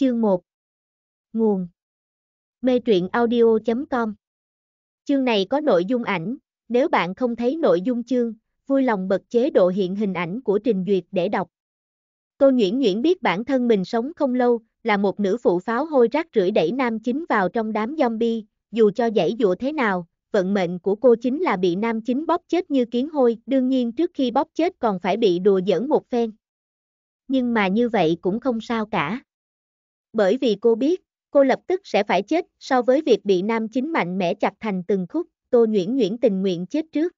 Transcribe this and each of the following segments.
Chương 1 Nguồn Mê truyện audio.com Chương này có nội dung ảnh, nếu bạn không thấy nội dung chương, vui lòng bật chế độ hiện hình ảnh của trình duyệt để đọc. Cô Nguyễn Nguyễn biết bản thân mình sống không lâu, là một nữ phụ pháo hôi rác rưởi đẩy nam chính vào trong đám zombie, dù cho dãy dụa thế nào, vận mệnh của cô chính là bị nam chính bóp chết như kiến hôi, đương nhiên trước khi bóp chết còn phải bị đùa giỡn một phen. Nhưng mà như vậy cũng không sao cả bởi vì cô biết, cô lập tức sẽ phải chết so với việc bị nam chính mạnh mẽ chặt thành từng khúc, Tô nhuyễn nhuyễn tình nguyện chết trước.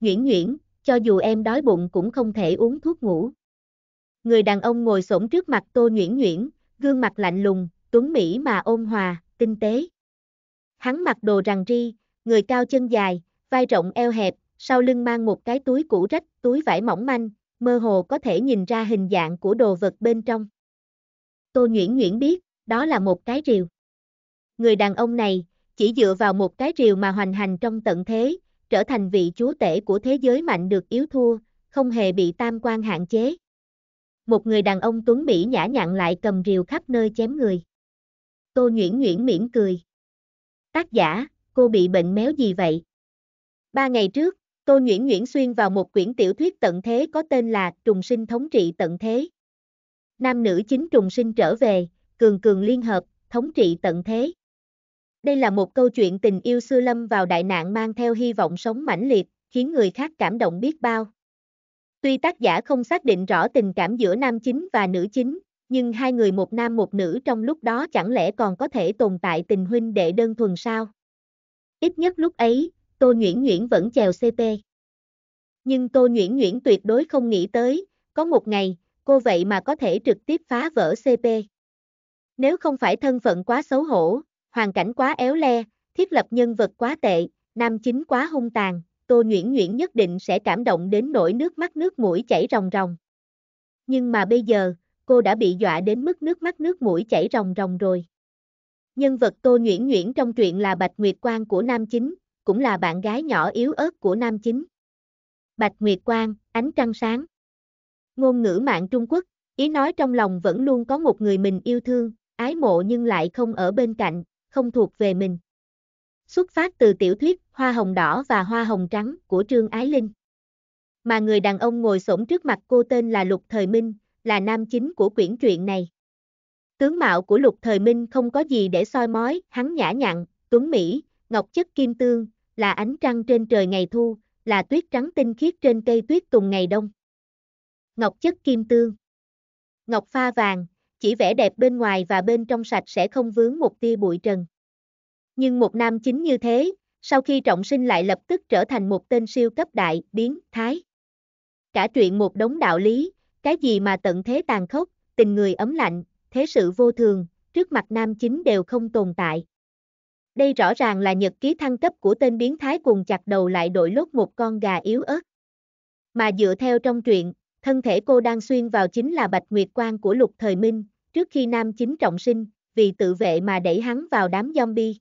Nhuyễn nhuyễn, cho dù em đói bụng cũng không thể uống thuốc ngủ. Người đàn ông ngồi xổm trước mặt Tô nhuyễn nhuyễn, gương mặt lạnh lùng, tuấn mỹ mà ôn hòa, tinh tế. Hắn mặc đồ rằng ri, người cao chân dài, vai rộng eo hẹp, sau lưng mang một cái túi cũ rách, túi vải mỏng manh, mơ hồ có thể nhìn ra hình dạng của đồ vật bên trong. Tô nhuyễn nhuyễn biết, đó là một cái rìu. Người đàn ông này, chỉ dựa vào một cái rìu mà hoành hành trong tận thế, trở thành vị chúa tể của thế giới mạnh được yếu thua, không hề bị tam quan hạn chế. Một người đàn ông tuấn Mỹ nhã nhặn lại cầm rìu khắp nơi chém người. Tô nhuyễn nhuyễn mỉm cười. Tác giả, cô bị bệnh méo gì vậy? Ba ngày trước, Tô nhuyễn nhuyễn xuyên vào một quyển tiểu thuyết tận thế có tên là Trùng sinh thống trị tận thế. Nam nữ chính trùng sinh trở về, cường cường liên hợp, thống trị tận thế. Đây là một câu chuyện tình yêu xưa lâm vào đại nạn mang theo hy vọng sống mãnh liệt, khiến người khác cảm động biết bao. Tuy tác giả không xác định rõ tình cảm giữa nam chính và nữ chính, nhưng hai người một nam một nữ trong lúc đó chẳng lẽ còn có thể tồn tại tình huynh đệ đơn thuần sao? Ít nhất lúc ấy, Tô Nguyễn Nguyễn vẫn chèo CP. Nhưng Tô Nguyễn Nguyễn tuyệt đối không nghĩ tới, có một ngày, cô vậy mà có thể trực tiếp phá vỡ CP. Nếu không phải thân phận quá xấu hổ, hoàn cảnh quá éo le, thiết lập nhân vật quá tệ, nam chính quá hung tàn, Tô Nhuyễn Nhuyễn nhất định sẽ cảm động đến nỗi nước mắt nước mũi chảy ròng ròng. Nhưng mà bây giờ, cô đã bị dọa đến mức nước mắt nước mũi chảy ròng ròng rồi. Nhân vật Tô Nhuyễn Nhuyễn trong truyện là Bạch Nguyệt Quang của nam chính, cũng là bạn gái nhỏ yếu ớt của nam chính. Bạch Nguyệt Quang, ánh trăng sáng ngôn ngữ mạng Trung Quốc, ý nói trong lòng vẫn luôn có một người mình yêu thương, ái mộ nhưng lại không ở bên cạnh, không thuộc về mình. Xuất phát từ tiểu thuyết Hoa hồng đỏ và Hoa hồng trắng của Trương Ái Linh. Mà người đàn ông ngồi xổm trước mặt cô tên là Lục Thời Minh, là nam chính của quyển truyện này. Tướng mạo của Lục Thời Minh không có gì để soi mói, hắn nhã nhặn, tuấn mỹ, ngọc chất kim tương, là ánh trăng trên trời ngày thu, là tuyết trắng tinh khiết trên cây tuyết tùng ngày đông. Ngọc chất kim tương. Ngọc pha vàng, chỉ vẻ đẹp bên ngoài và bên trong sạch sẽ không vướng một tia bụi trần. Nhưng một nam chính như thế, sau khi trọng sinh lại lập tức trở thành một tên siêu cấp đại, biến, thái. Cả chuyện một đống đạo lý, cái gì mà tận thế tàn khốc, tình người ấm lạnh, thế sự vô thường, trước mặt nam chính đều không tồn tại. Đây rõ ràng là nhật ký thăng cấp của tên biến thái cùng chặt đầu lại đội lốt một con gà yếu ớt. Mà dựa theo trong truyện, Thân thể cô đang xuyên vào chính là bạch nguyệt quan của lục thời minh, trước khi nam chính trọng sinh, vì tự vệ mà đẩy hắn vào đám zombie.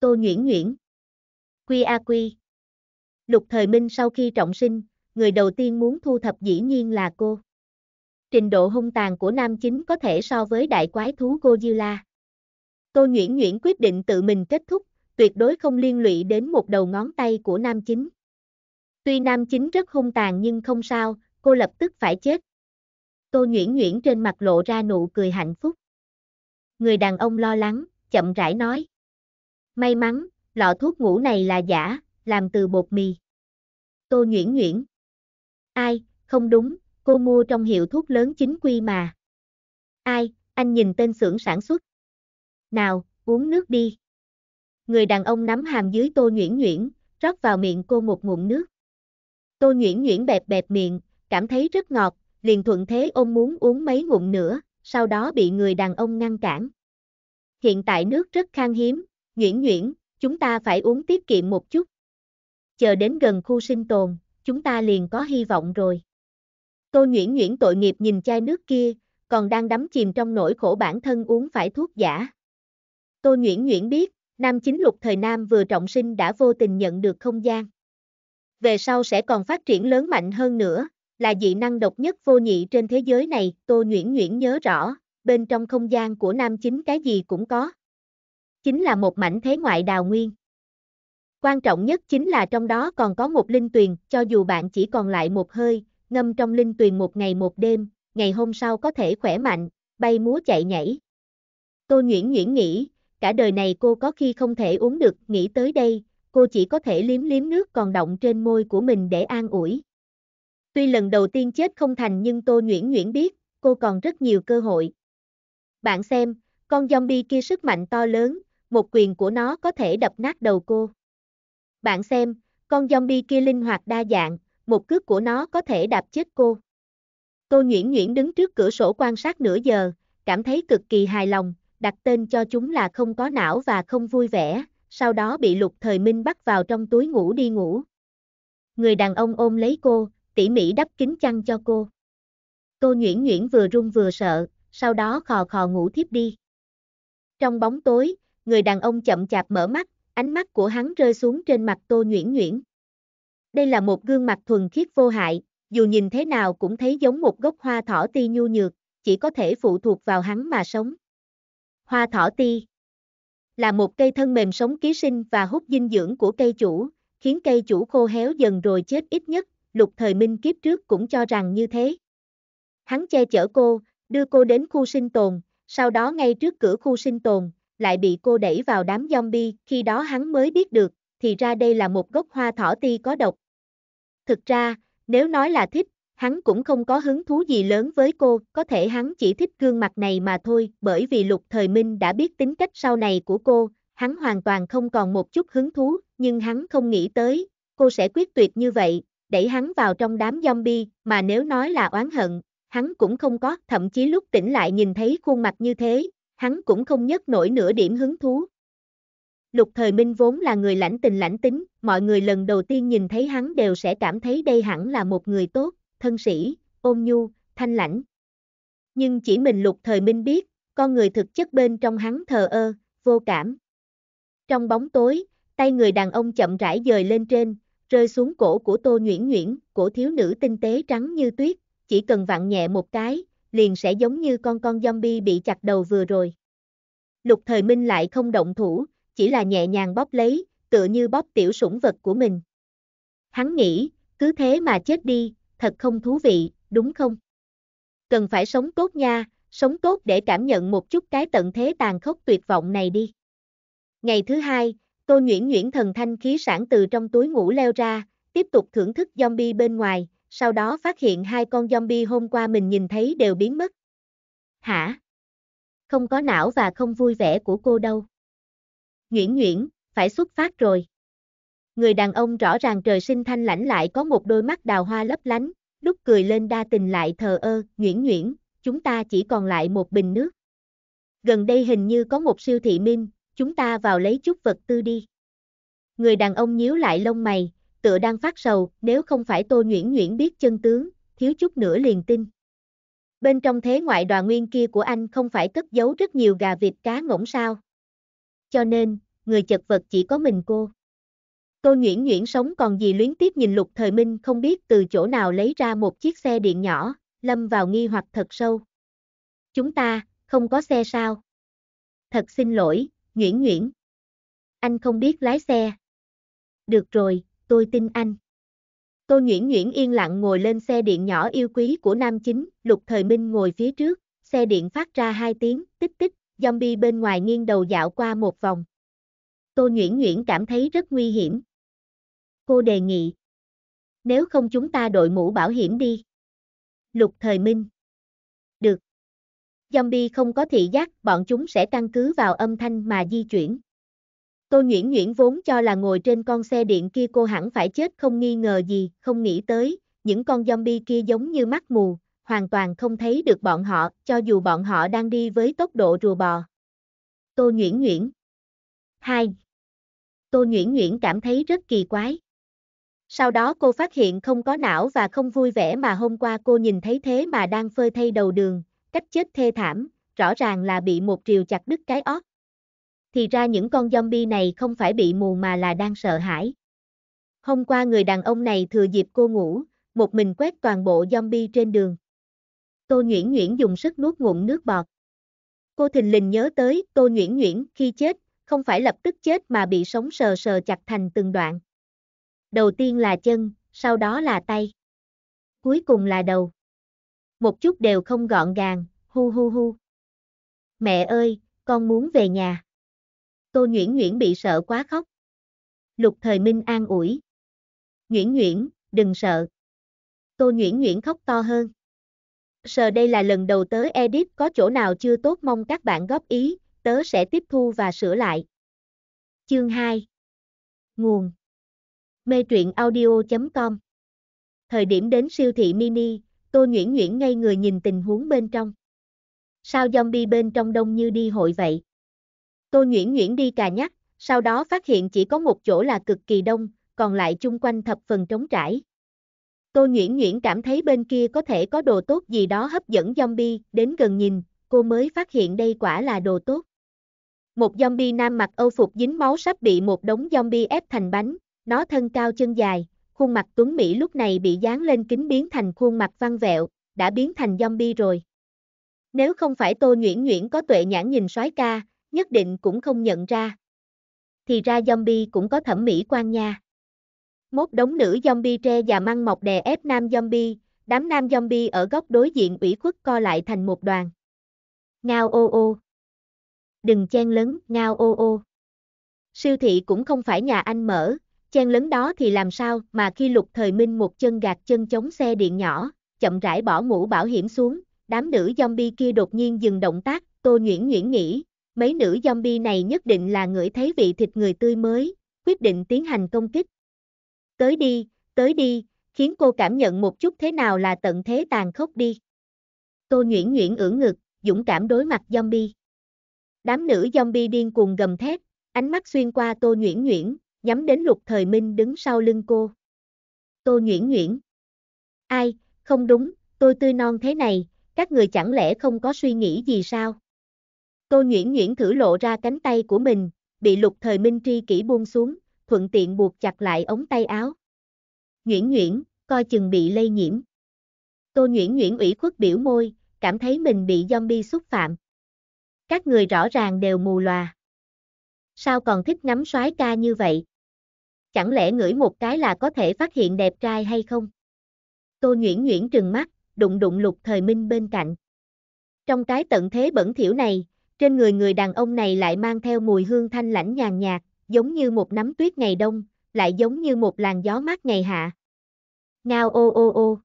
Tô Nguyễn Nguyễn Quy A Quy Lục thời minh sau khi trọng sinh, người đầu tiên muốn thu thập dĩ nhiên là cô. Trình độ hung tàn của nam chính có thể so với đại quái thú Godzilla. Tô Nguyễn Nguyễn quyết định tự mình kết thúc, tuyệt đối không liên lụy đến một đầu ngón tay của nam chính. Tuy nam chính rất hung tàn nhưng không sao, cô lập tức phải chết. Tô nhuyễn nhuyễn trên mặt lộ ra nụ cười hạnh phúc. Người đàn ông lo lắng, chậm rãi nói. May mắn, lọ thuốc ngủ này là giả, làm từ bột mì. Tô nhuyễn nhuyễn. Ai, không đúng, cô mua trong hiệu thuốc lớn chính quy mà. Ai, anh nhìn tên xưởng sản xuất. Nào, uống nước đi. Người đàn ông nắm hàm dưới Tô nhuyễn nhuyễn, rót vào miệng cô một ngụm nước. Tô nhuyễn nhuyễn bẹp bẹp miệng, cảm thấy rất ngọt, liền thuận thế ôm muốn uống mấy ngụm nữa, sau đó bị người đàn ông ngăn cản. Hiện tại nước rất khan hiếm, Nguyễn Nguyễn, chúng ta phải uống tiết kiệm một chút. Chờ đến gần khu sinh tồn, chúng ta liền có hy vọng rồi. Tô Nguyễn Nguyễn tội nghiệp nhìn chai nước kia, còn đang đắm chìm trong nỗi khổ bản thân uống phải thuốc giả. Tô Nguyễn Nguyễn biết, Nam Chính Lục thời Nam vừa trọng sinh đã vô tình nhận được không gian. Về sau sẽ còn phát triển lớn mạnh hơn nữa, là dị năng độc nhất vô nhị trên thế giới này, Tô Nhuyễn Nhuyễn nhớ rõ, bên trong không gian của nam chính cái gì cũng có. Chính là một mảnh thế ngoại đào nguyên. Quan trọng nhất chính là trong đó còn có một linh tuyền, cho dù bạn chỉ còn lại một hơi, ngâm trong linh tuyền một ngày một đêm, ngày hôm sau có thể khỏe mạnh, bay múa chạy nhảy. Tô Nhuyễn Nhuyễn nghĩ, cả đời này cô có khi không thể uống được, nghĩ tới đây, cô chỉ có thể liếm liếm nước còn động trên môi của mình để an ủi. Tuy lần đầu tiên chết không thành nhưng Tô Nguyễn Nguyễn biết, cô còn rất nhiều cơ hội. Bạn xem, con zombie kia sức mạnh to lớn, một quyền của nó có thể đập nát đầu cô. Bạn xem, con zombie kia linh hoạt đa dạng, một cước của nó có thể đạp chết cô. Tô Nguyễn Nguyễn đứng trước cửa sổ quan sát nửa giờ, cảm thấy cực kỳ hài lòng, đặt tên cho chúng là không có não và không vui vẻ, sau đó bị lục thời minh bắt vào trong túi ngủ đi ngủ. Người đàn ông ôm lấy cô, tỉ mỉ đắp kính chăn cho cô. Cô nhuyễn nhuyễn vừa run vừa sợ, sau đó khò khò ngủ thiếp đi. Trong bóng tối, người đàn ông chậm chạp mở mắt, ánh mắt của hắn rơi xuống trên mặt Tô nhuyễn nhuyễn. Đây là một gương mặt thuần khiết vô hại, dù nhìn thế nào cũng thấy giống một gốc hoa thỏ ti nhu nhược, chỉ có thể phụ thuộc vào hắn mà sống. Hoa thỏ ti là một cây thân mềm sống ký sinh và hút dinh dưỡng của cây chủ, khiến cây chủ khô héo dần rồi chết ít nhất, lục thời minh kiếp trước cũng cho rằng như thế. Hắn che chở cô, đưa cô đến khu sinh tồn, sau đó ngay trước cửa khu sinh tồn, lại bị cô đẩy vào đám zombie, khi đó hắn mới biết được, thì ra đây là một gốc hoa thỏ ti có độc. Thực ra, nếu nói là thích, hắn cũng không có hứng thú gì lớn với cô, có thể hắn chỉ thích gương mặt này mà thôi, bởi vì Lục Thời Minh đã biết tính cách sau này của cô, hắn hoàn toàn không còn một chút hứng thú, nhưng hắn không nghĩ tới, cô sẽ quyết tuyệt như vậy, đẩy hắn vào trong đám zombie, mà nếu nói là oán hận, hắn cũng không có, thậm chí lúc tỉnh lại nhìn thấy khuôn mặt như thế, hắn cũng không nhấc nổi nửa điểm hứng thú. Lục Thời Minh vốn là người lãnh tình lãnh tính, mọi người lần đầu tiên nhìn thấy hắn đều sẽ cảm thấy đây hẳn là một người tốt, thân sĩ, ôn nhu, thanh lãnh. Nhưng chỉ mình Lục Thời Minh biết, con người thực chất bên trong hắn thờ ơ, vô cảm. Trong bóng tối, tay người đàn ông chậm rãi dời lên trên, rơi xuống cổ của Tô Nhuyễn Nhuyễn, của thiếu nữ tinh tế trắng như tuyết, chỉ cần vặn nhẹ một cái, liền sẽ giống như con con zombie bị chặt đầu vừa rồi. Lục Thời Minh lại không động thủ, chỉ là nhẹ nhàng bóp lấy, tựa như bóp tiểu sủng vật của mình. Hắn nghĩ, cứ thế mà chết đi, thật không thú vị, đúng không? Cần phải sống tốt nha, sống tốt để cảm nhận một chút cái tận thế tàn khốc tuyệt vọng này đi. Ngày thứ hai, Tô Nguyễn Nguyễn thần thanh khí sản từ trong túi ngủ leo ra, tiếp tục thưởng thức zombie bên ngoài, sau đó phát hiện hai con zombie hôm qua mình nhìn thấy đều biến mất. Hả? Không có não và không vui vẻ của cô đâu. Nguyễn Nguyễn, phải xuất phát rồi. Người đàn ông rõ ràng trời sinh thanh lãnh lại có một đôi mắt đào hoa lấp lánh, lúc cười lên đa tình lại thờ ơ, Nguyễn Nguyễn, chúng ta chỉ còn lại một bình nước. Gần đây hình như có một siêu thị minh chúng ta vào lấy chút vật tư đi. Người đàn ông nhíu lại lông mày, tựa đang phát sầu, nếu không phải Tô Nguyễn Nguyễn biết chân tướng, thiếu chút nữa liền tin. Bên trong thế ngoại đoàn nguyên kia của anh không phải cất giấu rất nhiều gà vịt cá ngỗng sao. Cho nên, người chật vật chỉ có mình cô. Tô Nguyễn Nguyễn sống còn gì luyến tiếp nhìn Lục Thời Minh không biết từ chỗ nào lấy ra một chiếc xe điện nhỏ, lâm vào nghi hoặc thật sâu. Chúng ta, không có xe sao? Thật xin lỗi, Nguyễn Nguyễn. Anh không biết lái xe. Được rồi, tôi tin anh. Tôi Nguyễn Nguyễn yên lặng ngồi lên xe điện nhỏ yêu quý của Nam Chính, Lục Thời Minh ngồi phía trước, xe điện phát ra hai tiếng, tích tích, zombie bên ngoài nghiêng đầu dạo qua một vòng. Tô Nguyễn Nguyễn cảm thấy rất nguy hiểm. Cô đề nghị. Nếu không chúng ta đội mũ bảo hiểm đi. Lục Thời Minh zombie không có thị giác, bọn chúng sẽ căn cứ vào âm thanh mà di chuyển. Tô Nguyễn Nguyễn vốn cho là ngồi trên con xe điện kia cô hẳn phải chết không nghi ngờ gì, không nghĩ tới, những con zombie kia giống như mắt mù, hoàn toàn không thấy được bọn họ, cho dù bọn họ đang đi với tốc độ rùa bò. Tô Nguyễn Nguyễn 2. Tô Nguyễn Nguyễn cảm thấy rất kỳ quái. Sau đó cô phát hiện không có não và không vui vẻ mà hôm qua cô nhìn thấy thế mà đang phơi thay đầu đường, cách chết thê thảm, rõ ràng là bị một triều chặt đứt cái ót. Thì ra những con zombie này không phải bị mù mà là đang sợ hãi. Hôm qua người đàn ông này thừa dịp cô ngủ, một mình quét toàn bộ zombie trên đường. Tô Nhuyễn Nhuyễn dùng sức nuốt ngụm nước bọt. Cô thình lình nhớ tới Tô Nhuyễn Nhuyễn khi chết, không phải lập tức chết mà bị sống sờ sờ chặt thành từng đoạn. Đầu tiên là chân, sau đó là tay. Cuối cùng là đầu một chút đều không gọn gàng, hu hu hu. Mẹ ơi, con muốn về nhà. Tô Nhuyễn Nhuyễn bị sợ quá khóc. Lục Thời Minh an ủi. Nhuyễn Nhuyễn, đừng sợ. Tô Nhuyễn Nhuyễn khóc to hơn. Sợ đây là lần đầu tớ edit có chỗ nào chưa tốt mong các bạn góp ý, tớ sẽ tiếp thu và sửa lại. Chương 2 Nguồn Mê truyện audio.com Thời điểm đến siêu thị mini, Tô Nguyễn Nguyễn ngay người nhìn tình huống bên trong. Sao zombie bên trong đông như đi hội vậy? Tô Nguyễn Nguyễn đi cà nhắc, sau đó phát hiện chỉ có một chỗ là cực kỳ đông, còn lại chung quanh thập phần trống trải. Tô Nguyễn Nguyễn cảm thấy bên kia có thể có đồ tốt gì đó hấp dẫn zombie, đến gần nhìn, cô mới phát hiện đây quả là đồ tốt. Một zombie nam mặc âu phục dính máu sắp bị một đống zombie ép thành bánh, nó thân cao chân dài, khuôn mặt Tuấn Mỹ lúc này bị dán lên kính biến thành khuôn mặt văn vẹo, đã biến thành zombie rồi. Nếu không phải Tô Nhuyễn Nhuyễn có tuệ nhãn nhìn soái ca, nhất định cũng không nhận ra. Thì ra zombie cũng có thẩm mỹ quan nha. Mốt đống nữ zombie tre và măng mọc đè ép nam zombie, đám nam zombie ở góc đối diện ủy khuất co lại thành một đoàn. Ngao ô ô. Đừng chen lấn, ngao ô ô. Siêu thị cũng không phải nhà anh mở, chen lấn đó thì làm sao mà khi lục thời minh một chân gạt chân chống xe điện nhỏ, chậm rãi bỏ mũ bảo hiểm xuống, đám nữ zombie kia đột nhiên dừng động tác, tô nhuyễn nhuyễn nghĩ, mấy nữ zombie này nhất định là ngửi thấy vị thịt người tươi mới, quyết định tiến hành công kích. Tới đi, tới đi, khiến cô cảm nhận một chút thế nào là tận thế tàn khốc đi. Tô nhuyễn nhuyễn ưỡn ngực, dũng cảm đối mặt zombie. Đám nữ zombie điên cuồng gầm thét, ánh mắt xuyên qua tô nhuyễn nhuyễn, nhắm đến lục thời minh đứng sau lưng cô. Tô Nhuyễn Nhuyễn. Ai, không đúng, tôi tươi non thế này, các người chẳng lẽ không có suy nghĩ gì sao? Tô Nhuyễn Nhuyễn thử lộ ra cánh tay của mình, bị lục thời minh tri kỹ buông xuống, thuận tiện buộc chặt lại ống tay áo. Nhuyễn Nhuyễn, coi chừng bị lây nhiễm. Tô Nhuyễn Nhuyễn ủy khuất biểu môi, cảm thấy mình bị zombie xúc phạm. Các người rõ ràng đều mù lòa. Sao còn thích ngắm soái ca như vậy? chẳng lẽ ngửi một cái là có thể phát hiện đẹp trai hay không? Tô nhuyễn nhuyễn trừng mắt, đụng đụng lục thời minh bên cạnh. Trong cái tận thế bẩn thỉu này, trên người người đàn ông này lại mang theo mùi hương thanh lãnh nhàn nhạt, giống như một nắm tuyết ngày đông, lại giống như một làn gió mát ngày hạ. Ngao ô ô ô.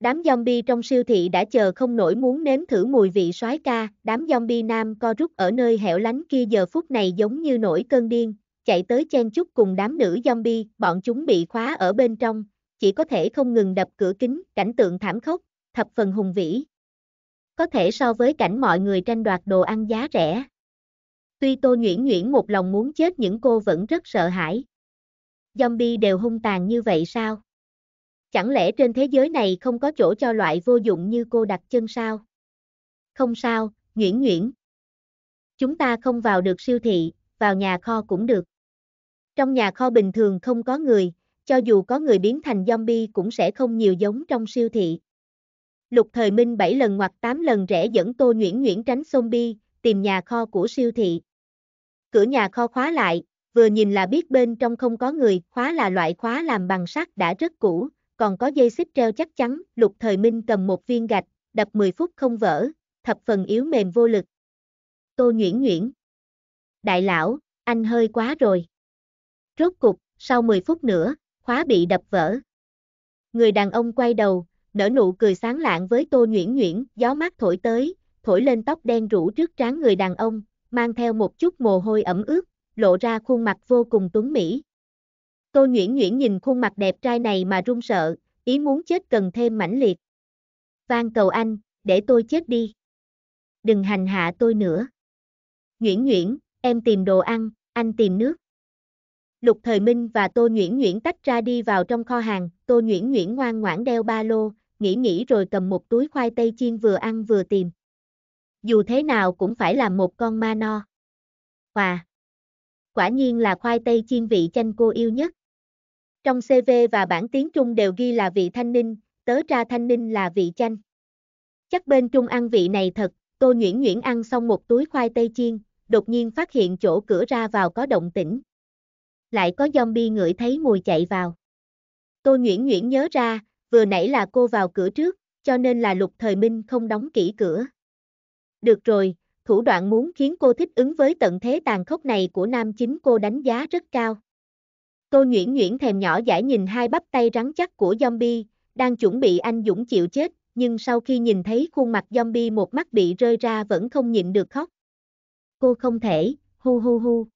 Đám zombie trong siêu thị đã chờ không nổi muốn nếm thử mùi vị soái ca, đám zombie nam co rút ở nơi hẻo lánh kia giờ phút này giống như nổi cơn điên, chạy tới chen chúc cùng đám nữ zombie, bọn chúng bị khóa ở bên trong, chỉ có thể không ngừng đập cửa kính, cảnh tượng thảm khốc, thập phần hùng vĩ. Có thể so với cảnh mọi người tranh đoạt đồ ăn giá rẻ. Tuy Tô Nhuyễn Nhuyễn một lòng muốn chết những cô vẫn rất sợ hãi. Zombie đều hung tàn như vậy sao? Chẳng lẽ trên thế giới này không có chỗ cho loại vô dụng như cô đặt chân sao? Không sao, Nhuyễn Nhuyễn. Chúng ta không vào được siêu thị, vào nhà kho cũng được. Trong nhà kho bình thường không có người, cho dù có người biến thành zombie cũng sẽ không nhiều giống trong siêu thị. Lục Thời Minh 7 lần hoặc 8 lần rẽ dẫn Tô Nhuyễn Nhuyễn tránh zombie, tìm nhà kho của siêu thị. Cửa nhà kho khóa lại, vừa nhìn là biết bên trong không có người, khóa là loại khóa làm bằng sắt đã rất cũ, còn có dây xích treo chắc chắn, Lục Thời Minh cầm một viên gạch, đập 10 phút không vỡ, thập phần yếu mềm vô lực. Tô Nhuyễn Nhuyễn Đại lão, anh hơi quá rồi. Rốt cục, sau 10 phút nữa, khóa bị đập vỡ. Người đàn ông quay đầu, nở nụ cười sáng lạng với Tô Nhuyễn Nhuyễn, gió mát thổi tới, thổi lên tóc đen rủ trước trán người đàn ông, mang theo một chút mồ hôi ẩm ướt, lộ ra khuôn mặt vô cùng tuấn mỹ. Tô Nhuyễn Nhuyễn nhìn khuôn mặt đẹp trai này mà run sợ, ý muốn chết cần thêm mãnh liệt. Van cầu anh, để tôi chết đi. Đừng hành hạ tôi nữa. Nhuyễn Nhuyễn, em tìm đồ ăn, anh tìm nước. Lục Thời Minh và Tô Nhuyễn Nhuyễn tách ra đi vào trong kho hàng, Tô Nhuyễn Nhuyễn ngoan ngoãn đeo ba lô, nghĩ nghĩ rồi cầm một túi khoai tây chiên vừa ăn vừa tìm. Dù thế nào cũng phải làm một con ma no. Hòa! Quả nhiên là khoai tây chiên vị chanh cô yêu nhất. Trong CV và bản tiếng Trung đều ghi là vị thanh ninh, tớ ra thanh ninh là vị chanh. Chắc bên Trung ăn vị này thật, Tô Nhuyễn Nhuyễn ăn xong một túi khoai tây chiên, đột nhiên phát hiện chỗ cửa ra vào có động tĩnh, lại có zombie ngửi thấy mùi chạy vào. Tôi Nguyễn Nguyễn nhớ ra, vừa nãy là cô vào cửa trước, cho nên là lục thời minh không đóng kỹ cửa. Được rồi, thủ đoạn muốn khiến cô thích ứng với tận thế tàn khốc này của nam chính cô đánh giá rất cao. Tô Nguyễn Nguyễn thèm nhỏ giải nhìn hai bắp tay rắn chắc của zombie, đang chuẩn bị anh Dũng chịu chết, nhưng sau khi nhìn thấy khuôn mặt zombie một mắt bị rơi ra vẫn không nhịn được khóc. Cô không thể, hu hu hu.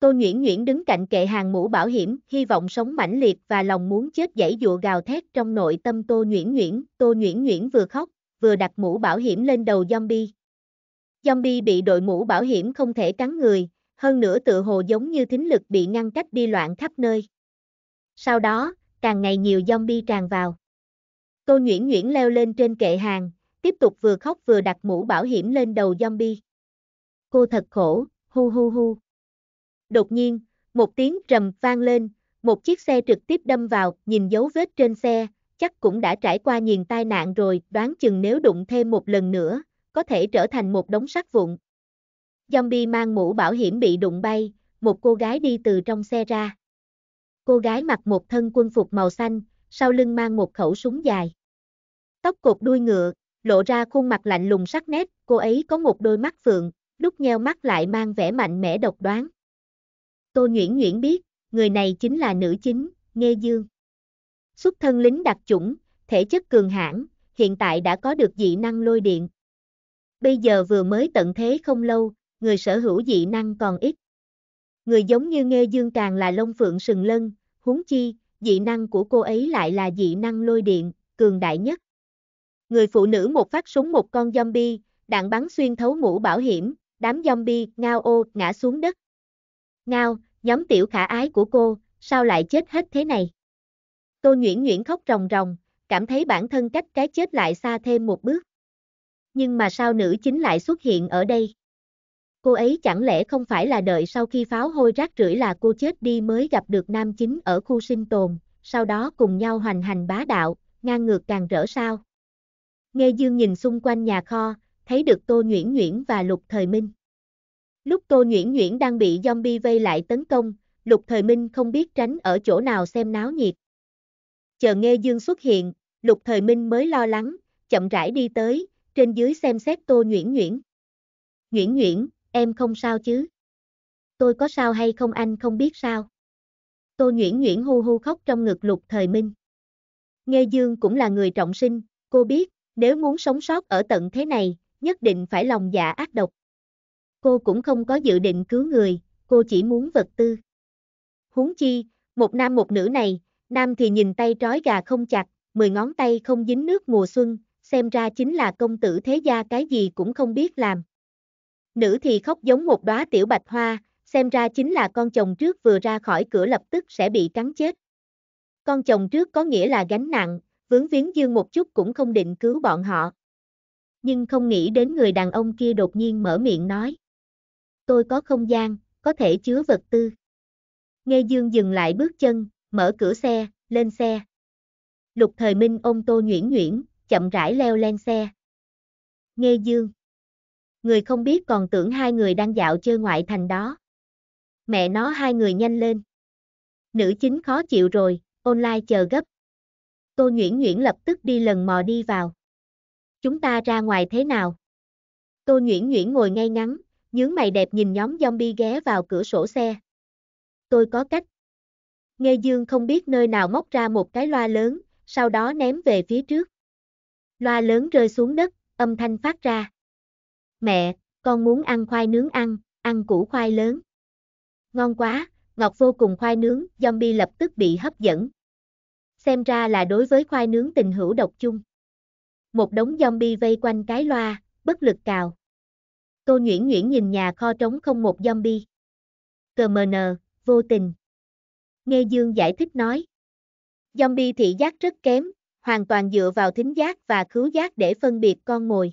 Tô Nguyễn Nguyễn đứng cạnh kệ hàng mũ bảo hiểm, hy vọng sống mãnh liệt và lòng muốn chết dãy dụa gào thét trong nội tâm Tô Nguyễn Nguyễn. Tô Nguyễn Nguyễn vừa khóc, vừa đặt mũ bảo hiểm lên đầu zombie. Zombie bị đội mũ bảo hiểm không thể cắn người, hơn nữa tự hồ giống như thính lực bị ngăn cách đi loạn khắp nơi. Sau đó, càng ngày nhiều zombie tràn vào. Tô Nguyễn Nguyễn leo lên trên kệ hàng, tiếp tục vừa khóc vừa đặt mũ bảo hiểm lên đầu zombie. Cô thật khổ, hu hu hu. Đột nhiên, một tiếng rầm vang lên, một chiếc xe trực tiếp đâm vào, nhìn dấu vết trên xe, chắc cũng đã trải qua nhiều tai nạn rồi, đoán chừng nếu đụng thêm một lần nữa, có thể trở thành một đống sắt vụn. Zombie mang mũ bảo hiểm bị đụng bay, một cô gái đi từ trong xe ra. Cô gái mặc một thân quân phục màu xanh, sau lưng mang một khẩu súng dài. Tóc cột đuôi ngựa, lộ ra khuôn mặt lạnh lùng sắc nét, cô ấy có một đôi mắt phượng, lúc nheo mắt lại mang vẻ mạnh mẽ độc đoán. Tô Nguyễn Nguyễn biết, người này chính là nữ chính, Nghê Dương. Xuất thân lính đặc chủng, thể chất cường hãn, hiện tại đã có được dị năng lôi điện. Bây giờ vừa mới tận thế không lâu, người sở hữu dị năng còn ít. Người giống như Nghê Dương càng là lông phượng sừng lân, huống chi, dị năng của cô ấy lại là dị năng lôi điện, cường đại nhất. Người phụ nữ một phát súng một con zombie, đạn bắn xuyên thấu mũ bảo hiểm, đám zombie ngao ô ngã xuống đất, ngao, nhóm tiểu khả ái của cô, sao lại chết hết thế này? Tô nhuyễn nhuyễn khóc ròng ròng, cảm thấy bản thân cách cái chết lại xa thêm một bước. Nhưng mà sao nữ chính lại xuất hiện ở đây? Cô ấy chẳng lẽ không phải là đợi sau khi pháo hôi rác rưởi là cô chết đi mới gặp được nam chính ở khu sinh tồn, sau đó cùng nhau hoành hành bá đạo, ngang ngược càng rỡ sao? Nghe Dương nhìn xung quanh nhà kho, thấy được Tô nhuyễn nhuyễn và Lục Thời Minh. Lúc Tô Nhuyễn Nhuyễn đang bị zombie vây lại tấn công, Lục Thời Minh không biết tránh ở chỗ nào xem náo nhiệt. Chờ Nghe Dương xuất hiện, Lục Thời Minh mới lo lắng, chậm rãi đi tới, trên dưới xem xét Tô Nhuyễn Nhuyễn. Nhuyễn Nhuyễn, em không sao chứ? Tôi có sao hay không anh không biết sao? Tô Nhuyễn Nhuyễn hu hu khóc trong ngực Lục Thời Minh. Nghe Dương cũng là người trọng sinh, cô biết, nếu muốn sống sót ở tận thế này, nhất định phải lòng dạ ác độc cô cũng không có dự định cứu người, cô chỉ muốn vật tư. Huống chi, một nam một nữ này, nam thì nhìn tay trói gà không chặt, mười ngón tay không dính nước mùa xuân, xem ra chính là công tử thế gia cái gì cũng không biết làm. Nữ thì khóc giống một đóa tiểu bạch hoa, xem ra chính là con chồng trước vừa ra khỏi cửa lập tức sẽ bị cắn chết. Con chồng trước có nghĩa là gánh nặng, vướng viếng dương một chút cũng không định cứu bọn họ. Nhưng không nghĩ đến người đàn ông kia đột nhiên mở miệng nói tôi có không gian, có thể chứa vật tư. Nghe Dương dừng lại bước chân, mở cửa xe, lên xe. Lục Thời Minh ôm Tô Nhuyễn Nhuyễn, chậm rãi leo lên xe. Nghe Dương. Người không biết còn tưởng hai người đang dạo chơi ngoại thành đó. Mẹ nó hai người nhanh lên. Nữ chính khó chịu rồi, online chờ gấp. Tô Nhuyễn Nhuyễn lập tức đi lần mò đi vào. Chúng ta ra ngoài thế nào? Tô Nhuyễn Nhuyễn ngồi ngay ngắn, nhướng mày đẹp nhìn nhóm zombie ghé vào cửa sổ xe. Tôi có cách. Nghe Dương không biết nơi nào móc ra một cái loa lớn, sau đó ném về phía trước. Loa lớn rơi xuống đất, âm thanh phát ra. Mẹ, con muốn ăn khoai nướng ăn, ăn củ khoai lớn. Ngon quá, ngọc vô cùng khoai nướng, zombie lập tức bị hấp dẫn. Xem ra là đối với khoai nướng tình hữu độc chung. Một đống zombie vây quanh cái loa, bất lực cào. Tô Nhuyễn Nhuyễn nhìn nhà kho trống không một zombie. Cờ mờ nờ, vô tình. Nghe Dương giải thích nói. Zombie thị giác rất kém, hoàn toàn dựa vào thính giác và khứu giác để phân biệt con mồi.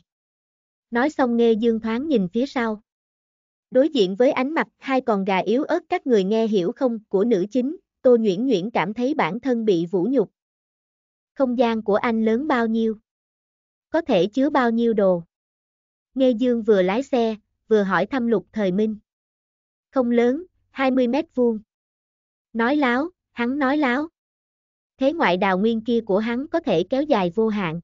Nói xong nghe Dương thoáng nhìn phía sau. Đối diện với ánh mặt hai con gà yếu ớt các người nghe hiểu không của nữ chính, Tô Nhuyễn Nhuyễn cảm thấy bản thân bị vũ nhục. Không gian của anh lớn bao nhiêu? Có thể chứa bao nhiêu đồ? Nghe Dương vừa lái xe, vừa hỏi thăm lục thời minh. Không lớn, 20 mét vuông. Nói láo, hắn nói láo. Thế ngoại đào nguyên kia của hắn có thể kéo dài vô hạn.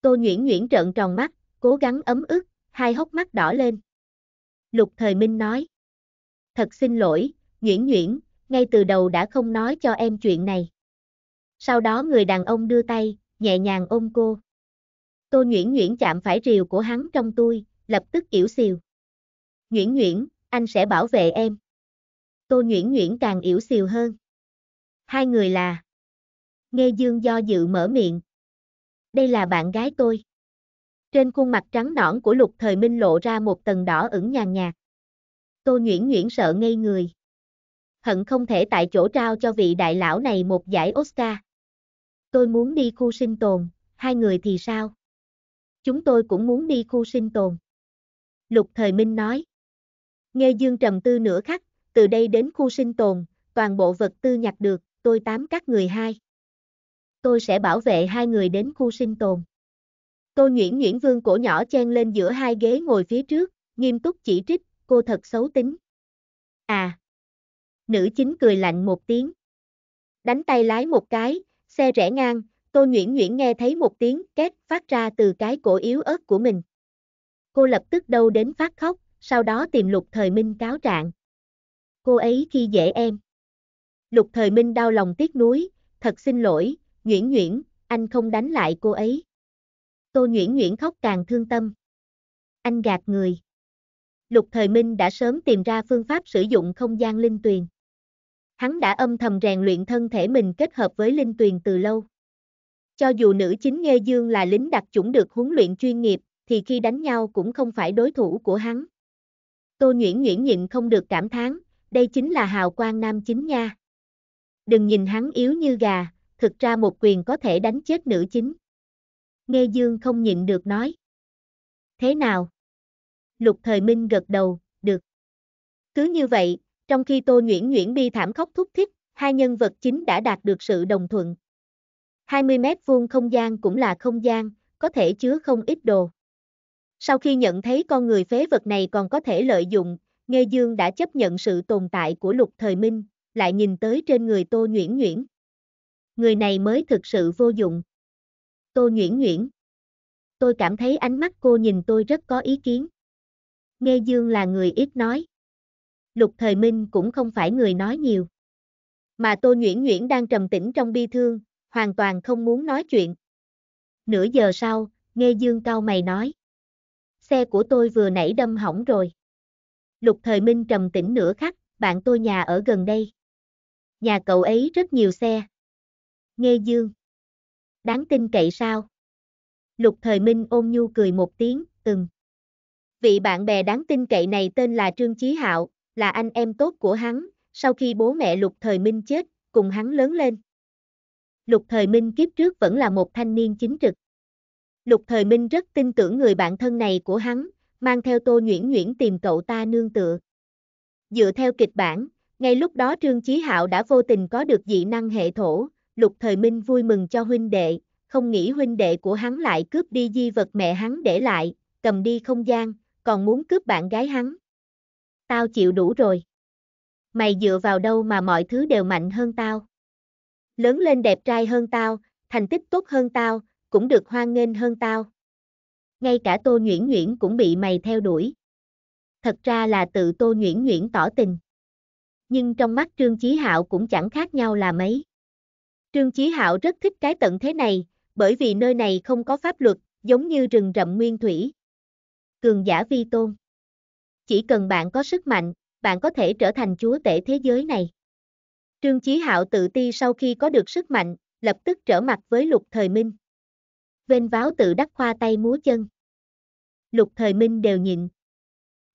Tô Nhuyễn Nhuyễn trợn tròn mắt, cố gắng ấm ức, hai hốc mắt đỏ lên. Lục Thời Minh nói. Thật xin lỗi, Nhuyễn Nhuyễn, ngay từ đầu đã không nói cho em chuyện này. Sau đó người đàn ông đưa tay, nhẹ nhàng ôm cô. Tô Nguyễn Nguyễn chạm phải rìu của hắn trong tôi, lập tức yểu xìu. Nguyễn Nguyễn, anh sẽ bảo vệ em. Tô Nguyễn Nguyễn càng yểu xìu hơn. Hai người là. Nghe Dương do dự mở miệng. Đây là bạn gái tôi. Trên khuôn mặt trắng nõn của Lục Thời Minh lộ ra một tầng đỏ ửng nhàn nhạt. Tô Nguyễn Nguyễn sợ ngây người. Hận không thể tại chỗ trao cho vị đại lão này một giải Oscar. Tôi muốn đi khu sinh tồn, hai người thì sao? chúng tôi cũng muốn đi khu sinh tồn. Lục Thời Minh nói. Nghe Dương trầm tư nửa khắc, từ đây đến khu sinh tồn, toàn bộ vật tư nhặt được, tôi tám các người hai. Tôi sẽ bảo vệ hai người đến khu sinh tồn. Tôi nhuyễn nhuyễn Vương cổ nhỏ chen lên giữa hai ghế ngồi phía trước, nghiêm túc chỉ trích, cô thật xấu tính. À! Nữ chính cười lạnh một tiếng. Đánh tay lái một cái, xe rẽ ngang, Tô Nguyễn Nguyễn nghe thấy một tiếng két phát ra từ cái cổ yếu ớt của mình. Cô lập tức đâu đến phát khóc, sau đó tìm Lục Thời Minh cáo trạng. Cô ấy khi dễ em. Lục Thời Minh đau lòng tiếc nuối, thật xin lỗi, Nguyễn Nguyễn, anh không đánh lại cô ấy. Tô Nguyễn Nguyễn khóc càng thương tâm. Anh gạt người. Lục Thời Minh đã sớm tìm ra phương pháp sử dụng không gian linh tuyền. Hắn đã âm thầm rèn luyện thân thể mình kết hợp với linh tuyền từ lâu. Cho dù nữ chính Nghê Dương là lính đặc chủng được huấn luyện chuyên nghiệp, thì khi đánh nhau cũng không phải đối thủ của hắn. Tô Nhuyễn Nhuyễn nhịn không được cảm thán, đây chính là hào quang nam chính nha. Đừng nhìn hắn yếu như gà, thực ra một quyền có thể đánh chết nữ chính. Nghe Dương không nhịn được nói. Thế nào? Lục Thời Minh gật đầu, được. Cứ như vậy, trong khi Tô Nhuyễn Nhuyễn bi thảm khóc thúc thích, hai nhân vật chính đã đạt được sự đồng thuận. 20 mét vuông không gian cũng là không gian, có thể chứa không ít đồ. Sau khi nhận thấy con người phế vật này còn có thể lợi dụng, Nghê Dương đã chấp nhận sự tồn tại của lục thời minh, lại nhìn tới trên người Tô Nhuyễn Nhuyễn. Người này mới thực sự vô dụng. Tô Nhuyễn Nhuyễn. Tôi cảm thấy ánh mắt cô nhìn tôi rất có ý kiến. Nghê Dương là người ít nói. Lục thời minh cũng không phải người nói nhiều. Mà Tô Nhuyễn Nhuyễn đang trầm tĩnh trong bi thương, hoàn toàn không muốn nói chuyện. Nửa giờ sau, Nghe Dương cao mày nói. Xe của tôi vừa nãy đâm hỏng rồi. Lục Thời Minh trầm tĩnh nửa khắc, bạn tôi nhà ở gần đây. Nhà cậu ấy rất nhiều xe. Nghe Dương. Đáng tin cậy sao? Lục Thời Minh ôm nhu cười một tiếng, từng. Vị bạn bè đáng tin cậy này tên là Trương Chí Hạo, là anh em tốt của hắn, sau khi bố mẹ Lục Thời Minh chết, cùng hắn lớn lên. Lục Thời Minh kiếp trước vẫn là một thanh niên chính trực. Lục Thời Minh rất tin tưởng người bạn thân này của hắn, mang theo Tô Nhuyễn Nhuyễn tìm cậu ta nương tựa. Dựa theo kịch bản, ngay lúc đó Trương Chí Hạo đã vô tình có được dị năng hệ thổ, Lục Thời Minh vui mừng cho huynh đệ, không nghĩ huynh đệ của hắn lại cướp đi di vật mẹ hắn để lại, cầm đi không gian, còn muốn cướp bạn gái hắn. Tao chịu đủ rồi. Mày dựa vào đâu mà mọi thứ đều mạnh hơn tao? lớn lên đẹp trai hơn tao, thành tích tốt hơn tao, cũng được hoan nghênh hơn tao. Ngay cả Tô Nhuyễn Nhuyễn cũng bị mày theo đuổi. Thật ra là tự Tô Nhuyễn Nhuyễn tỏ tình. Nhưng trong mắt Trương Chí Hạo cũng chẳng khác nhau là mấy. Trương Chí Hạo rất thích cái tận thế này, bởi vì nơi này không có pháp luật, giống như rừng rậm nguyên thủy. Cường giả vi tôn. Chỉ cần bạn có sức mạnh, bạn có thể trở thành chúa tể thế giới này. Trương Chí Hạo tự ti sau khi có được sức mạnh, lập tức trở mặt với Lục Thời Minh. Vên váo tự đắc khoa tay múa chân. Lục Thời Minh đều nhịn.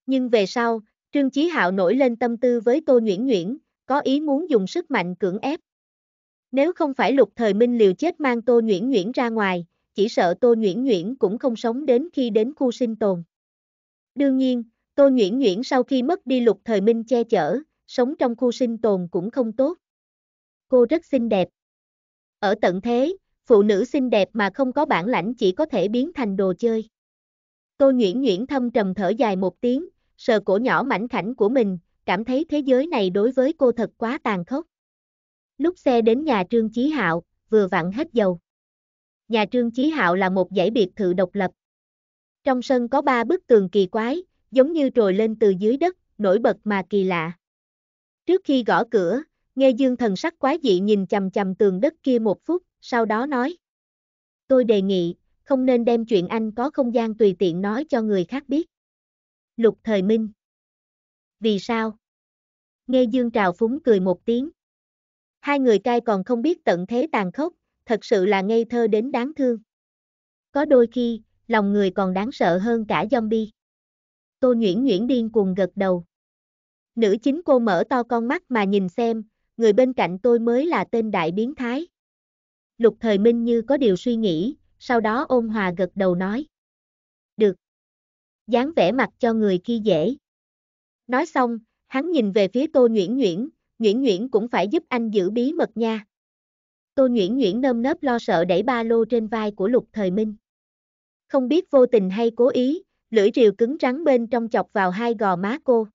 Nhưng về sau, Trương Chí Hạo nổi lên tâm tư với Tô Nhuyễn Nhuyễn, có ý muốn dùng sức mạnh cưỡng ép. Nếu không phải Lục Thời Minh liều chết mang Tô Nhuyễn Nhuyễn ra ngoài, chỉ sợ Tô Nhuyễn Nhuyễn cũng không sống đến khi đến khu sinh tồn. Đương nhiên, Tô Nhuyễn Nhuyễn sau khi mất đi Lục Thời Minh che chở, sống trong khu sinh tồn cũng không tốt. Cô rất xinh đẹp. Ở tận thế, phụ nữ xinh đẹp mà không có bản lãnh chỉ có thể biến thành đồ chơi. Tô Nguyễn Nguyễn thâm trầm thở dài một tiếng, sờ cổ nhỏ mảnh khảnh của mình, cảm thấy thế giới này đối với cô thật quá tàn khốc. Lúc xe đến nhà Trương Chí Hạo, vừa vặn hết dầu. Nhà Trương Chí Hạo là một dãy biệt thự độc lập. Trong sân có ba bức tường kỳ quái, giống như trồi lên từ dưới đất, nổi bật mà kỳ lạ. Trước khi gõ cửa, nghe dương thần sắc quái dị nhìn chầm chầm tường đất kia một phút, sau đó nói. Tôi đề nghị, không nên đem chuyện anh có không gian tùy tiện nói cho người khác biết. Lục thời minh. Vì sao? Nghe dương trào phúng cười một tiếng. Hai người cai còn không biết tận thế tàn khốc, thật sự là ngây thơ đến đáng thương. Có đôi khi, lòng người còn đáng sợ hơn cả zombie. Tô Nhuyễn Nhuyễn điên cuồng gật đầu. Nữ chính cô mở to con mắt mà nhìn xem, người bên cạnh tôi mới là tên đại biến thái. Lục thời minh như có điều suy nghĩ, sau đó ôn hòa gật đầu nói. Được. dáng vẻ mặt cho người khi dễ. Nói xong, hắn nhìn về phía tô nhuyễn nhuyễn, nhuyễn nhuyễn cũng phải giúp anh giữ bí mật nha. Tô nhuyễn nhuyễn nơm nớp lo sợ đẩy ba lô trên vai của lục thời minh. Không biết vô tình hay cố ý, lưỡi rìu cứng rắn bên trong chọc vào hai gò má cô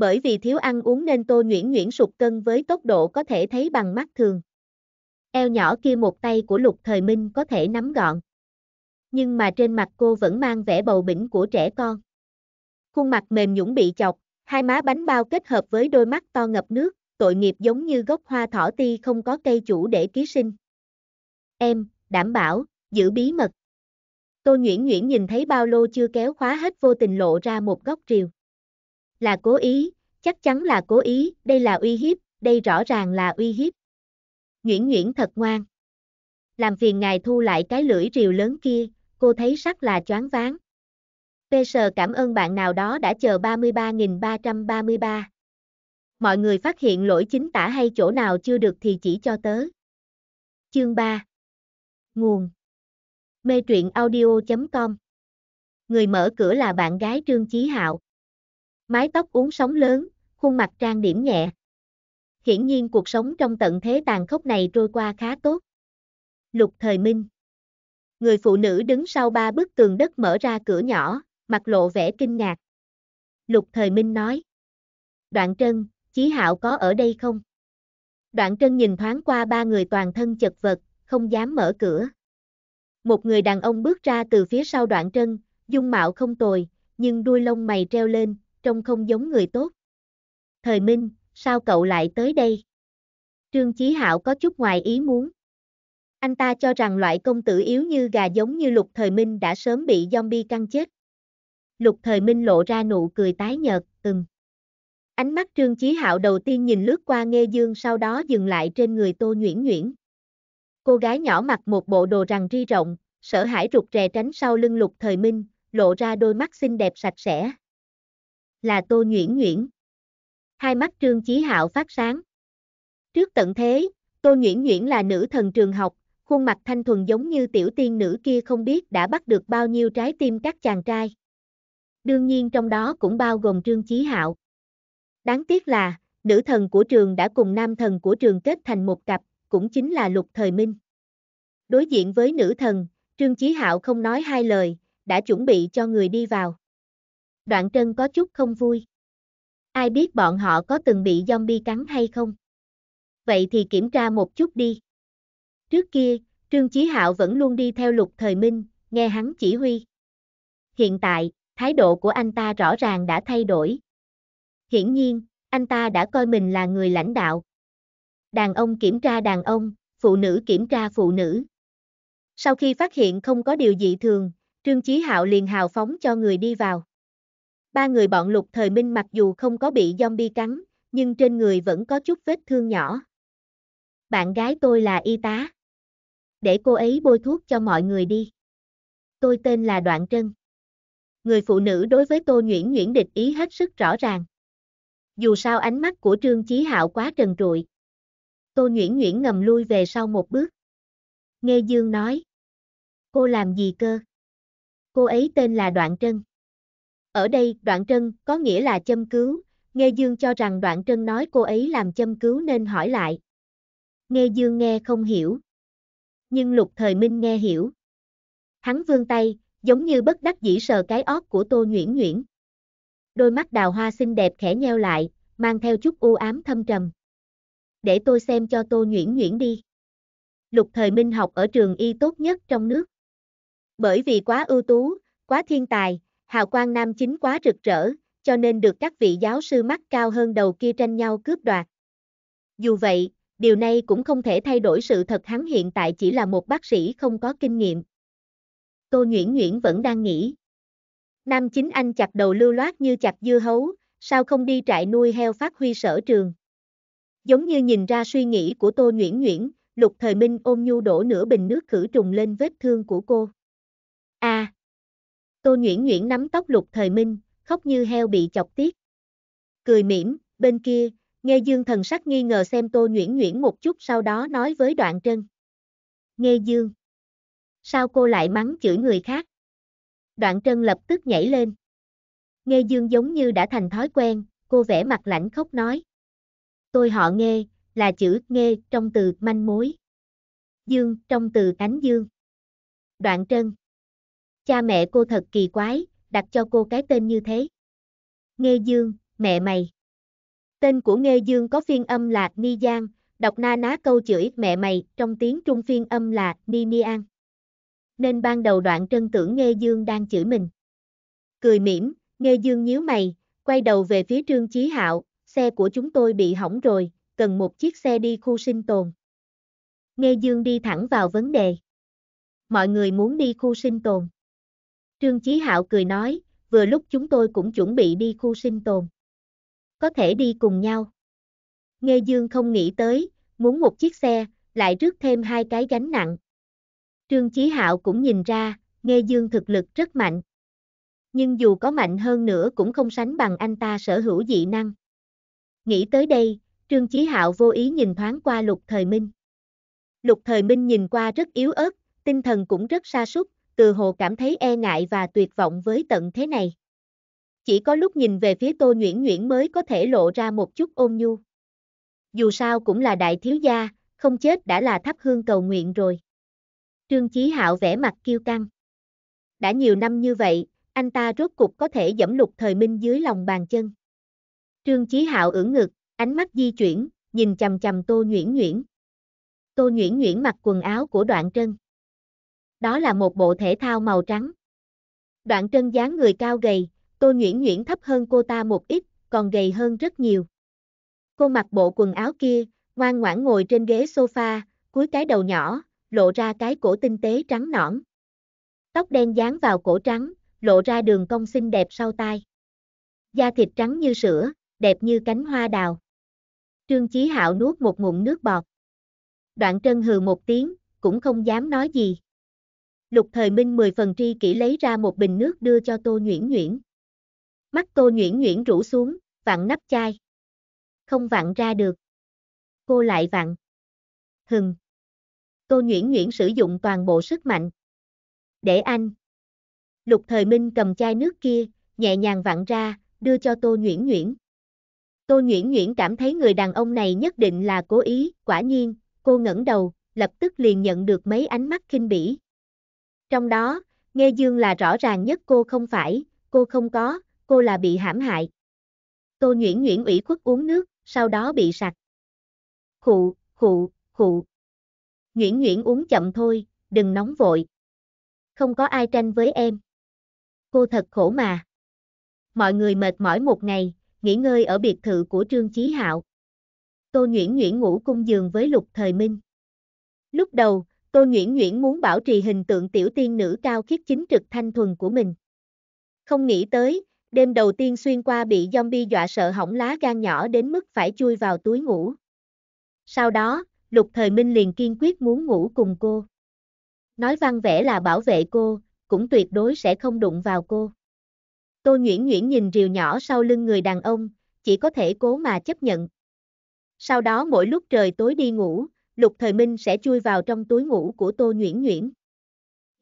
bởi vì thiếu ăn uống nên Tô nhuyễn nhuyễn sụt cân với tốc độ có thể thấy bằng mắt thường. Eo nhỏ kia một tay của Lục Thời Minh có thể nắm gọn. Nhưng mà trên mặt cô vẫn mang vẻ bầu bỉnh của trẻ con. Khuôn mặt mềm nhũng bị chọc, hai má bánh bao kết hợp với đôi mắt to ngập nước, tội nghiệp giống như gốc hoa thỏ ti không có cây chủ để ký sinh. Em, đảm bảo, giữ bí mật. Tô Nguyễn Nguyễn nhìn thấy bao lô chưa kéo khóa hết vô tình lộ ra một góc rìu là cố ý, chắc chắn là cố ý, đây là uy hiếp, đây rõ ràng là uy hiếp. Nguyễn Nguyễn thật ngoan. Làm phiền ngài thu lại cái lưỡi rìu lớn kia, cô thấy sắc là choáng váng. Sờ cảm ơn bạn nào đó đã chờ 33.333. Mọi người phát hiện lỗi chính tả hay chỗ nào chưa được thì chỉ cho tớ. Chương 3 Nguồn Mê truyện audio.com Người mở cửa là bạn gái Trương Chí Hạo mái tóc uốn sóng lớn, khuôn mặt trang điểm nhẹ. Hiển nhiên cuộc sống trong tận thế tàn khốc này trôi qua khá tốt. Lục Thời Minh Người phụ nữ đứng sau ba bức tường đất mở ra cửa nhỏ, mặt lộ vẻ kinh ngạc. Lục Thời Minh nói Đoạn Trân, Chí Hạo có ở đây không? Đoạn Trân nhìn thoáng qua ba người toàn thân chật vật, không dám mở cửa. Một người đàn ông bước ra từ phía sau Đoạn Trân, dung mạo không tồi, nhưng đuôi lông mày treo lên, trông không giống người tốt. Thời Minh, sao cậu lại tới đây? Trương Chí Hạo có chút ngoài ý muốn. Anh ta cho rằng loại công tử yếu như gà giống như Lục Thời Minh đã sớm bị zombie căng chết. Lục Thời Minh lộ ra nụ cười tái nhợt, ừm. Ánh mắt Trương Chí Hạo đầu tiên nhìn lướt qua Nghe Dương sau đó dừng lại trên người Tô Nhuyễn Nhuyễn. Cô gái nhỏ mặc một bộ đồ rằng ri rộng, sợ hãi rụt rè tránh sau lưng Lục Thời Minh, lộ ra đôi mắt xinh đẹp sạch sẽ, là Tô Nhuyễn Nhuyễn. Hai mắt Trương Chí Hạo phát sáng. Trước tận thế, Tô Nhuyễn Nhuyễn là nữ thần trường học, khuôn mặt thanh thuần giống như tiểu tiên nữ kia không biết đã bắt được bao nhiêu trái tim các chàng trai. Đương nhiên trong đó cũng bao gồm Trương Chí Hạo. Đáng tiếc là, nữ thần của trường đã cùng nam thần của trường kết thành một cặp, cũng chính là Lục Thời Minh. Đối diện với nữ thần, Trương Chí Hạo không nói hai lời, đã chuẩn bị cho người đi vào đoạn trân có chút không vui. Ai biết bọn họ có từng bị zombie cắn hay không? Vậy thì kiểm tra một chút đi. Trước kia, Trương Chí Hạo vẫn luôn đi theo lục thời minh, nghe hắn chỉ huy. Hiện tại, thái độ của anh ta rõ ràng đã thay đổi. Hiển nhiên, anh ta đã coi mình là người lãnh đạo. Đàn ông kiểm tra đàn ông, phụ nữ kiểm tra phụ nữ. Sau khi phát hiện không có điều dị thường, Trương Chí Hạo liền hào phóng cho người đi vào ba người bọn lục thời minh mặc dù không có bị zombie cắn, nhưng trên người vẫn có chút vết thương nhỏ. Bạn gái tôi là y tá. Để cô ấy bôi thuốc cho mọi người đi. Tôi tên là Đoạn Trân. Người phụ nữ đối với Tô Nhuyễn Nhuyễn địch ý hết sức rõ ràng. Dù sao ánh mắt của Trương Chí Hạo quá trần trụi. Tô Nhuyễn Nhuyễn ngầm lui về sau một bước. Nghe Dương nói. Cô làm gì cơ? Cô ấy tên là Đoạn Trân. Ở đây, đoạn trân có nghĩa là châm cứu, Nghe Dương cho rằng đoạn trân nói cô ấy làm châm cứu nên hỏi lại. Nghe Dương nghe không hiểu. Nhưng Lục Thời Minh nghe hiểu. Hắn vươn tay, giống như bất đắc dĩ sờ cái ót của Tô Nguyễn Nguyễn. Đôi mắt đào hoa xinh đẹp khẽ nheo lại, mang theo chút u ám thâm trầm. Để tôi xem cho Tô Nguyễn Nguyễn đi. Lục Thời Minh học ở trường y tốt nhất trong nước. Bởi vì quá ưu tú, quá thiên tài, hào quang nam chính quá rực rỡ, cho nên được các vị giáo sư mắt cao hơn đầu kia tranh nhau cướp đoạt. Dù vậy, điều này cũng không thể thay đổi sự thật hắn hiện tại chỉ là một bác sĩ không có kinh nghiệm. Cô Nguyễn Nguyễn vẫn đang nghĩ. Nam chính anh chặt đầu lưu loát như chặt dưa hấu, sao không đi trại nuôi heo phát huy sở trường. Giống như nhìn ra suy nghĩ của Tô Nguyễn Nguyễn, Lục Thời Minh ôm nhu đổ nửa bình nước khử trùng lên vết thương của cô. À, Tô Nguyễn Nguyễn nắm tóc lục thời minh, khóc như heo bị chọc tiết. Cười mỉm, bên kia, nghe dương thần sắc nghi ngờ xem Tô Nguyễn Nguyễn một chút sau đó nói với đoạn trân. Nghe dương. Sao cô lại mắng chửi người khác? Đoạn trân lập tức nhảy lên. Nghe dương giống như đã thành thói quen, cô vẽ mặt lạnh khóc nói. Tôi họ nghe, là chữ nghe trong từ manh mối. Dương trong từ cánh dương. Đoạn trân cha mẹ cô thật kỳ quái, đặt cho cô cái tên như thế. Nghe Dương, mẹ mày. Tên của Nghe Dương có phiên âm là Ni Giang, đọc na ná câu chửi mẹ mày trong tiếng trung phiên âm là Ni Ni An. Nên ban đầu đoạn trân tưởng Nghe Dương đang chửi mình. Cười mỉm, Nghe Dương nhíu mày, quay đầu về phía Trương Chí Hạo, xe của chúng tôi bị hỏng rồi, cần một chiếc xe đi khu sinh tồn. Nghe Dương đi thẳng vào vấn đề. Mọi người muốn đi khu sinh tồn. Trương Chí Hạo cười nói, vừa lúc chúng tôi cũng chuẩn bị đi khu sinh tồn. Có thể đi cùng nhau. Nghe Dương không nghĩ tới, muốn một chiếc xe, lại rước thêm hai cái gánh nặng. Trương Chí Hạo cũng nhìn ra, Nghe Dương thực lực rất mạnh. Nhưng dù có mạnh hơn nữa cũng không sánh bằng anh ta sở hữu dị năng. Nghĩ tới đây, Trương Chí Hạo vô ý nhìn thoáng qua Lục Thời Minh. Lục Thời Minh nhìn qua rất yếu ớt, tinh thần cũng rất sa sút, từ hồ cảm thấy e ngại và tuyệt vọng với tận thế này. Chỉ có lúc nhìn về phía Tô Nguyễn Nguyễn mới có thể lộ ra một chút ôn nhu. Dù sao cũng là đại thiếu gia, không chết đã là thắp hương cầu nguyện rồi. Trương Chí Hạo vẻ mặt kiêu căng. Đã nhiều năm như vậy, anh ta rốt cục có thể dẫm lục thời minh dưới lòng bàn chân. Trương Chí Hạo ưỡn ngực, ánh mắt di chuyển, nhìn chầm chầm Tô Nguyễn Nguyễn. Tô Nguyễn Nguyễn mặc quần áo của đoạn trân đó là một bộ thể thao màu trắng. Đoạn trân dáng người cao gầy, Tô Nguyễn Nguyễn thấp hơn cô ta một ít, còn gầy hơn rất nhiều. Cô mặc bộ quần áo kia, ngoan ngoãn ngồi trên ghế sofa, cúi cái đầu nhỏ, lộ ra cái cổ tinh tế trắng nõn. Tóc đen dán vào cổ trắng, lộ ra đường cong xinh đẹp sau tai. Da thịt trắng như sữa, đẹp như cánh hoa đào. Trương Chí Hạo nuốt một ngụm nước bọt. Đoạn Trân hừ một tiếng, cũng không dám nói gì. Lục Thời Minh mười phần tri kỹ lấy ra một bình nước đưa cho Tô Nhuyễn Nhuyễn. Mắt Tô Nhuyễn Nhuyễn rủ xuống, vặn nắp chai. Không vặn ra được. Cô lại vặn. Hừng. Tô Nhuyễn Nhuyễn sử dụng toàn bộ sức mạnh. Để anh. Lục Thời Minh cầm chai nước kia, nhẹ nhàng vặn ra, đưa cho Tô Nhuyễn Nhuyễn. Tô Nhuyễn Nhuyễn cảm thấy người đàn ông này nhất định là cố ý, quả nhiên, cô ngẩng đầu, lập tức liền nhận được mấy ánh mắt khinh bỉ. Trong đó, Nghe Dương là rõ ràng nhất cô không phải, cô không có, cô là bị hãm hại. Tô Nhuyễn Nhuyễn ủy khuất uống nước, sau đó bị sặc. Khụ, khụ, khụ. Nhuyễn Nhuyễn uống chậm thôi, đừng nóng vội. Không có ai tranh với em. Cô thật khổ mà. Mọi người mệt mỏi một ngày, nghỉ ngơi ở biệt thự của Trương Chí Hạo. Tô Nhuyễn Nhuyễn ngủ cung giường với Lục Thời Minh. Lúc đầu, Tô Nguyễn Nguyễn muốn bảo trì hình tượng tiểu tiên nữ cao khiết chính trực thanh thuần của mình. Không nghĩ tới, đêm đầu tiên xuyên qua bị zombie dọa sợ hỏng lá gan nhỏ đến mức phải chui vào túi ngủ. Sau đó, Lục Thời Minh liền kiên quyết muốn ngủ cùng cô. Nói văn vẽ là bảo vệ cô, cũng tuyệt đối sẽ không đụng vào cô. Tô Nguyễn Nguyễn nhìn rìu nhỏ sau lưng người đàn ông, chỉ có thể cố mà chấp nhận. Sau đó mỗi lúc trời tối đi ngủ, Lục Thời Minh sẽ chui vào trong túi ngủ của Tô Nhuyễn Nhuyễn.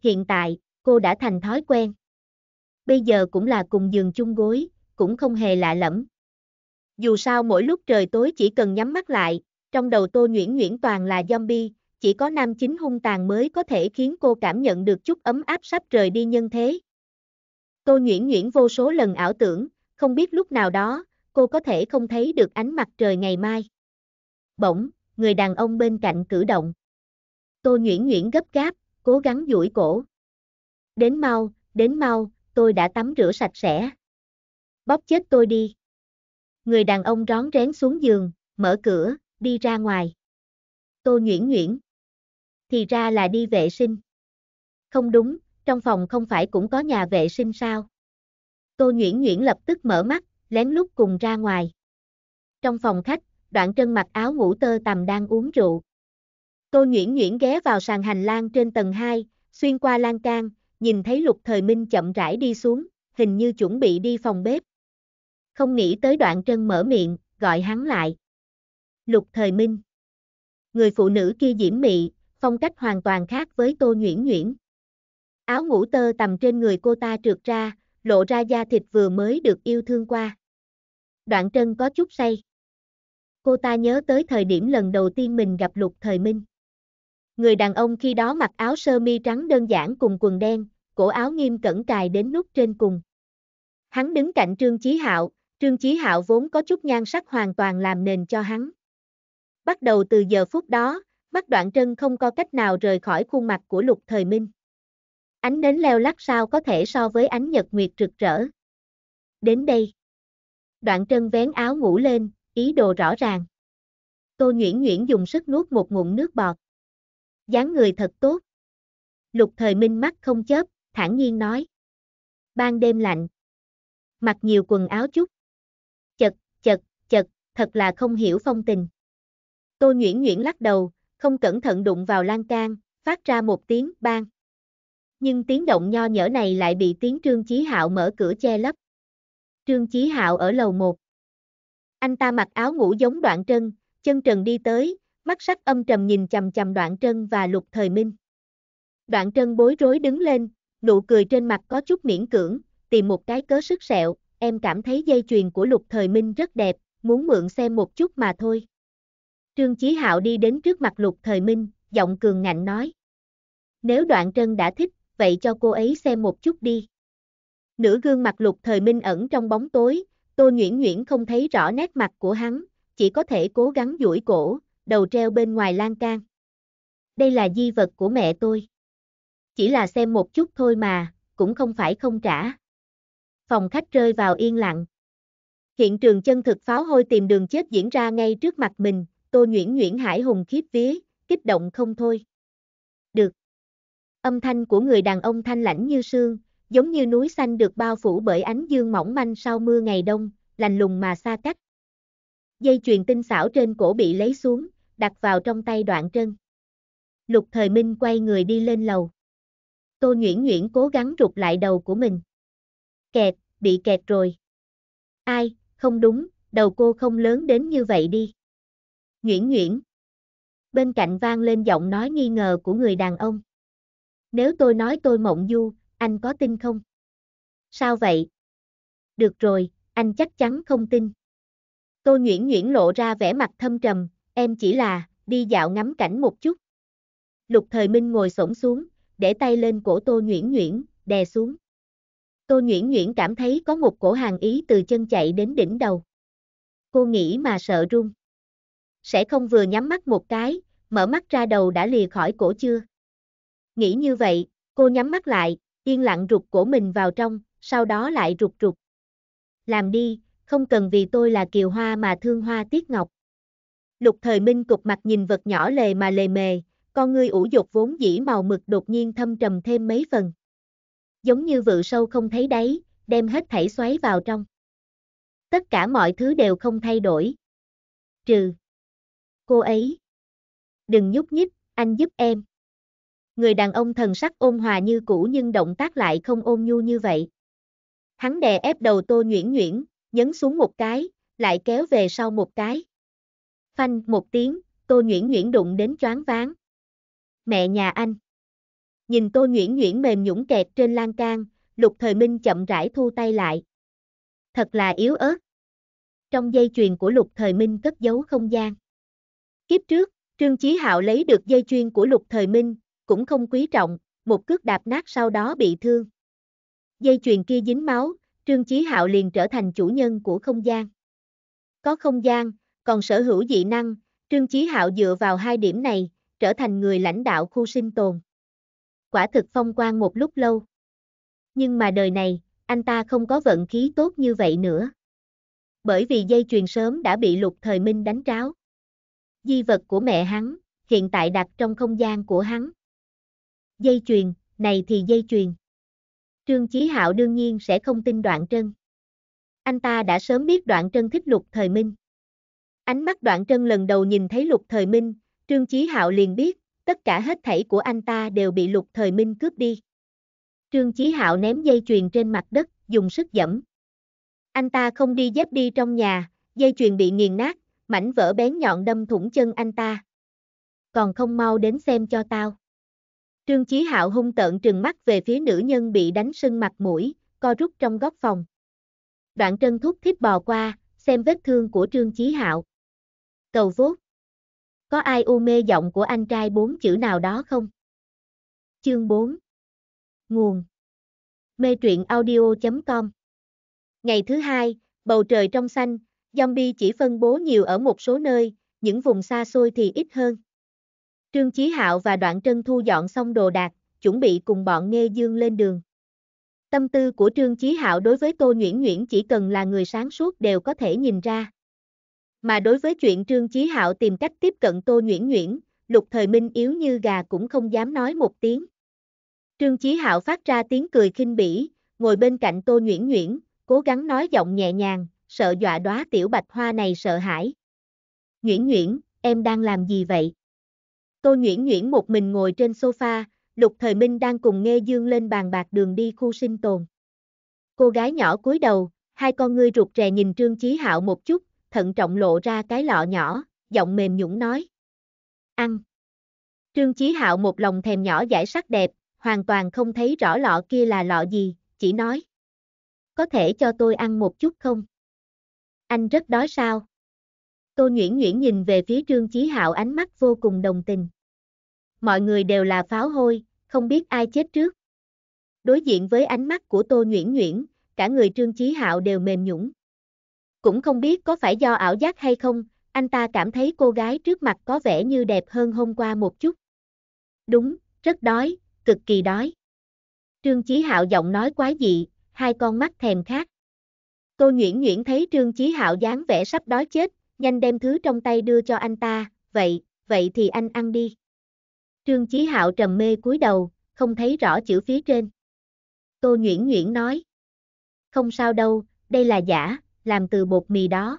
Hiện tại, cô đã thành thói quen. Bây giờ cũng là cùng giường chung gối, cũng không hề lạ lẫm. Dù sao mỗi lúc trời tối chỉ cần nhắm mắt lại, trong đầu Tô Nhuyễn Nhuyễn toàn là zombie, chỉ có nam chính hung tàn mới có thể khiến cô cảm nhận được chút ấm áp sắp rời đi nhân thế. Tô Nhuyễn Nhuyễn vô số lần ảo tưởng, không biết lúc nào đó, cô có thể không thấy được ánh mặt trời ngày mai. Bỗng, người đàn ông bên cạnh cử động. Tô Nhuyễn Nhuyễn gấp gáp, cố gắng duỗi cổ. Đến mau, đến mau, tôi đã tắm rửa sạch sẽ. Bóp chết tôi đi. Người đàn ông rón rén xuống giường, mở cửa, đi ra ngoài. Tô Nhuyễn Nhuyễn. Thì ra là đi vệ sinh. Không đúng, trong phòng không phải cũng có nhà vệ sinh sao? Tô Nhuyễn Nhuyễn lập tức mở mắt, lén lút cùng ra ngoài. Trong phòng khách, đoạn trân mặc áo ngủ tơ tằm đang uống rượu. Tô Nguyễn Nguyễn ghé vào sàn hành lang trên tầng 2, xuyên qua lan can, nhìn thấy lục thời minh chậm rãi đi xuống, hình như chuẩn bị đi phòng bếp. Không nghĩ tới đoạn trân mở miệng, gọi hắn lại. Lục thời minh. Người phụ nữ kia diễm mị, phong cách hoàn toàn khác với Tô Nguyễn Nguyễn. Áo ngủ tơ tầm trên người cô ta trượt ra, lộ ra da thịt vừa mới được yêu thương qua. Đoạn trân có chút say cô ta nhớ tới thời điểm lần đầu tiên mình gặp lục thời minh. Người đàn ông khi đó mặc áo sơ mi trắng đơn giản cùng quần đen, cổ áo nghiêm cẩn cài đến nút trên cùng. Hắn đứng cạnh Trương Chí Hạo, Trương Chí Hạo vốn có chút nhan sắc hoàn toàn làm nền cho hắn. Bắt đầu từ giờ phút đó, mắt đoạn trân không có cách nào rời khỏi khuôn mặt của lục thời minh. Ánh nến leo lắc sao có thể so với ánh nhật nguyệt rực rỡ. Đến đây. Đoạn trân vén áo ngủ lên, ý đồ rõ ràng. Tô nhuyễn nhuyễn dùng sức nuốt một ngụm nước bọt. dáng người thật tốt. Lục thời minh mắt không chớp, thản nhiên nói. Ban đêm lạnh. Mặc nhiều quần áo chút. Chật, chật, chật, thật là không hiểu phong tình. Tô nhuyễn nhuyễn lắc đầu, không cẩn thận đụng vào lan can, phát ra một tiếng bang. Nhưng tiếng động nho nhở này lại bị tiếng Trương Chí Hạo mở cửa che lấp. Trương Chí Hạo ở lầu 1. Anh ta mặc áo ngủ giống đoạn trân, chân trần đi tới, mắt sắc âm trầm nhìn chầm chầm đoạn trân và lục thời minh. Đoạn trân bối rối đứng lên, nụ cười trên mặt có chút miễn cưỡng, tìm một cái cớ sức sẹo, em cảm thấy dây chuyền của lục thời minh rất đẹp, muốn mượn xem một chút mà thôi. Trương Chí Hạo đi đến trước mặt lục thời minh, giọng cường ngạnh nói. Nếu đoạn trân đã thích, vậy cho cô ấy xem một chút đi. Nửa gương mặt lục thời minh ẩn trong bóng tối, Tô Nguyễn Nguyễn không thấy rõ nét mặt của hắn, chỉ có thể cố gắng duỗi cổ, đầu treo bên ngoài lan can. Đây là di vật của mẹ tôi. Chỉ là xem một chút thôi mà, cũng không phải không trả. Phòng khách rơi vào yên lặng. Hiện trường chân thực pháo hôi tìm đường chết diễn ra ngay trước mặt mình, Tô Nguyễn Nguyễn Hải Hùng khiếp vía, kích động không thôi. Được. Âm thanh của người đàn ông thanh lãnh như sương, giống như núi xanh được bao phủ bởi ánh dương mỏng manh sau mưa ngày đông, lành lùng mà xa cách. Dây chuyền tinh xảo trên cổ bị lấy xuống, đặt vào trong tay đoạn trân. Lục thời minh quay người đi lên lầu. Tô Nguyễn Nguyễn cố gắng rụt lại đầu của mình. Kẹt, bị kẹt rồi. Ai, không đúng, đầu cô không lớn đến như vậy đi. Nguyễn Nguyễn. Bên cạnh vang lên giọng nói nghi ngờ của người đàn ông. Nếu tôi nói tôi mộng du, anh có tin không? Sao vậy? Được rồi, anh chắc chắn không tin. Tô Nguyễn Nguyễn lộ ra vẻ mặt thâm trầm, em chỉ là, đi dạo ngắm cảnh một chút. Lục Thời Minh ngồi xổm xuống, để tay lên cổ Tô Nguyễn Nguyễn, đè xuống. Tô Nguyễn Nguyễn cảm thấy có một cổ hàng ý từ chân chạy đến đỉnh đầu. Cô nghĩ mà sợ run. Sẽ không vừa nhắm mắt một cái, mở mắt ra đầu đã lìa khỏi cổ chưa? Nghĩ như vậy, cô nhắm mắt lại, yên lặng rụt cổ mình vào trong, sau đó lại rụt rụt. Làm đi, không cần vì tôi là kiều hoa mà thương hoa tiếc ngọc. Lục thời minh cục mặt nhìn vật nhỏ lề mà lề mề, con ngươi ủ dục vốn dĩ màu mực đột nhiên thâm trầm thêm mấy phần. Giống như vự sâu không thấy đáy, đem hết thảy xoáy vào trong. Tất cả mọi thứ đều không thay đổi. Trừ. Cô ấy. Đừng nhúc nhích, anh giúp em người đàn ông thần sắc ôn hòa như cũ nhưng động tác lại không ôn nhu như vậy. Hắn đè ép đầu Tô Nhuyễn Nhuyễn, nhấn xuống một cái, lại kéo về sau một cái. Phanh một tiếng, Tô Nhuyễn Nhuyễn đụng đến choáng váng. Mẹ nhà anh. Nhìn Tô Nhuyễn Nhuyễn mềm nhũng kẹt trên lan can, Lục Thời Minh chậm rãi thu tay lại. Thật là yếu ớt. Trong dây chuyền của Lục Thời Minh cất giấu không gian. Kiếp trước, Trương Chí Hạo lấy được dây chuyền của Lục Thời Minh, cũng không quý trọng, một cước đạp nát sau đó bị thương. Dây chuyền kia dính máu, Trương Chí Hạo liền trở thành chủ nhân của không gian. Có không gian, còn sở hữu dị năng, Trương Chí Hạo dựa vào hai điểm này, trở thành người lãnh đạo khu sinh tồn. Quả thực phong quang một lúc lâu. Nhưng mà đời này, anh ta không có vận khí tốt như vậy nữa. Bởi vì dây chuyền sớm đã bị lục thời minh đánh tráo. Di vật của mẹ hắn, hiện tại đặt trong không gian của hắn dây chuyền, này thì dây chuyền. Trương Chí Hạo đương nhiên sẽ không tin đoạn trân. Anh ta đã sớm biết đoạn trân thích lục thời minh. Ánh mắt đoạn trân lần đầu nhìn thấy lục thời minh, Trương Chí Hạo liền biết, tất cả hết thảy của anh ta đều bị lục thời minh cướp đi. Trương Chí Hạo ném dây chuyền trên mặt đất, dùng sức dẫm. Anh ta không đi dép đi trong nhà, dây chuyền bị nghiền nát, mảnh vỡ bén nhọn đâm thủng chân anh ta. Còn không mau đến xem cho tao. Trương Chí Hạo hung tợn trừng mắt về phía nữ nhân bị đánh sưng mặt mũi, co rút trong góc phòng. Đoạn trân thúc thiếp bò qua, xem vết thương của Trương Chí Hạo. Cầu vốt. Có ai u mê giọng của anh trai bốn chữ nào đó không? Chương 4 Nguồn Mê truyện audio.com Ngày thứ hai, bầu trời trong xanh, zombie chỉ phân bố nhiều ở một số nơi, những vùng xa xôi thì ít hơn. Trương Chí Hạo và Đoạn Trân thu dọn xong đồ đạc, chuẩn bị cùng bọn Nghe Dương lên đường. Tâm tư của Trương Chí Hạo đối với Tô Nhuyễn Nhuyễn chỉ cần là người sáng suốt đều có thể nhìn ra. Mà đối với chuyện Trương Chí Hạo tìm cách tiếp cận Tô Nhuyễn Nhuyễn, Lục Thời Minh yếu như gà cũng không dám nói một tiếng. Trương Chí Hạo phát ra tiếng cười khinh bỉ, ngồi bên cạnh Tô Nhuyễn Nhuyễn, cố gắng nói giọng nhẹ nhàng, sợ dọa đóa tiểu bạch hoa này sợ hãi. Nhuyễn Nhuyễn, em đang làm gì vậy? Tô Nguyễn Nguyễn một mình ngồi trên sofa, Lục Thời Minh đang cùng Nghe Dương lên bàn bạc đường đi khu sinh tồn. Cô gái nhỏ cúi đầu, hai con ngươi rụt rè nhìn Trương Chí Hạo một chút, thận trọng lộ ra cái lọ nhỏ, giọng mềm nhũn nói: "Ăn." Trương Chí Hạo một lòng thèm nhỏ giải sắc đẹp, hoàn toàn không thấy rõ lọ kia là lọ gì, chỉ nói: "Có thể cho tôi ăn một chút không?" Anh rất đói sao? Tô Nhuyễn Nhuyễn nhìn về phía Trương Chí Hạo ánh mắt vô cùng đồng tình. Mọi người đều là pháo hôi, không biết ai chết trước. Đối diện với ánh mắt của Tô Nhuyễn Nhuyễn, cả người Trương Chí Hạo đều mềm nhũn. Cũng không biết có phải do ảo giác hay không, anh ta cảm thấy cô gái trước mặt có vẻ như đẹp hơn hôm qua một chút. Đúng, rất đói, cực kỳ đói. Trương Chí Hạo giọng nói quá dị, hai con mắt thèm khát. Tô Nhuyễn Nhuyễn thấy Trương Chí Hạo dáng vẻ sắp đói chết, nhanh đem thứ trong tay đưa cho anh ta, vậy, vậy thì anh ăn đi. Trương Chí Hạo trầm mê cúi đầu, không thấy rõ chữ phía trên. Tô Nhuyễn Nhuyễn nói. Không sao đâu, đây là giả, làm từ bột mì đó.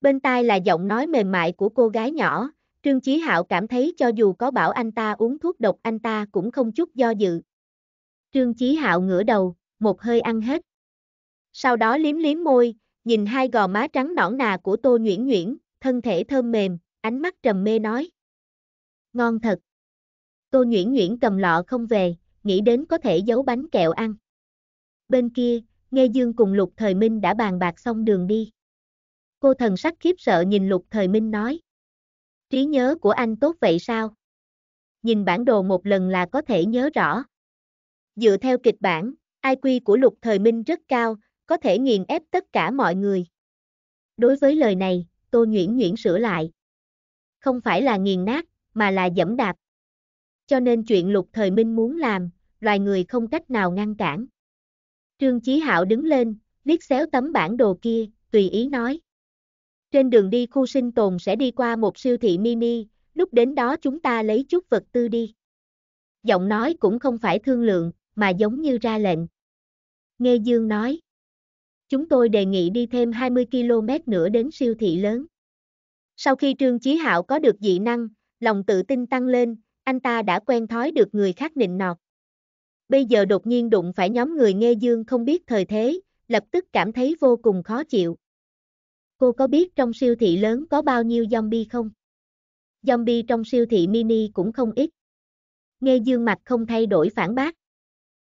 Bên tai là giọng nói mềm mại của cô gái nhỏ, Trương Chí Hạo cảm thấy cho dù có bảo anh ta uống thuốc độc anh ta cũng không chút do dự. Trương Chí Hạo ngửa đầu, một hơi ăn hết. Sau đó liếm liếm môi, nhìn hai gò má trắng nõn nà của Tô Nhuyễn Nhuyễn, thân thể thơm mềm, ánh mắt trầm mê nói. Ngon thật. Tô Nhuyễn Nhuyễn cầm lọ không về, nghĩ đến có thể giấu bánh kẹo ăn. Bên kia, Nghe Dương cùng Lục Thời Minh đã bàn bạc xong đường đi. Cô thần sắc khiếp sợ nhìn Lục Thời Minh nói. Trí nhớ của anh tốt vậy sao? Nhìn bản đồ một lần là có thể nhớ rõ. Dựa theo kịch bản, IQ của Lục Thời Minh rất cao, có thể nghiền ép tất cả mọi người. Đối với lời này, Tô Nhuyễn Nhuyễn sửa lại. Không phải là nghiền nát, mà là dẫm đạp. Cho nên chuyện lục thời minh muốn làm, loài người không cách nào ngăn cản. Trương Chí Hạo đứng lên, liếc xéo tấm bản đồ kia, tùy ý nói. Trên đường đi khu sinh tồn sẽ đi qua một siêu thị mini, lúc đến đó chúng ta lấy chút vật tư đi. Giọng nói cũng không phải thương lượng, mà giống như ra lệnh. Nghe Dương nói chúng tôi đề nghị đi thêm 20 km nữa đến siêu thị lớn. Sau khi Trương Chí Hạo có được dị năng, lòng tự tin tăng lên, anh ta đã quen thói được người khác nịnh nọt. Bây giờ đột nhiên đụng phải nhóm người nghe dương không biết thời thế, lập tức cảm thấy vô cùng khó chịu. Cô có biết trong siêu thị lớn có bao nhiêu zombie không? Zombie trong siêu thị mini cũng không ít. Nghe dương mặt không thay đổi phản bác.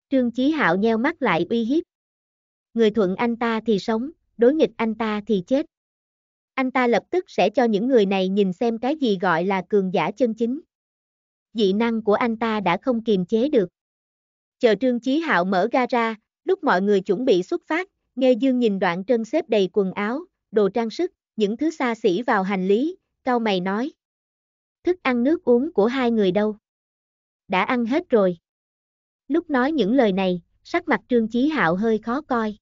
Trương Chí Hạo nheo mắt lại uy hiếp người thuận anh ta thì sống, đối nghịch anh ta thì chết. Anh ta lập tức sẽ cho những người này nhìn xem cái gì gọi là cường giả chân chính. Dị năng của anh ta đã không kiềm chế được. Chờ Trương Chí Hạo mở ga ra, lúc mọi người chuẩn bị xuất phát, Nghe Dương nhìn đoạn trân xếp đầy quần áo, đồ trang sức, những thứ xa xỉ vào hành lý, cao mày nói. Thức ăn nước uống của hai người đâu? Đã ăn hết rồi. Lúc nói những lời này, sắc mặt Trương Chí Hạo hơi khó coi.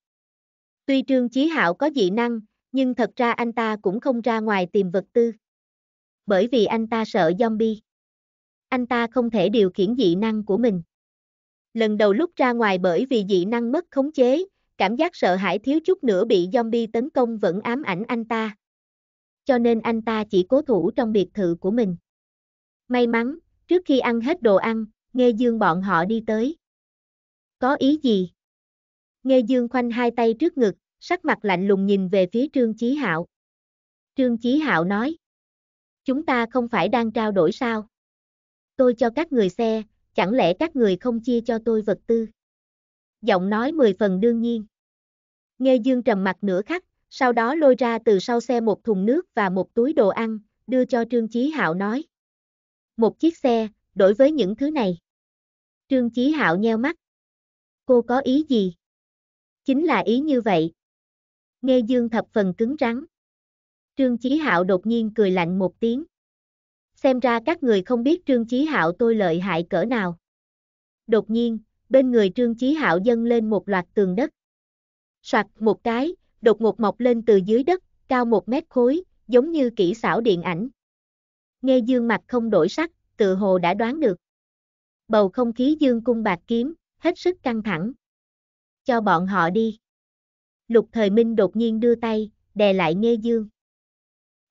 Tuy Trương Chí Hạo có dị năng, nhưng thật ra anh ta cũng không ra ngoài tìm vật tư. Bởi vì anh ta sợ zombie. Anh ta không thể điều khiển dị năng của mình. Lần đầu lúc ra ngoài bởi vì dị năng mất khống chế, cảm giác sợ hãi thiếu chút nữa bị zombie tấn công vẫn ám ảnh anh ta. Cho nên anh ta chỉ cố thủ trong biệt thự của mình. May mắn, trước khi ăn hết đồ ăn, Nghe Dương bọn họ đi tới. Có ý gì? Nghe Dương khoanh hai tay trước ngực, sắc mặt lạnh lùng nhìn về phía Trương Chí Hạo. Trương Chí Hạo nói, chúng ta không phải đang trao đổi sao? Tôi cho các người xe, chẳng lẽ các người không chia cho tôi vật tư? Giọng nói mười phần đương nhiên. Nghe Dương trầm mặt nửa khắc, sau đó lôi ra từ sau xe một thùng nước và một túi đồ ăn, đưa cho Trương Chí Hạo nói. Một chiếc xe, đổi với những thứ này. Trương Chí Hạo nheo mắt. Cô có ý gì? Chính là ý như vậy, Nghe Dương thập phần cứng rắn. Trương Chí Hạo đột nhiên cười lạnh một tiếng. Xem ra các người không biết Trương Chí Hạo tôi lợi hại cỡ nào. Đột nhiên, bên người Trương Chí Hạo dâng lên một loạt tường đất. Soạt một cái, đột ngột mọc lên từ dưới đất, cao một mét khối, giống như kỹ xảo điện ảnh. Nghe Dương mặt không đổi sắc, tự hồ đã đoán được. Bầu không khí Dương cung bạc kiếm, hết sức căng thẳng. Cho bọn họ đi. Lục Thời Minh đột nhiên đưa tay, đè lại Nghê Dương.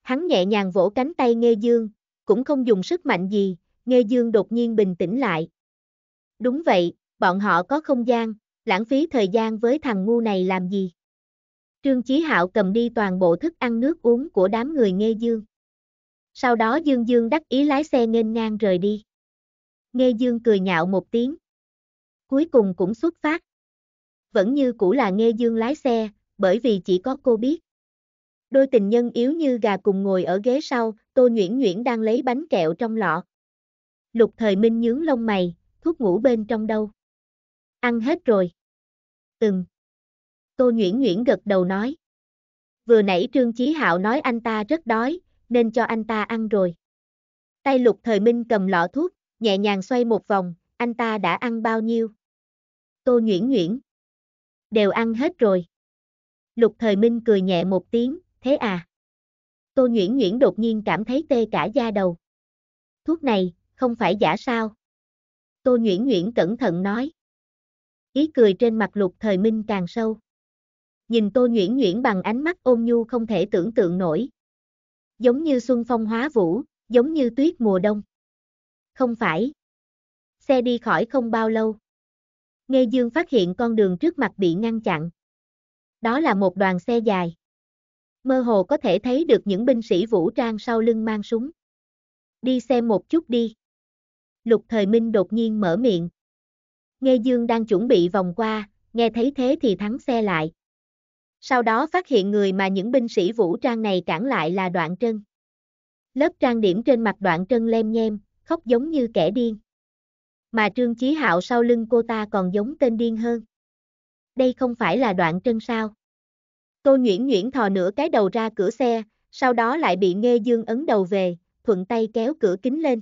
Hắn nhẹ nhàng vỗ cánh tay Nghê Dương, cũng không dùng sức mạnh gì, Nghê Dương đột nhiên bình tĩnh lại. Đúng vậy, bọn họ có không gian, lãng phí thời gian với thằng ngu này làm gì? Trương Chí Hạo cầm đi toàn bộ thức ăn nước uống của đám người Nghê Dương. Sau đó Dương Dương đắc ý lái xe nghênh ngang rời đi. Nghê Dương cười nhạo một tiếng. Cuối cùng cũng xuất phát vẫn như cũ là nghe dương lái xe, bởi vì chỉ có cô biết. Đôi tình nhân yếu như gà cùng ngồi ở ghế sau, Tô Nhuyễn Nhuyễn đang lấy bánh kẹo trong lọ. Lục thời minh nhướng lông mày, thuốc ngủ bên trong đâu? Ăn hết rồi. Ừm. Tô Nhuyễn Nhuyễn gật đầu nói. Vừa nãy Trương Chí Hạo nói anh ta rất đói, nên cho anh ta ăn rồi. Tay lục thời minh cầm lọ thuốc, nhẹ nhàng xoay một vòng, anh ta đã ăn bao nhiêu? Tô Nhuyễn Nhuyễn đều ăn hết rồi. Lục thời minh cười nhẹ một tiếng, thế à? Tô Nguyễn Nguyễn đột nhiên cảm thấy tê cả da đầu. Thuốc này, không phải giả sao? Tô Nguyễn Nguyễn cẩn thận nói. Ý cười trên mặt lục thời minh càng sâu. Nhìn Tô Nguyễn Nguyễn bằng ánh mắt ôn nhu không thể tưởng tượng nổi. Giống như xuân phong hóa vũ, giống như tuyết mùa đông. Không phải. Xe đi khỏi không bao lâu. Nghe Dương phát hiện con đường trước mặt bị ngăn chặn. Đó là một đoàn xe dài. Mơ hồ có thể thấy được những binh sĩ vũ trang sau lưng mang súng. Đi xem một chút đi. Lục Thời Minh đột nhiên mở miệng. Nghe Dương đang chuẩn bị vòng qua, nghe thấy thế thì thắng xe lại. Sau đó phát hiện người mà những binh sĩ vũ trang này cản lại là Đoạn Trân. Lớp trang điểm trên mặt Đoạn Trân lem nhem, khóc giống như kẻ điên mà Trương Chí Hạo sau lưng cô ta còn giống tên điên hơn. Đây không phải là đoạn chân sao? Tô nhuyễn nhuyễn thò nửa cái đầu ra cửa xe, sau đó lại bị nghe Dương ấn đầu về, thuận tay kéo cửa kính lên.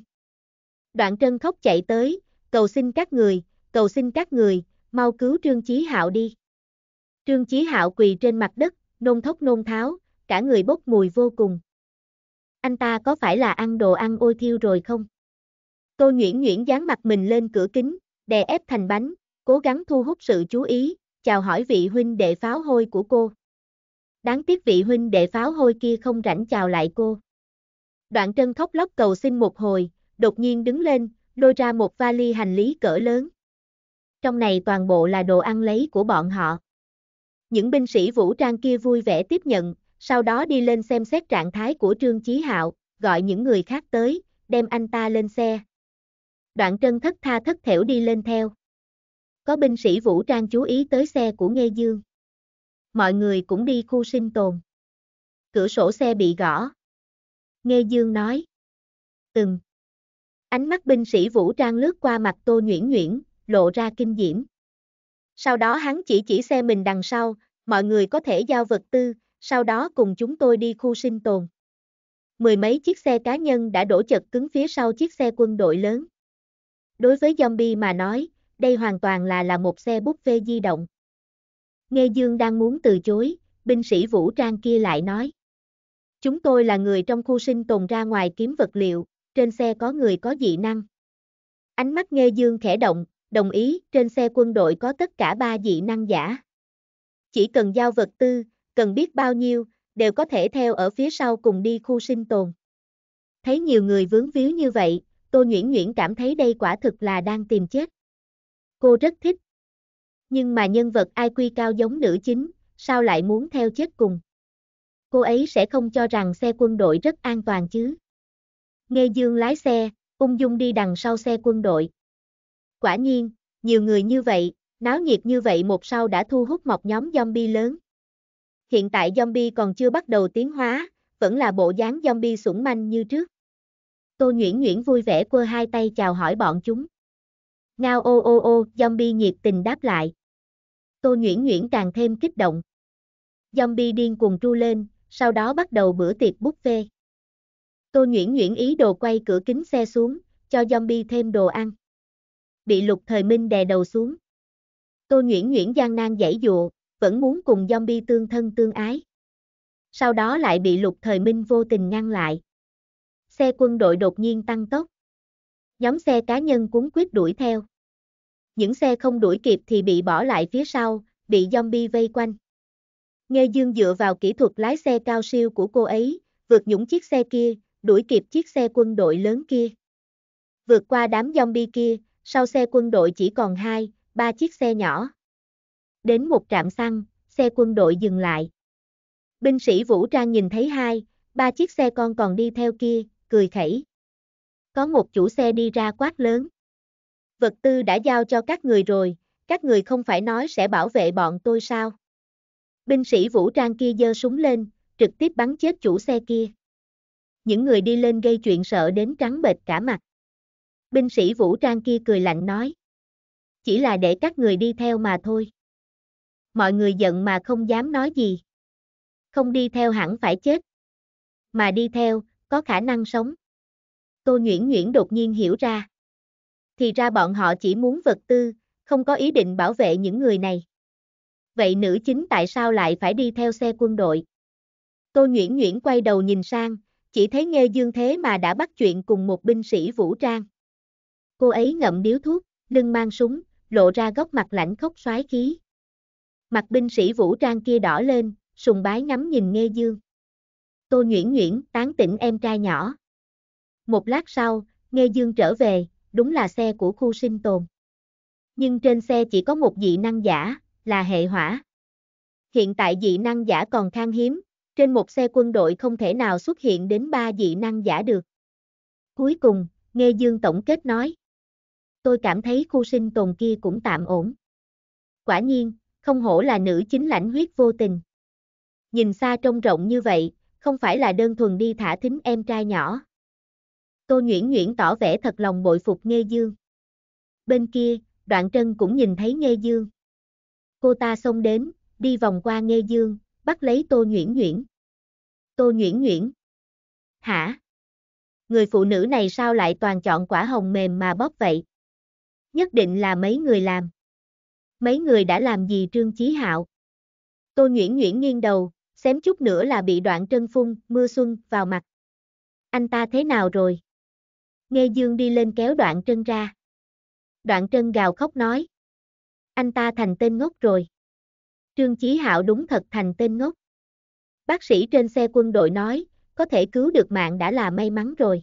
Đoạn chân khóc chạy tới, cầu xin các người, cầu xin các người, mau cứu Trương Chí Hạo đi. Trương Chí Hạo quỳ trên mặt đất, nôn thốc nôn tháo, cả người bốc mùi vô cùng. Anh ta có phải là ăn đồ ăn ôi thiêu rồi không? Tôi Nguyễn Nguyễn dán mặt mình lên cửa kính, đè ép thành bánh, cố gắng thu hút sự chú ý, chào hỏi vị huynh đệ pháo hôi của cô. Đáng tiếc vị huynh đệ pháo hôi kia không rảnh chào lại cô. Đoạn trân khóc lóc cầu xin một hồi, đột nhiên đứng lên, lôi ra một vali hành lý cỡ lớn. Trong này toàn bộ là đồ ăn lấy của bọn họ. Những binh sĩ vũ trang kia vui vẻ tiếp nhận, sau đó đi lên xem xét trạng thái của Trương Chí Hạo, gọi những người khác tới, đem anh ta lên xe, đoạn trân thất tha thất thểu đi lên theo. Có binh sĩ vũ trang chú ý tới xe của Nghe Dương. Mọi người cũng đi khu sinh tồn. Cửa sổ xe bị gõ. Nghe Dương nói. Từng. Ánh mắt binh sĩ vũ trang lướt qua mặt Tô Nhuyễn Nhuyễn, lộ ra kinh diễm. Sau đó hắn chỉ chỉ xe mình đằng sau, mọi người có thể giao vật tư, sau đó cùng chúng tôi đi khu sinh tồn. Mười mấy chiếc xe cá nhân đã đổ chật cứng phía sau chiếc xe quân đội lớn. Đối với zombie mà nói, đây hoàn toàn là là một xe bút phê di động. Nghe Dương đang muốn từ chối, binh sĩ vũ trang kia lại nói. Chúng tôi là người trong khu sinh tồn ra ngoài kiếm vật liệu, trên xe có người có dị năng. Ánh mắt Nghe Dương khẽ động, đồng ý, trên xe quân đội có tất cả ba dị năng giả. Chỉ cần giao vật tư, cần biết bao nhiêu, đều có thể theo ở phía sau cùng đi khu sinh tồn. Thấy nhiều người vướng víu như vậy, Tô Nhuyễn Nhuyễn cảm thấy đây quả thực là đang tìm chết. Cô rất thích. Nhưng mà nhân vật IQ cao giống nữ chính, sao lại muốn theo chết cùng? Cô ấy sẽ không cho rằng xe quân đội rất an toàn chứ. Nghe Dương lái xe, ung dung đi đằng sau xe quân đội. Quả nhiên, nhiều người như vậy, náo nhiệt như vậy một sau đã thu hút một nhóm zombie lớn. Hiện tại zombie còn chưa bắt đầu tiến hóa, vẫn là bộ dáng zombie sủng manh như trước. Tô Nguyễn Nguyễn vui vẻ quơ hai tay chào hỏi bọn chúng. Ngao ô ô ô, zombie nhiệt tình đáp lại. Tô Nguyễn Nguyễn càng thêm kích động. Zombie điên cuồng tru lên, sau đó bắt đầu bữa tiệc buffet. Tô Nguyễn Nguyễn ý đồ quay cửa kính xe xuống, cho zombie thêm đồ ăn. Bị lục thời minh đè đầu xuống. Tô Nguyễn Nguyễn gian nan giải dụa, vẫn muốn cùng zombie tương thân tương ái. Sau đó lại bị lục thời minh vô tình ngăn lại xe quân đội đột nhiên tăng tốc. Nhóm xe cá nhân cuốn quyết đuổi theo. Những xe không đuổi kịp thì bị bỏ lại phía sau, bị zombie vây quanh. Nghe Dương dựa vào kỹ thuật lái xe cao siêu của cô ấy, vượt những chiếc xe kia, đuổi kịp chiếc xe quân đội lớn kia. Vượt qua đám zombie kia, sau xe quân đội chỉ còn hai, ba chiếc xe nhỏ. Đến một trạm xăng, xe quân đội dừng lại. Binh sĩ vũ trang nhìn thấy hai, ba chiếc xe con còn đi theo kia, cười khẩy. Có một chủ xe đi ra quát lớn. Vật tư đã giao cho các người rồi, các người không phải nói sẽ bảo vệ bọn tôi sao? Binh sĩ vũ trang kia giơ súng lên, trực tiếp bắn chết chủ xe kia. Những người đi lên gây chuyện sợ đến trắng bệch cả mặt. Binh sĩ vũ trang kia cười lạnh nói. Chỉ là để các người đi theo mà thôi. Mọi người giận mà không dám nói gì. Không đi theo hẳn phải chết. Mà đi theo, có khả năng sống. Tô Nguyễn Nguyễn đột nhiên hiểu ra. Thì ra bọn họ chỉ muốn vật tư, không có ý định bảo vệ những người này. Vậy nữ chính tại sao lại phải đi theo xe quân đội? Tô Nguyễn Nguyễn quay đầu nhìn sang, chỉ thấy Nghe Dương thế mà đã bắt chuyện cùng một binh sĩ vũ trang. Cô ấy ngậm điếu thuốc, lưng mang súng, lộ ra góc mặt lãnh khốc xoái khí. Mặt binh sĩ vũ trang kia đỏ lên, sùng bái ngắm nhìn Nghe Dương. Tô nhuyễn nhuyễn tán tỉnh em trai nhỏ. Một lát sau, Nghe Dương trở về, đúng là xe của khu sinh tồn. Nhưng trên xe chỉ có một dị năng giả, là hệ hỏa. Hiện tại dị năng giả còn khan hiếm, trên một xe quân đội không thể nào xuất hiện đến ba dị năng giả được. Cuối cùng, Nghe Dương tổng kết nói. Tôi cảm thấy khu sinh tồn kia cũng tạm ổn. Quả nhiên, không hổ là nữ chính lãnh huyết vô tình. Nhìn xa trông rộng như vậy, không phải là đơn thuần đi thả thính em trai nhỏ. Tô Nguyễn Nguyễn tỏ vẻ thật lòng bội phục Nghê Dương. Bên kia, Đoạn Trân cũng nhìn thấy Nghê Dương. Cô ta xông đến, đi vòng qua Nghê Dương, bắt lấy Tô Nguyễn Nguyễn. Tô Nguyễn Nguyễn. Hả? Người phụ nữ này sao lại toàn chọn quả hồng mềm mà bóp vậy? Nhất định là mấy người làm. Mấy người đã làm gì Trương Chí Hạo? Tô Nguyễn Nguyễn nghiêng đầu, xém chút nữa là bị đoạn trân phun, mưa xuân, vào mặt. Anh ta thế nào rồi? Nghe Dương đi lên kéo đoạn trân ra. Đoạn trân gào khóc nói. Anh ta thành tên ngốc rồi. Trương Chí Hạo đúng thật thành tên ngốc. Bác sĩ trên xe quân đội nói, có thể cứu được mạng đã là may mắn rồi.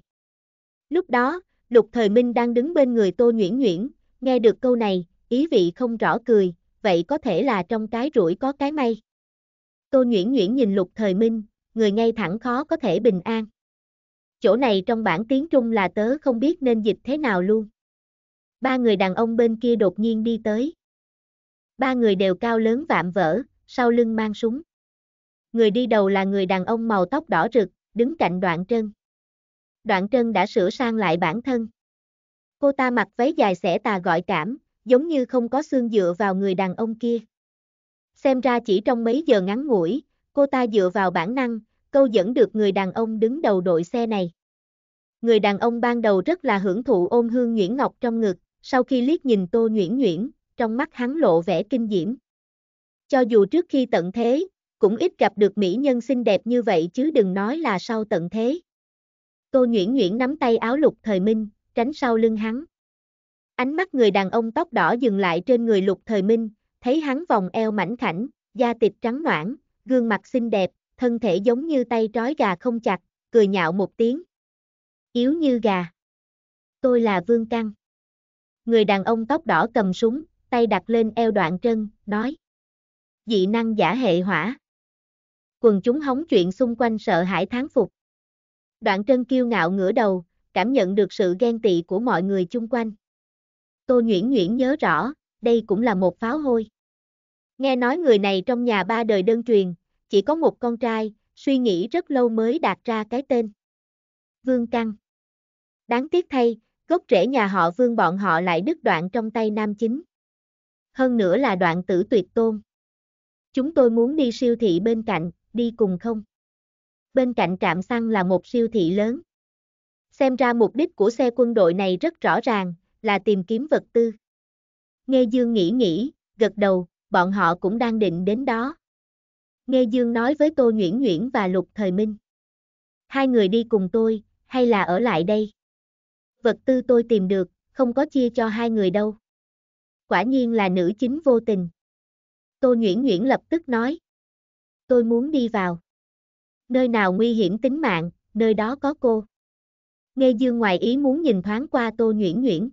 Lúc đó, Lục Thời Minh đang đứng bên người Tô Nhuyễn Nhuyễn, nghe được câu này, ý vị không rõ cười, vậy có thể là trong cái rủi có cái may. Tô Nhuyễn Nhuyễn nhìn lục thời minh, người ngay thẳng khó có thể bình an. Chỗ này trong bản tiếng Trung là tớ không biết nên dịch thế nào luôn. Ba người đàn ông bên kia đột nhiên đi tới. Ba người đều cao lớn vạm vỡ, sau lưng mang súng. Người đi đầu là người đàn ông màu tóc đỏ rực, đứng cạnh đoạn trân. Đoạn trân đã sửa sang lại bản thân. Cô ta mặc váy dài xẻ tà gọi cảm, giống như không có xương dựa vào người đàn ông kia. Xem ra chỉ trong mấy giờ ngắn ngủi, cô ta dựa vào bản năng, câu dẫn được người đàn ông đứng đầu đội xe này. Người đàn ông ban đầu rất là hưởng thụ ôm hương Nguyễn Ngọc trong ngực, sau khi liếc nhìn Tô Nguyễn Nguyễn, trong mắt hắn lộ vẻ kinh diễm. Cho dù trước khi tận thế, cũng ít gặp được mỹ nhân xinh đẹp như vậy chứ đừng nói là sau tận thế. Tô Nguyễn Nguyễn nắm tay áo lục thời minh, tránh sau lưng hắn. Ánh mắt người đàn ông tóc đỏ dừng lại trên người lục thời minh, thấy hắn vòng eo mảnh khảnh, da thịt trắng noãn, gương mặt xinh đẹp, thân thể giống như tay trói gà không chặt, cười nhạo một tiếng. Yếu như gà. Tôi là Vương Căng. Người đàn ông tóc đỏ cầm súng, tay đặt lên eo đoạn chân, nói. Dị năng giả hệ hỏa. Quần chúng hóng chuyện xung quanh sợ hãi tháng phục. Đoạn chân kiêu ngạo ngửa đầu, cảm nhận được sự ghen tị của mọi người chung quanh. Tô Nguyễn Nguyễn nhớ rõ, đây cũng là một pháo hôi. Nghe nói người này trong nhà ba đời đơn truyền, chỉ có một con trai, suy nghĩ rất lâu mới đạt ra cái tên. Vương Căng Đáng tiếc thay, gốc rễ nhà họ Vương bọn họ lại đứt đoạn trong tay nam chính. Hơn nữa là đoạn tử tuyệt tôn. Chúng tôi muốn đi siêu thị bên cạnh, đi cùng không? Bên cạnh trạm xăng là một siêu thị lớn. Xem ra mục đích của xe quân đội này rất rõ ràng, là tìm kiếm vật tư. Nghe Dương nghĩ nghĩ, gật đầu, bọn họ cũng đang định đến đó. Nghe Dương nói với Tô Nguyễn Nguyễn và Lục Thời Minh. Hai người đi cùng tôi, hay là ở lại đây? Vật tư tôi tìm được, không có chia cho hai người đâu. Quả nhiên là nữ chính vô tình. Tô Nguyễn Nguyễn lập tức nói. Tôi muốn đi vào. Nơi nào nguy hiểm tính mạng, nơi đó có cô. Nghe Dương ngoài ý muốn nhìn thoáng qua Tô Nguyễn Nguyễn.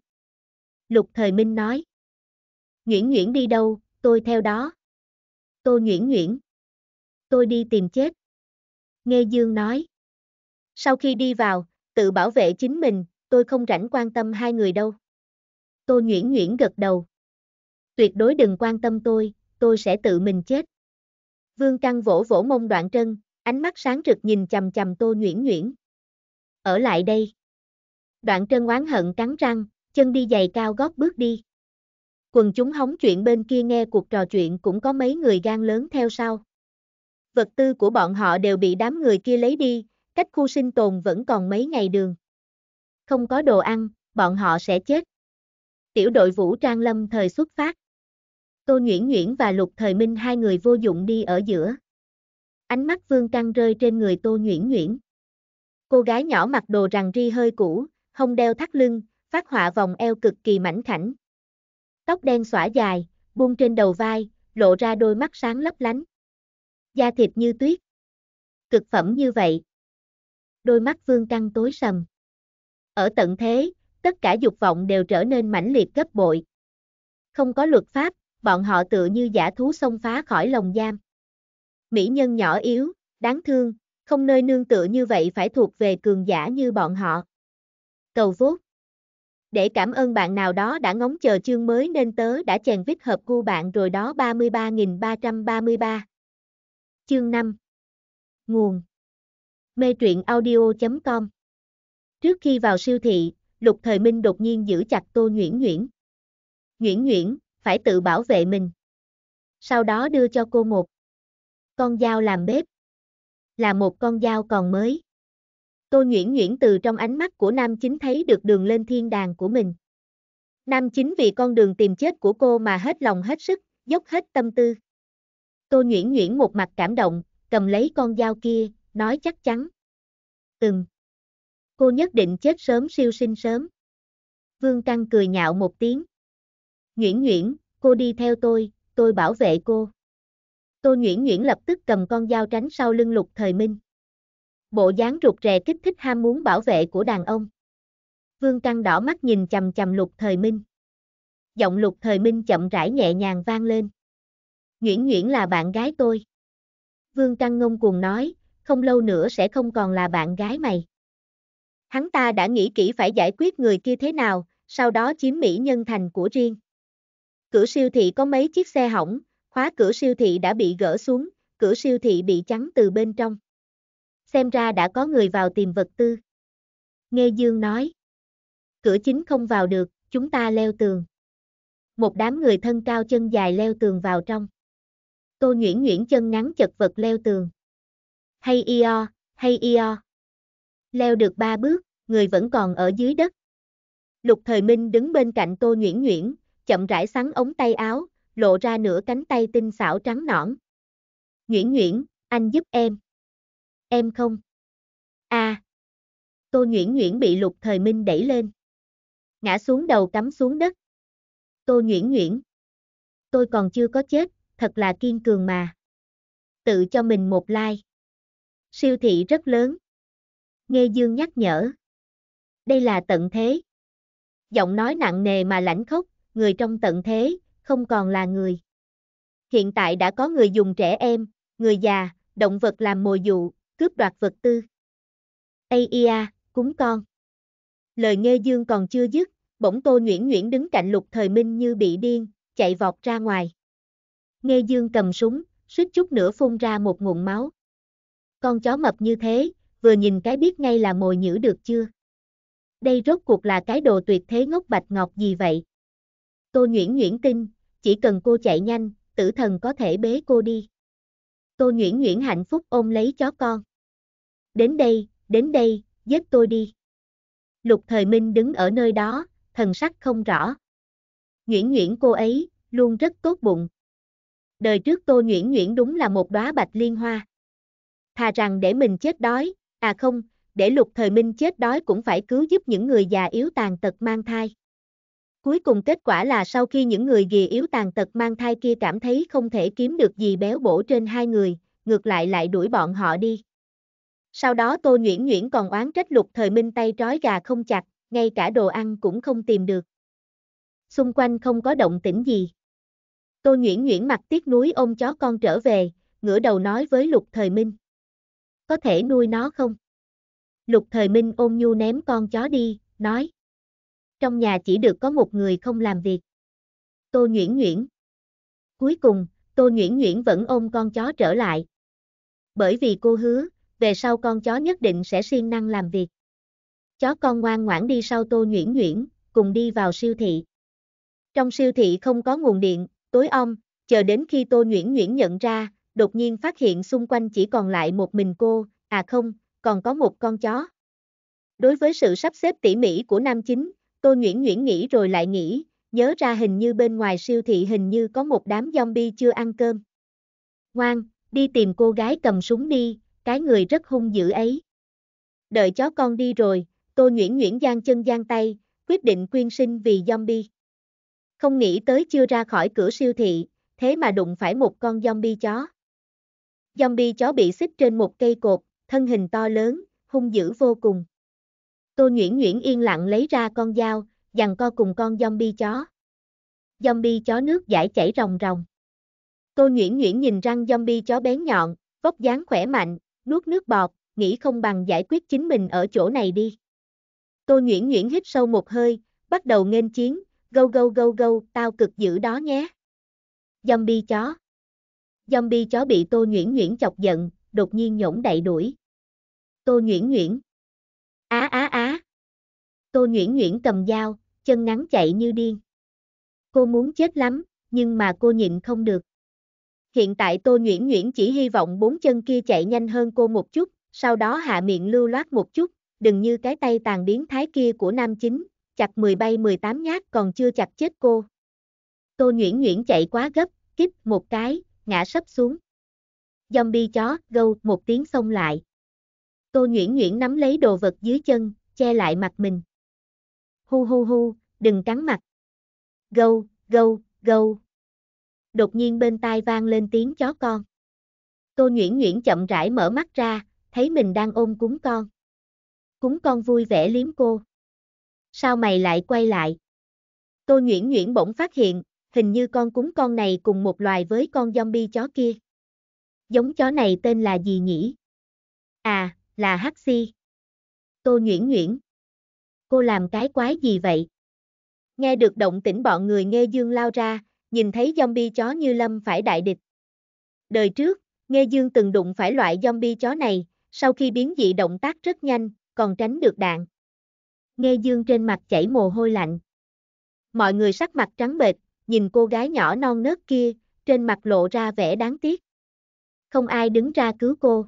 Lục Thời Minh nói. Nguyễn Nguyễn đi đâu, Tôi theo đó. Tôi nhuyễn nhuyễn. Tôi đi tìm chết. Nghe Dương nói. Sau khi đi vào, tự bảo vệ chính mình, tôi không rảnh quan tâm hai người đâu. Tôi nhuyễn nhuyễn gật đầu. Tuyệt đối đừng quan tâm tôi, tôi sẽ tự mình chết. Vương Căng vỗ vỗ mông đoạn trân, ánh mắt sáng rực nhìn chầm chầm tôi nhuyễn nhuyễn. Ở lại đây. Đoạn trân oán hận cắn răng, chân đi giày cao gót bước đi. Quần chúng hóng chuyện bên kia nghe cuộc trò chuyện cũng có mấy người gan lớn theo sau. Vật tư của bọn họ đều bị đám người kia lấy đi, cách khu sinh tồn vẫn còn mấy ngày đường. Không có đồ ăn, bọn họ sẽ chết. Tiểu đội vũ trang lâm thời xuất phát. Tô Nguyễn Nguyễn và Lục Thời Minh hai người vô dụng đi ở giữa. Ánh mắt Vương Căng rơi trên người Tô Nguyễn Nguyễn. Cô gái nhỏ mặc đồ rằng ri hơi cũ, không đeo thắt lưng, phát họa vòng eo cực kỳ mảnh khảnh, tóc đen xõa dài, buông trên đầu vai, lộ ra đôi mắt sáng lấp lánh. Da thịt như tuyết. Cực phẩm như vậy. Đôi mắt vương căng tối sầm. Ở tận thế, tất cả dục vọng đều trở nên mãnh liệt gấp bội. Không có luật pháp, bọn họ tự như giả thú xông phá khỏi lồng giam. Mỹ nhân nhỏ yếu, đáng thương, không nơi nương tựa như vậy phải thuộc về cường giả như bọn họ. Cầu vốt để cảm ơn bạn nào đó đã ngóng chờ chương mới nên tớ đã chèn vít hợp gu bạn rồi đó 33.333. Chương 5 Nguồn Mê truyện audio.com Trước khi vào siêu thị, Lục Thời Minh đột nhiên giữ chặt Tô nhuyễn nhuyễn nhuyễn nhuyễn phải tự bảo vệ mình. Sau đó đưa cho cô một con dao làm bếp. Là một con dao còn mới. Tô Nguyễn Nguyễn từ trong ánh mắt của Nam Chính thấy được đường lên thiên đàng của mình. Nam Chính vì con đường tìm chết của cô mà hết lòng hết sức, dốc hết tâm tư. Tô Nguyễn Nguyễn một mặt cảm động, cầm lấy con dao kia, nói chắc chắn. Ừm. Cô nhất định chết sớm siêu sinh sớm. Vương Căng cười nhạo một tiếng. Nguyễn Nguyễn, cô đi theo tôi, tôi bảo vệ cô. Tô Nguyễn Nguyễn lập tức cầm con dao tránh sau lưng lục thời minh bộ dáng rụt rè kích thích ham muốn bảo vệ của đàn ông. Vương Căng đỏ mắt nhìn chầm chầm lục thời minh. Giọng lục thời minh chậm rãi nhẹ nhàng vang lên. Nguyễn Nguyễn là bạn gái tôi. Vương Căng ngông cuồng nói, không lâu nữa sẽ không còn là bạn gái mày. Hắn ta đã nghĩ kỹ phải giải quyết người kia thế nào, sau đó chiếm mỹ nhân thành của riêng. Cửa siêu thị có mấy chiếc xe hỏng, khóa cửa siêu thị đã bị gỡ xuống, cửa siêu thị bị trắng từ bên trong xem ra đã có người vào tìm vật tư. Nghe Dương nói, cửa chính không vào được, chúng ta leo tường. Một đám người thân cao chân dài leo tường vào trong. Tô Nguyễn Nguyễn chân ngắn chật vật leo tường. Hay io, hay io. Leo được ba bước, người vẫn còn ở dưới đất. Lục Thời Minh đứng bên cạnh Tô Nguyễn Nguyễn, chậm rãi sắn ống tay áo, lộ ra nửa cánh tay tinh xảo trắng nõn. Nguyễn Nguyễn, anh giúp em em không? a à. Tô nhuyễn nhuyễn bị lục thời minh đẩy lên. Ngã xuống đầu cắm xuống đất. Tô nhuyễn nhuyễn, Tôi còn chưa có chết, thật là kiên cường mà. Tự cho mình một like. Siêu thị rất lớn. Nghe Dương nhắc nhở. Đây là tận thế. Giọng nói nặng nề mà lãnh khốc, người trong tận thế, không còn là người. Hiện tại đã có người dùng trẻ em, người già, động vật làm mồi dụ, cướp đoạt vật tư. Aia, cúng con. Lời nghe dương còn chưa dứt, bỗng tô nhuyễn nhuyễn đứng cạnh lục thời minh như bị điên, chạy vọt ra ngoài. Nghe dương cầm súng, suýt chút nữa phun ra một nguồn máu. Con chó mập như thế, vừa nhìn cái biết ngay là mồi nhữ được chưa? Đây rốt cuộc là cái đồ tuyệt thế ngốc bạch ngọc gì vậy? Tô nhuyễn nhuyễn tin, chỉ cần cô chạy nhanh, tử thần có thể bế cô đi tôi Nguyễn Nguyễn hạnh phúc ôm lấy chó con. Đến đây, đến đây, giết tôi đi. Lục Thời Minh đứng ở nơi đó, thần sắc không rõ. Nguyễn Nguyễn cô ấy, luôn rất tốt bụng. Đời trước tôi Nguyễn Nguyễn đúng là một đóa bạch liên hoa. Thà rằng để mình chết đói, à không, để Lục Thời Minh chết đói cũng phải cứu giúp những người già yếu tàn tật mang thai. Cuối cùng kết quả là sau khi những người ghì yếu tàn tật mang thai kia cảm thấy không thể kiếm được gì béo bổ trên hai người, ngược lại lại đuổi bọn họ đi. Sau đó Tô Nhuyễn Nhuyễn còn oán trách lục thời minh tay trói gà không chặt, ngay cả đồ ăn cũng không tìm được. Xung quanh không có động tĩnh gì. Tô Nhuyễn Nhuyễn mặt tiếc núi ôm chó con trở về, ngửa đầu nói với lục thời minh. Có thể nuôi nó không? Lục thời minh ôm nhu ném con chó đi, nói trong nhà chỉ được có một người không làm việc. Tô Nguyễn Nguyễn Cuối cùng, Tô Nguyễn Nguyễn vẫn ôm con chó trở lại. Bởi vì cô hứa, về sau con chó nhất định sẽ siêng năng làm việc. Chó con ngoan ngoãn đi sau Tô Nguyễn Nguyễn, cùng đi vào siêu thị. Trong siêu thị không có nguồn điện, tối om, chờ đến khi Tô Nguyễn Nguyễn nhận ra, đột nhiên phát hiện xung quanh chỉ còn lại một mình cô, à không, còn có một con chó. Đối với sự sắp xếp tỉ mỉ của nam chính, Tô Nguyễn Nguyễn nghĩ rồi lại nghĩ, nhớ ra hình như bên ngoài siêu thị hình như có một đám zombie chưa ăn cơm. Ngoan, đi tìm cô gái cầm súng đi, cái người rất hung dữ ấy. Đợi chó con đi rồi, Tô Nguyễn Nguyễn giang chân giang tay, quyết định quyên sinh vì zombie. Không nghĩ tới chưa ra khỏi cửa siêu thị, thế mà đụng phải một con zombie chó. Zombie chó bị xích trên một cây cột, thân hình to lớn, hung dữ vô cùng. Tô Nguyễn Nguyễn yên lặng lấy ra con dao, dằn co cùng con zombie chó. Zombie chó nước giải chảy ròng ròng. Tô Nguyễn Nguyễn nhìn răng zombie chó bén nhọn, vóc dáng khỏe mạnh, nuốt nước bọt, nghĩ không bằng giải quyết chính mình ở chỗ này đi. Tô Nguyễn Nguyễn hít sâu một hơi, bắt đầu nghênh chiến, gâu gâu gâu gâu, tao cực dữ đó nhé. Zombie chó. Zombie chó bị Tô Nguyễn Nguyễn chọc giận, đột nhiên nhổng đậy đuổi. Tô Nguyễn Nguyễn. Á á Tô Nguyễn Nguyễn cầm dao, chân ngắn chạy như điên. Cô muốn chết lắm, nhưng mà cô nhịn không được. Hiện tại Tô Nguyễn Nguyễn chỉ hy vọng bốn chân kia chạy nhanh hơn cô một chút, sau đó hạ miệng lưu loát một chút, đừng như cái tay tàn biến thái kia của nam chính, chặt 10 bay 18 nhát còn chưa chặt chết cô. Tô Nguyễn Nguyễn chạy quá gấp, kíp một cái, ngã sấp xuống. Zombie chó, gâu, một tiếng xông lại. Tô Nguyễn Nguyễn nắm lấy đồ vật dưới chân, che lại mặt mình hu hu hu, đừng cắn mặt. Gâu, gâu, gâu. Đột nhiên bên tai vang lên tiếng chó con. Tô nhuyễn nhuyễn chậm rãi mở mắt ra, thấy mình đang ôm cúng con. Cúng con vui vẻ liếm cô. Sao mày lại quay lại? Tô nhuyễn nhuyễn bỗng phát hiện, hình như con cúng con này cùng một loài với con zombie chó kia. Giống chó này tên là gì nhỉ? À, là Hắc Tô nhuyễn nhuyễn cô làm cái quái gì vậy? Nghe được động tĩnh bọn người nghe dương lao ra, nhìn thấy zombie chó như lâm phải đại địch. Đời trước, nghe dương từng đụng phải loại zombie chó này, sau khi biến dị động tác rất nhanh, còn tránh được đạn. Nghe dương trên mặt chảy mồ hôi lạnh. Mọi người sắc mặt trắng bệch, nhìn cô gái nhỏ non nớt kia, trên mặt lộ ra vẻ đáng tiếc. Không ai đứng ra cứu cô.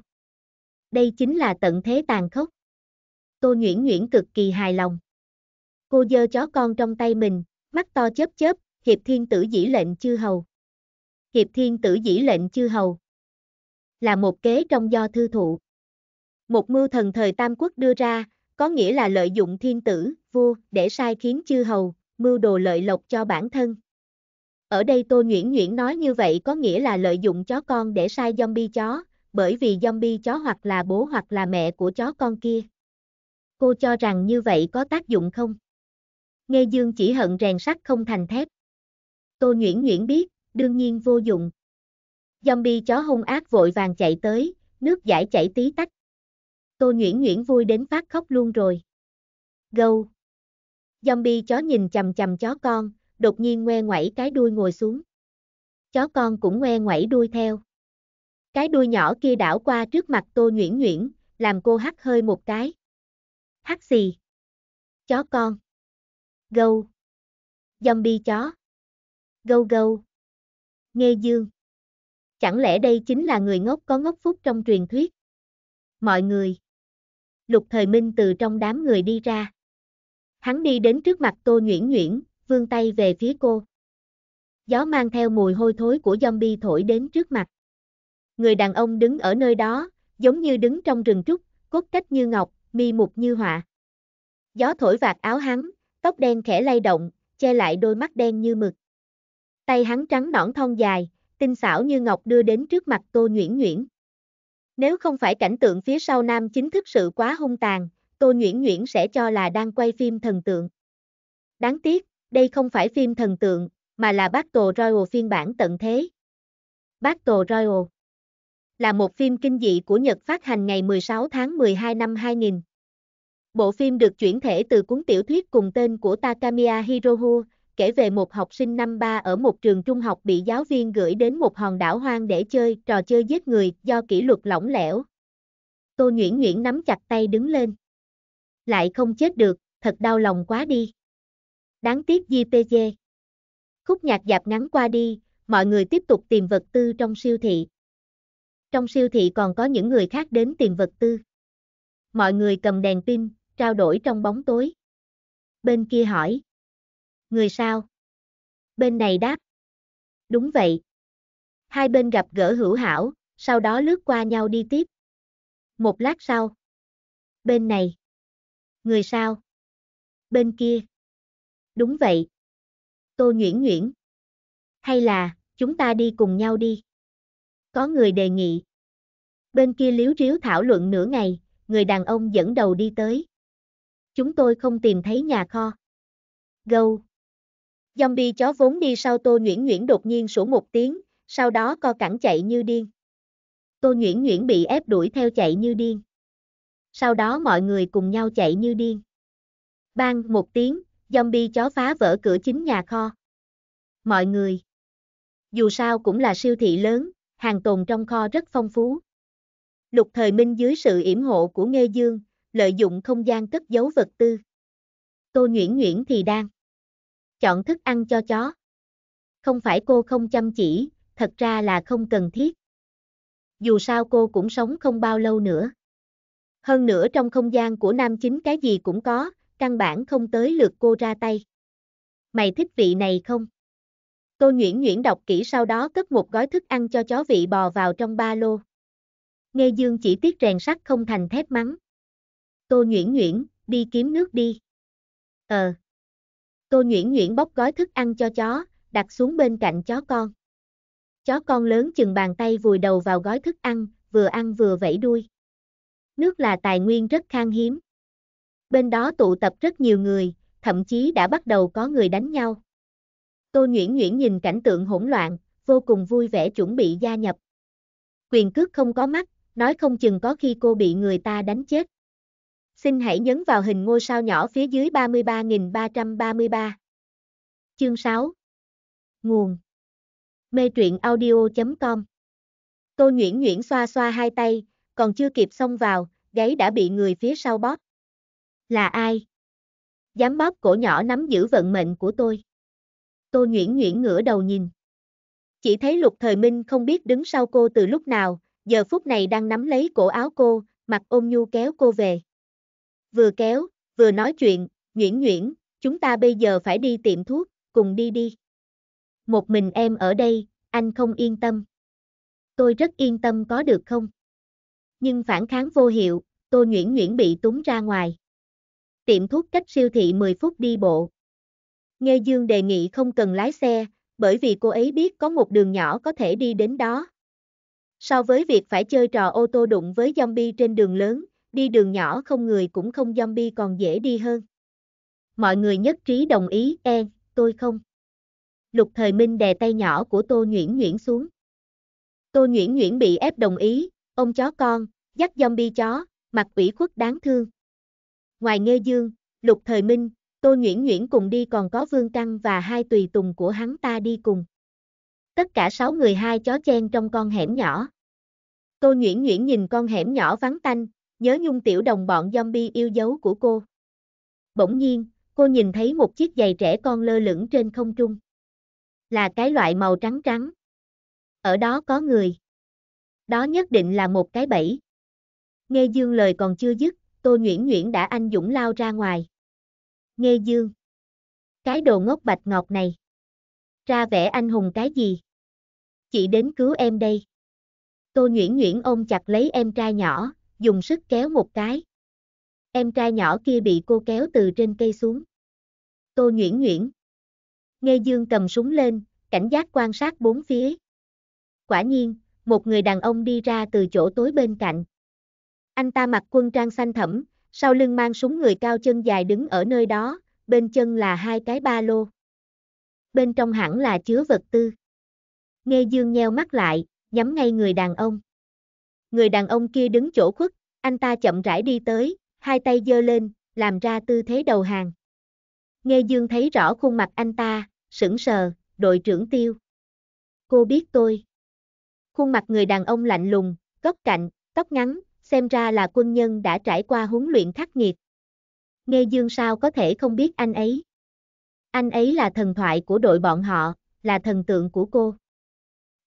Đây chính là tận thế tàn khốc. Tô nhuyễn nhuyễn cực kỳ hài lòng. Cô dơ chó con trong tay mình, mắt to chớp chớp, hiệp thiên tử dĩ lệnh chư hầu. Hiệp thiên tử dĩ lệnh chư hầu. Là một kế trong do thư thụ. Một mưu thần thời Tam Quốc đưa ra, có nghĩa là lợi dụng thiên tử, vua, để sai khiến chư hầu, mưu đồ lợi lộc cho bản thân. Ở đây Tô nhuyễn nhuyễn nói như vậy có nghĩa là lợi dụng chó con để sai zombie chó, bởi vì zombie chó hoặc là bố hoặc là mẹ của chó con kia cô cho rằng như vậy có tác dụng không? Nghe Dương chỉ hận rèn sắt không thành thép. Tô Nguyễn Nguyễn biết, đương nhiên vô dụng. Zombie chó hung ác vội vàng chạy tới, nước giải chảy tí tách. Tô Nguyễn Nguyễn vui đến phát khóc luôn rồi. Gâu. Zombie chó nhìn chầm chầm chó con, đột nhiên ngoe ngoẩy cái đuôi ngồi xuống. Chó con cũng ngoe ngoẩy đuôi theo. Cái đuôi nhỏ kia đảo qua trước mặt Tô Nguyễn Nguyễn, làm cô hắt hơi một cái. Hắc xì. Chó con. Gâu. Zombie chó. Gâu gâu. nghe dương. Chẳng lẽ đây chính là người ngốc có ngốc phúc trong truyền thuyết? Mọi người. Lục Thời Minh từ trong đám người đi ra. Hắn đi đến trước mặt Tô Nhuyễn Nhuyễn, vươn tay về phía cô. Gió mang theo mùi hôi thối của zombie thổi đến trước mặt. Người đàn ông đứng ở nơi đó, giống như đứng trong rừng trúc, cốt cách như ngọc, mi mục như họa. Gió thổi vạt áo hắn, tóc đen khẽ lay động, che lại đôi mắt đen như mực. Tay hắn trắng nõn thon dài, tinh xảo như ngọc đưa đến trước mặt Tô Nhuyễn Nhuyễn. Nếu không phải cảnh tượng phía sau nam chính thức sự quá hung tàn, Tô Nhuyễn Nhuyễn sẽ cho là đang quay phim thần tượng. Đáng tiếc, đây không phải phim thần tượng, mà là Battle Royale phiên bản tận thế. Battle Royale là một phim kinh dị của Nhật phát hành ngày 16 tháng 12 năm 2000. Bộ phim được chuyển thể từ cuốn tiểu thuyết cùng tên của Takamiya Hirohu, kể về một học sinh năm ba ở một trường trung học bị giáo viên gửi đến một hòn đảo hoang để chơi trò chơi giết người do kỷ luật lỏng lẻo. Tô Nhuyễn Nhuyễn nắm chặt tay đứng lên. Lại không chết được, thật đau lòng quá đi. Đáng tiếc JPG. Khúc nhạc dạp ngắn qua đi, mọi người tiếp tục tìm vật tư trong siêu thị trong siêu thị còn có những người khác đến tìm vật tư. Mọi người cầm đèn pin, trao đổi trong bóng tối. Bên kia hỏi. Người sao? Bên này đáp. Đúng vậy. Hai bên gặp gỡ hữu hảo, sau đó lướt qua nhau đi tiếp. Một lát sau. Bên này. Người sao? Bên kia. Đúng vậy. Tô Nhuyễn Nhuyễn. Hay là, chúng ta đi cùng nhau đi. Có người đề nghị bên kia liếu riếu thảo luận nửa ngày, người đàn ông dẫn đầu đi tới. Chúng tôi không tìm thấy nhà kho. Gâu. Zombie chó vốn đi sau Tô nhuyễn nhuyễn đột nhiên sủa một tiếng, sau đó co cẳng chạy như điên. Tô nhuyễn nhuyễn bị ép đuổi theo chạy như điên. Sau đó mọi người cùng nhau chạy như điên. Bang một tiếng, zombie chó phá vỡ cửa chính nhà kho. Mọi người. Dù sao cũng là siêu thị lớn, hàng tồn trong kho rất phong phú. Lục Thời Minh dưới sự yểm hộ của Nghê Dương, lợi dụng không gian cất giấu vật tư. Tô Nguyễn Nguyễn thì đang chọn thức ăn cho chó. Không phải cô không chăm chỉ, thật ra là không cần thiết. Dù sao cô cũng sống không bao lâu nữa. Hơn nữa trong không gian của nam chính cái gì cũng có, căn bản không tới lượt cô ra tay. Mày thích vị này không? Tô Nguyễn Nguyễn đọc kỹ sau đó cất một gói thức ăn cho chó vị bò vào trong ba lô. Nghe Dương chỉ tiếc rèn sắt không thành thép mắng. Tô Nguyễn Nguyễn, đi kiếm nước đi. Ờ. Tô Nguyễn Nguyễn bóc gói thức ăn cho chó, đặt xuống bên cạnh chó con. Chó con lớn chừng bàn tay vùi đầu vào gói thức ăn, vừa ăn vừa vẫy đuôi. Nước là tài nguyên rất khan hiếm. Bên đó tụ tập rất nhiều người, thậm chí đã bắt đầu có người đánh nhau. Tô Nguyễn Nguyễn nhìn cảnh tượng hỗn loạn, vô cùng vui vẻ chuẩn bị gia nhập. Quyền cước không có mắt, nói không chừng có khi cô bị người ta đánh chết. Xin hãy nhấn vào hình ngôi sao nhỏ phía dưới 33 333 Chương 6 Nguồn Mê truyện audio.com Tô nhuyễn nhuyễn xoa xoa hai tay, còn chưa kịp xông vào, gáy đã bị người phía sau bóp. Là ai? Dám bóp cổ nhỏ nắm giữ vận mệnh của tôi. Tô nhuyễn nhuyễn ngửa đầu nhìn. Chỉ thấy Lục Thời Minh không biết đứng sau cô từ lúc nào, giờ phút này đang nắm lấy cổ áo cô, mặt ôm nhu kéo cô về. Vừa kéo, vừa nói chuyện, Nguyễn Nguyễn, chúng ta bây giờ phải đi tiệm thuốc, cùng đi đi. Một mình em ở đây, anh không yên tâm. Tôi rất yên tâm có được không? Nhưng phản kháng vô hiệu, tôi Nguyễn Nguyễn bị túng ra ngoài. Tiệm thuốc cách siêu thị 10 phút đi bộ. Nghe Dương đề nghị không cần lái xe, bởi vì cô ấy biết có một đường nhỏ có thể đi đến đó. So với việc phải chơi trò ô tô đụng với zombie trên đường lớn, đi đường nhỏ không người cũng không zombie còn dễ đi hơn. Mọi người nhất trí đồng ý, e, tôi không. Lục Thời Minh đè tay nhỏ của Tô Nhuyễn Nhuyễn xuống. Tô Nhuyễn Nhuyễn bị ép đồng ý, ông chó con, dắt zombie chó, mặt ủy khuất đáng thương. Ngoài Nghe Dương, Lục Thời Minh, Tô Nhuyễn Nhuyễn cùng đi còn có Vương Trăng và hai tùy tùng của hắn ta đi cùng. Tất cả sáu người hai chó chen trong con hẻm nhỏ. cô nhuyễn nhuyễn nhìn con hẻm nhỏ vắng tanh, nhớ nhung tiểu đồng bọn zombie yêu dấu của cô. Bỗng nhiên, cô nhìn thấy một chiếc giày trẻ con lơ lửng trên không trung. Là cái loại màu trắng trắng. Ở đó có người. Đó nhất định là một cái bẫy. Nghe Dương lời còn chưa dứt, Tô nhuyễn nhuyễn đã anh dũng lao ra ngoài. Nghe Dương. Cái đồ ngốc bạch ngọc này. Ra vẻ anh hùng cái gì? chị đến cứu em đây. Tô nhuyễn nhuyễn ôm chặt lấy em trai nhỏ, dùng sức kéo một cái. Em trai nhỏ kia bị cô kéo từ trên cây xuống. Tô nhuyễn nhuyễn. Nghe Dương cầm súng lên, cảnh giác quan sát bốn phía. Quả nhiên, một người đàn ông đi ra từ chỗ tối bên cạnh. Anh ta mặc quân trang xanh thẫm, sau lưng mang súng người cao chân dài đứng ở nơi đó, bên chân là hai cái ba lô. Bên trong hẳn là chứa vật tư. Nghe Dương nheo mắt lại, nhắm ngay người đàn ông. Người đàn ông kia đứng chỗ khuất, anh ta chậm rãi đi tới, hai tay giơ lên, làm ra tư thế đầu hàng. Nghe Dương thấy rõ khuôn mặt anh ta, sững sờ, đội trưởng tiêu. Cô biết tôi. Khuôn mặt người đàn ông lạnh lùng, góc cạnh, tóc ngắn, xem ra là quân nhân đã trải qua huấn luyện khắc nghiệt. Nghe Dương sao có thể không biết anh ấy. Anh ấy là thần thoại của đội bọn họ, là thần tượng của cô.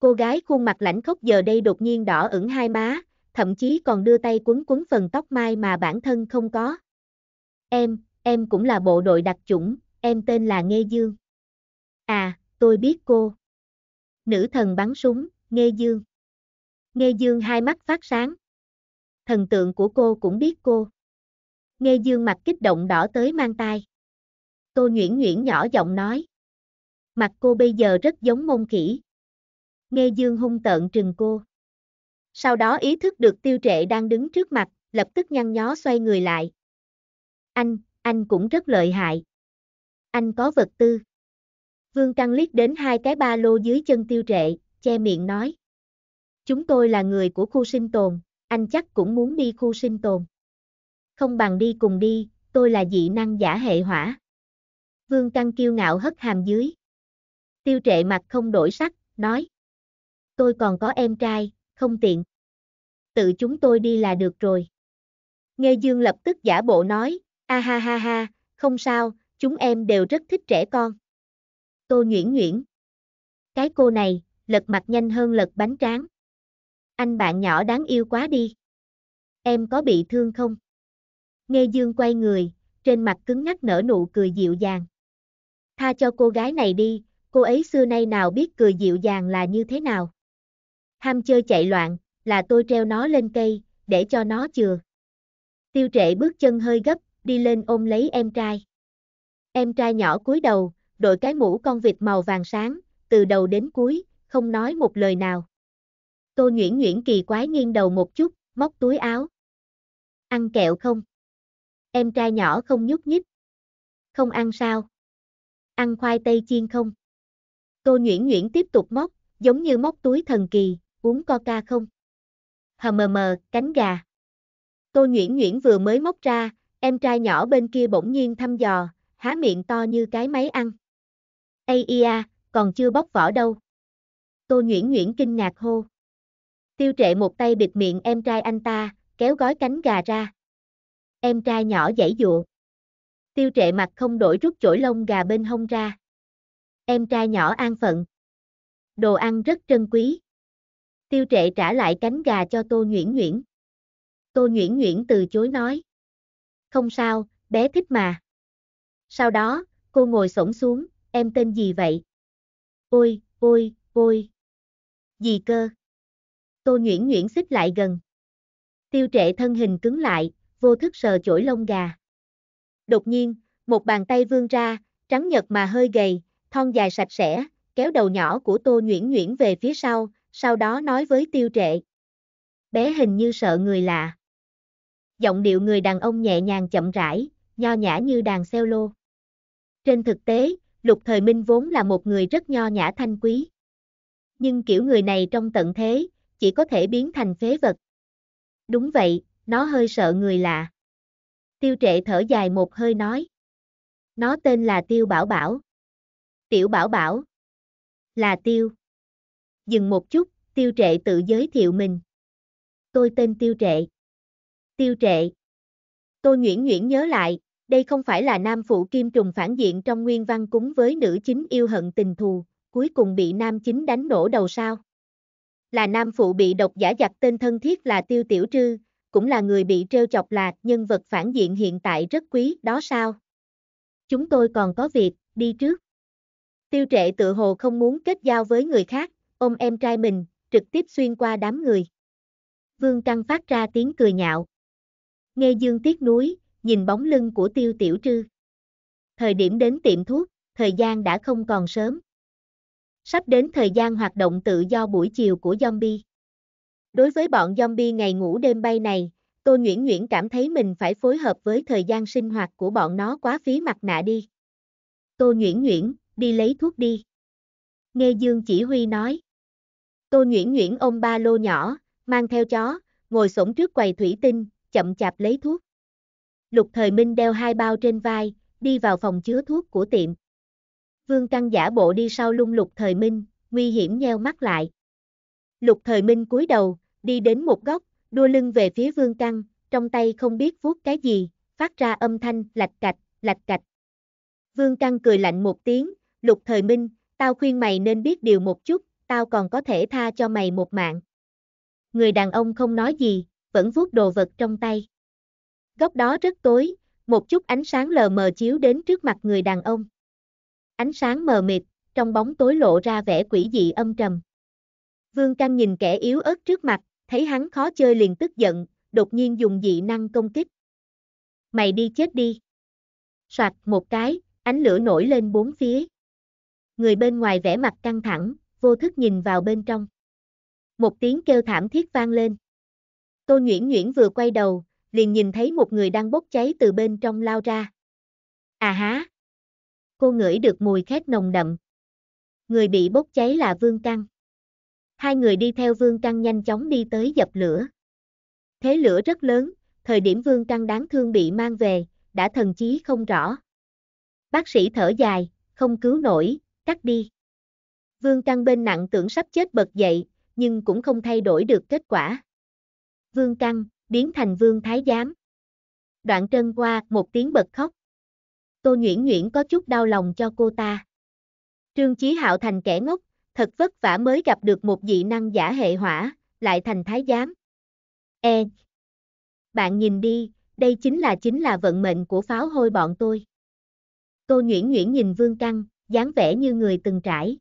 Cô gái khuôn mặt lãnh khốc giờ đây đột nhiên đỏ ửng hai má, thậm chí còn đưa tay quấn quấn phần tóc mai mà bản thân không có. Em, em cũng là bộ đội đặc chủng, em tên là Nghê Dương. À, tôi biết cô. Nữ thần bắn súng, Nghê Dương. Nghê Dương hai mắt phát sáng. Thần tượng của cô cũng biết cô. Nghe Dương mặt kích động đỏ tới mang tai. Tô Nhuyễn Nhuyễn nhỏ giọng nói. Mặt cô bây giờ rất giống mông khỉ. Nghe Dương hung tợn trừng cô. Sau đó ý thức được tiêu trệ đang đứng trước mặt, lập tức nhăn nhó xoay người lại. Anh, anh cũng rất lợi hại. Anh có vật tư. Vương Trăng liếc đến hai cái ba lô dưới chân tiêu trệ, che miệng nói. Chúng tôi là người của khu sinh tồn, anh chắc cũng muốn đi khu sinh tồn. Không bằng đi cùng đi, tôi là dị năng giả hệ hỏa. Vương Trăng kiêu ngạo hất hàm dưới. Tiêu trệ mặt không đổi sắc, nói. Tôi còn có em trai, không tiện. Tự chúng tôi đi là được rồi. Nghe Dương lập tức giả bộ nói, a ha ha ha, không sao, chúng em đều rất thích trẻ con. Tô Nhuyễn Nhuyễn. Cái cô này, lật mặt nhanh hơn lật bánh tráng. Anh bạn nhỏ đáng yêu quá đi. Em có bị thương không? Nghe Dương quay người, trên mặt cứng nhắc nở nụ cười dịu dàng. Tha cho cô gái này đi, cô ấy xưa nay nào biết cười dịu dàng là như thế nào ham chơi chạy loạn, là tôi treo nó lên cây, để cho nó chừa. Tiêu trệ bước chân hơi gấp, đi lên ôm lấy em trai. Em trai nhỏ cúi đầu, đội cái mũ con vịt màu vàng sáng, từ đầu đến cuối, không nói một lời nào. Tô nhuyễn nhuyễn kỳ quái nghiêng đầu một chút, móc túi áo. Ăn kẹo không? Em trai nhỏ không nhúc nhích. Không ăn sao? Ăn khoai tây chiên không? Tô nhuyễn nhuyễn tiếp tục móc, giống như móc túi thần kỳ, uống coca không? Hờ mờ mờ, cánh gà. Tô nhuyễn nhuyễn vừa mới móc ra, em trai nhỏ bên kia bỗng nhiên thăm dò, há miệng to như cái máy ăn. Ây ia, còn chưa bóc vỏ đâu. Tô nhuyễn nhuyễn kinh ngạc hô. Tiêu trệ một tay bịt miệng em trai anh ta, kéo gói cánh gà ra. Em trai nhỏ dãy dụa. Tiêu trệ mặt không đổi rút chổi lông gà bên hông ra. Em trai nhỏ an phận. Đồ ăn rất trân quý. Tiêu trệ trả lại cánh gà cho Tô Nguyễn Nguyễn. Tô Nguyễn Nguyễn từ chối nói. Không sao, bé thích mà. Sau đó, cô ngồi sổng xuống, em tên gì vậy? Ôi, ôi, ôi. Gì cơ? Tô Nguyễn Nguyễn xích lại gần. Tiêu trệ thân hình cứng lại, vô thức sờ chổi lông gà. Đột nhiên, một bàn tay vươn ra, trắng nhật mà hơi gầy, thon dài sạch sẽ, kéo đầu nhỏ của Tô Nguyễn Nguyễn về phía sau, sau đó nói với tiêu trệ. Bé hình như sợ người lạ. Giọng điệu người đàn ông nhẹ nhàng chậm rãi, nho nhã như đàn xeo lô. Trên thực tế, Lục Thời Minh vốn là một người rất nho nhã thanh quý. Nhưng kiểu người này trong tận thế, chỉ có thể biến thành phế vật. Đúng vậy, nó hơi sợ người lạ. Tiêu trệ thở dài một hơi nói. Nó tên là Tiêu Bảo Bảo. Tiểu Bảo Bảo. Là Tiêu dừng một chút, tiêu trệ tự giới thiệu mình. Tôi tên tiêu trệ. Tiêu trệ. Tôi Nguyễn Nguyễn nhớ lại, đây không phải là nam phụ kim trùng phản diện trong nguyên văn cúng với nữ chính yêu hận tình thù, cuối cùng bị nam chính đánh nổ đầu sao. Là nam phụ bị độc giả giặc tên thân thiết là tiêu tiểu trư, cũng là người bị trêu chọc là nhân vật phản diện hiện tại rất quý đó sao. Chúng tôi còn có việc, đi trước. Tiêu trệ tự hồ không muốn kết giao với người khác, ôm em trai mình, trực tiếp xuyên qua đám người. Vương Trăng phát ra tiếng cười nhạo. Nghe Dương tiếc núi, nhìn bóng lưng của tiêu tiểu trư. Thời điểm đến tiệm thuốc, thời gian đã không còn sớm. Sắp đến thời gian hoạt động tự do buổi chiều của zombie. Đối với bọn zombie ngày ngủ đêm bay này, Tô Nguyễn Nguyễn cảm thấy mình phải phối hợp với thời gian sinh hoạt của bọn nó quá phí mặt nạ đi. Tô Nguyễn Nguyễn, đi lấy thuốc đi. Nghe Dương chỉ huy nói. Tô Nguyễn Nguyễn ôm ba lô nhỏ, mang theo chó, ngồi sổng trước quầy thủy tinh, chậm chạp lấy thuốc. Lục Thời Minh đeo hai bao trên vai, đi vào phòng chứa thuốc của tiệm. Vương Căn giả bộ đi sau lung Lục Thời Minh, nguy hiểm nheo mắt lại. Lục Thời Minh cúi đầu, đi đến một góc, đua lưng về phía Vương Căn, trong tay không biết vuốt cái gì, phát ra âm thanh lạch cạch, lạch cạch. Vương Căn cười lạnh một tiếng, Lục Thời Minh, tao khuyên mày nên biết điều một chút, tao còn có thể tha cho mày một mạng. Người đàn ông không nói gì, vẫn vuốt đồ vật trong tay. Góc đó rất tối, một chút ánh sáng lờ mờ chiếu đến trước mặt người đàn ông. Ánh sáng mờ mịt, trong bóng tối lộ ra vẻ quỷ dị âm trầm. Vương Cam nhìn kẻ yếu ớt trước mặt, thấy hắn khó chơi liền tức giận, đột nhiên dùng dị năng công kích. Mày đi chết đi. Soạt một cái, ánh lửa nổi lên bốn phía. Người bên ngoài vẻ mặt căng thẳng, vô thức nhìn vào bên trong. Một tiếng kêu thảm thiết vang lên. Tô Nguyễn Nguyễn vừa quay đầu, liền nhìn thấy một người đang bốc cháy từ bên trong lao ra. À há! Cô ngửi được mùi khét nồng đậm. Người bị bốc cháy là Vương Căng. Hai người đi theo Vương Căng nhanh chóng đi tới dập lửa. Thế lửa rất lớn, thời điểm Vương Căng đáng thương bị mang về, đã thần chí không rõ. Bác sĩ thở dài, không cứu nổi, cắt đi. Vương Căng bên nặng tưởng sắp chết bật dậy, nhưng cũng không thay đổi được kết quả. Vương Căng, biến thành Vương Thái Giám. Đoạn trân qua, một tiếng bật khóc. Tô Nguyễn Nguyễn có chút đau lòng cho cô ta. Trương Chí Hạo thành kẻ ngốc, thật vất vả mới gặp được một dị năng giả hệ hỏa, lại thành thái giám. E. Bạn nhìn đi, đây chính là chính là vận mệnh của pháo hôi bọn tôi. Cô Nguyễn Nguyễn nhìn Vương Căng, dáng vẻ như người từng trải.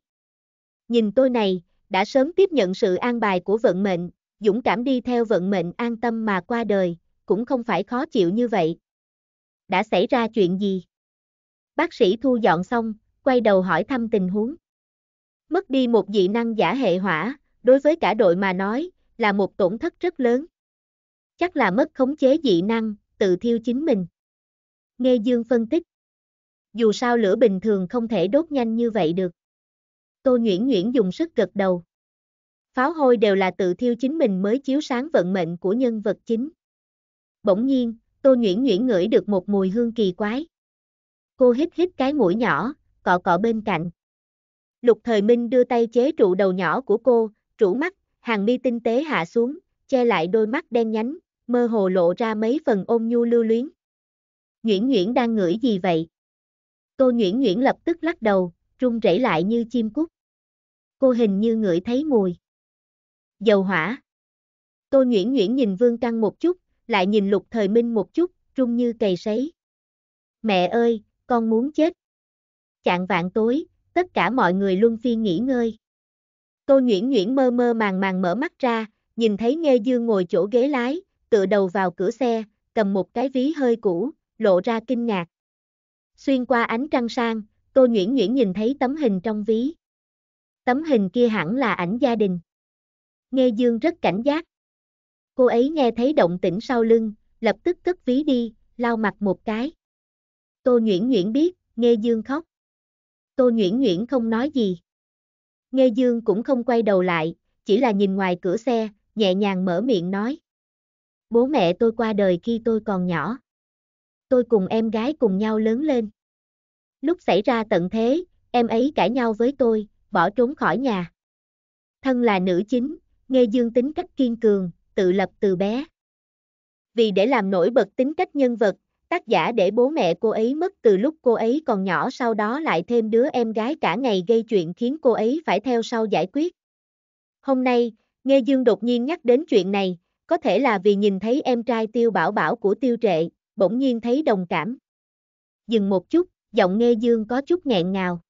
Nhìn tôi này, đã sớm tiếp nhận sự an bài của vận mệnh, dũng cảm đi theo vận mệnh an tâm mà qua đời, cũng không phải khó chịu như vậy. Đã xảy ra chuyện gì? Bác sĩ thu dọn xong, quay đầu hỏi thăm tình huống. Mất đi một dị năng giả hệ hỏa, đối với cả đội mà nói, là một tổn thất rất lớn. Chắc là mất khống chế dị năng, tự thiêu chính mình. Nghe Dương phân tích. Dù sao lửa bình thường không thể đốt nhanh như vậy được. Tô Nguyễn Nguyễn dùng sức gật đầu. Pháo hôi đều là tự thiêu chính mình mới chiếu sáng vận mệnh của nhân vật chính. Bỗng nhiên, Tô Nguyễn Nguyễn ngửi được một mùi hương kỳ quái. Cô hít hít cái mũi nhỏ, cọ cọ bên cạnh. Lục Thời Minh đưa tay chế trụ đầu nhỏ của cô, trụ mắt, hàng mi tinh tế hạ xuống, che lại đôi mắt đen nhánh, mơ hồ lộ ra mấy phần ôm nhu lưu luyến. Nguyễn Nguyễn đang ngửi gì vậy? Tô Nguyễn Nguyễn lập tức lắc đầu, run rẩy lại như chim cút. Cô hình như ngửi thấy mùi. Dầu hỏa. Tô Nguyễn Nguyễn nhìn Vương Căng một chút, lại nhìn Lục Thời Minh một chút, run như cầy sấy. Mẹ ơi, con muốn chết. Chạng vạn tối, tất cả mọi người luân phiên nghỉ ngơi. Tô Nguyễn Nguyễn mơ mơ màng màng mở mắt ra, nhìn thấy Nghe Dương ngồi chỗ ghế lái, tựa đầu vào cửa xe, cầm một cái ví hơi cũ, lộ ra kinh ngạc. Xuyên qua ánh trăng sang, Tô Nguyễn Nguyễn nhìn thấy tấm hình trong ví. Tấm hình kia hẳn là ảnh gia đình. Nghe Dương rất cảnh giác. Cô ấy nghe thấy động tĩnh sau lưng, lập tức cất ví đi, lau mặt một cái. Tô Nguyễn Nguyễn biết, Nghe Dương khóc. Tô Nguyễn Nguyễn không nói gì. Nghe Dương cũng không quay đầu lại, chỉ là nhìn ngoài cửa xe, nhẹ nhàng mở miệng nói. Bố mẹ tôi qua đời khi tôi còn nhỏ. Tôi cùng em gái cùng nhau lớn lên lúc xảy ra tận thế, em ấy cãi nhau với tôi, bỏ trốn khỏi nhà. Thân là nữ chính, Nghe Dương tính cách kiên cường, tự lập từ bé. Vì để làm nổi bật tính cách nhân vật, tác giả để bố mẹ cô ấy mất từ lúc cô ấy còn nhỏ sau đó lại thêm đứa em gái cả ngày gây chuyện khiến cô ấy phải theo sau giải quyết. Hôm nay, Nghe Dương đột nhiên nhắc đến chuyện này, có thể là vì nhìn thấy em trai tiêu bảo bảo của tiêu trệ, bỗng nhiên thấy đồng cảm. Dừng một chút, giọng nghe dương có chút nghẹn ngào.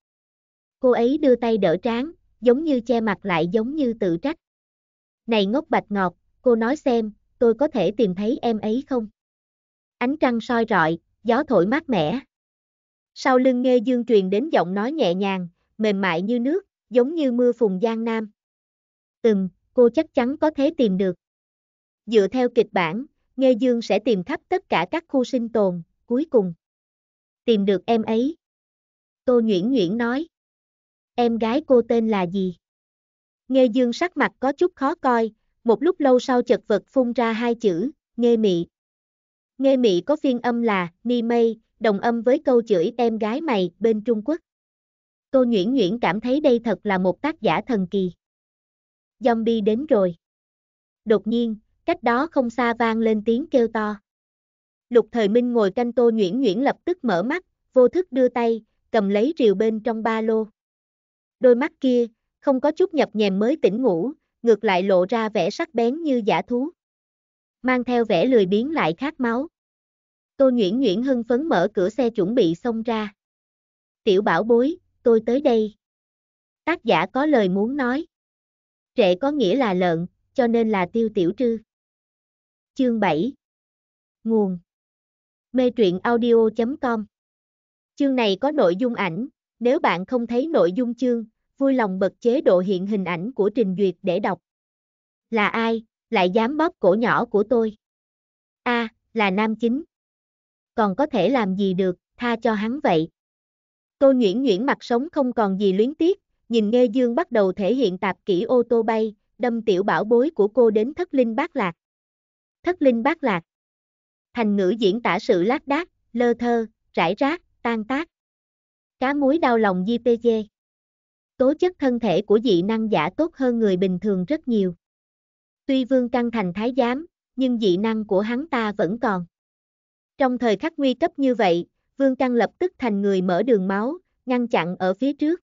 Cô ấy đưa tay đỡ trán, giống như che mặt lại giống như tự trách. Này ngốc bạch ngọt, cô nói xem, tôi có thể tìm thấy em ấy không? Ánh trăng soi rọi, gió thổi mát mẻ. Sau lưng nghe dương truyền đến giọng nói nhẹ nhàng, mềm mại như nước, giống như mưa phùng giang nam. Ừm, cô chắc chắn có thể tìm được. Dựa theo kịch bản, Nghe Dương sẽ tìm khắp tất cả các khu sinh tồn, cuối cùng tìm được em ấy. Tô Nguyễn Nguyễn nói. Em gái cô tên là gì? Nghe dương sắc mặt có chút khó coi, một lúc lâu sau chật vật phun ra hai chữ, nghe mị. Nghe mị có phiên âm là, ni mây, đồng âm với câu chửi em gái mày bên Trung Quốc. Tô Nguyễn Nguyễn cảm thấy đây thật là một tác giả thần kỳ. Zombie đến rồi. Đột nhiên, cách đó không xa vang lên tiếng kêu to. Lục Thời Minh ngồi canh tô nhuyễn nhuyễn lập tức mở mắt, vô thức đưa tay, cầm lấy rìu bên trong ba lô. Đôi mắt kia, không có chút nhập nhèm mới tỉnh ngủ, ngược lại lộ ra vẻ sắc bén như giả thú. Mang theo vẻ lười biếng lại khát máu. Tô Nhuyễn Nhuyễn hưng phấn mở cửa xe chuẩn bị xông ra. Tiểu bảo bối, tôi tới đây. Tác giả có lời muốn nói. Trệ có nghĩa là lợn, cho nên là tiêu tiểu trư. Chương 7 Nguồn mê truyện audio.com. Chương này có nội dung ảnh, nếu bạn không thấy nội dung chương, vui lòng bật chế độ hiện hình ảnh của trình duyệt để đọc. Là ai, lại dám bóp cổ nhỏ của tôi? A, à, là nam chính. Còn có thể làm gì được, tha cho hắn vậy. Tô nhuyễn nhuyễn mặt sống không còn gì luyến tiếc, nhìn Nghê Dương bắt đầu thể hiện tạp kỹ ô tô bay, đâm tiểu bảo bối của cô đến thất linh bát lạc. Thất linh bát lạc thành ngữ diễn tả sự lác đác, lơ thơ, rải rác, tan tác. Cá muối đau lòng JPG Tố chất thân thể của dị năng giả tốt hơn người bình thường rất nhiều. Tuy vương căng thành thái giám, nhưng dị năng của hắn ta vẫn còn. Trong thời khắc nguy cấp như vậy, vương căng lập tức thành người mở đường máu, ngăn chặn ở phía trước.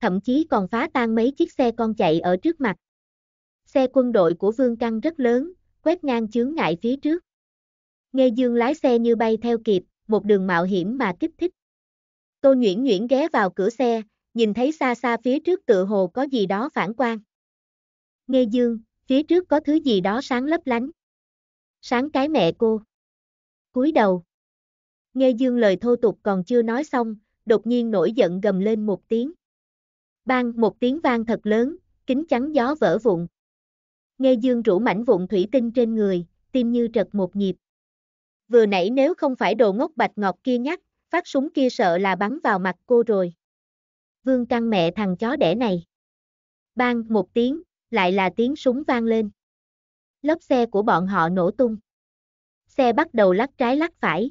Thậm chí còn phá tan mấy chiếc xe con chạy ở trước mặt. Xe quân đội của vương căng rất lớn, quét ngang chướng ngại phía trước. Nghe Dương lái xe như bay theo kịp, một đường mạo hiểm mà kích thích. Tô nhuyễn nhuyễn ghé vào cửa xe, nhìn thấy xa xa phía trước tựa hồ có gì đó phản quang. Nghe Dương, phía trước có thứ gì đó sáng lấp lánh. Sáng cái mẹ cô. cúi đầu. Nghe Dương lời thô tục còn chưa nói xong, đột nhiên nổi giận gầm lên một tiếng. Bang một tiếng vang thật lớn, kính chắn gió vỡ vụn. Nghe Dương rủ mảnh vụn thủy tinh trên người, tim như trật một nhịp vừa nãy nếu không phải đồ ngốc bạch ngọc kia nhắc, phát súng kia sợ là bắn vào mặt cô rồi. Vương căn mẹ thằng chó đẻ này. Bang một tiếng, lại là tiếng súng vang lên. Lớp xe của bọn họ nổ tung. Xe bắt đầu lắc trái lắc phải.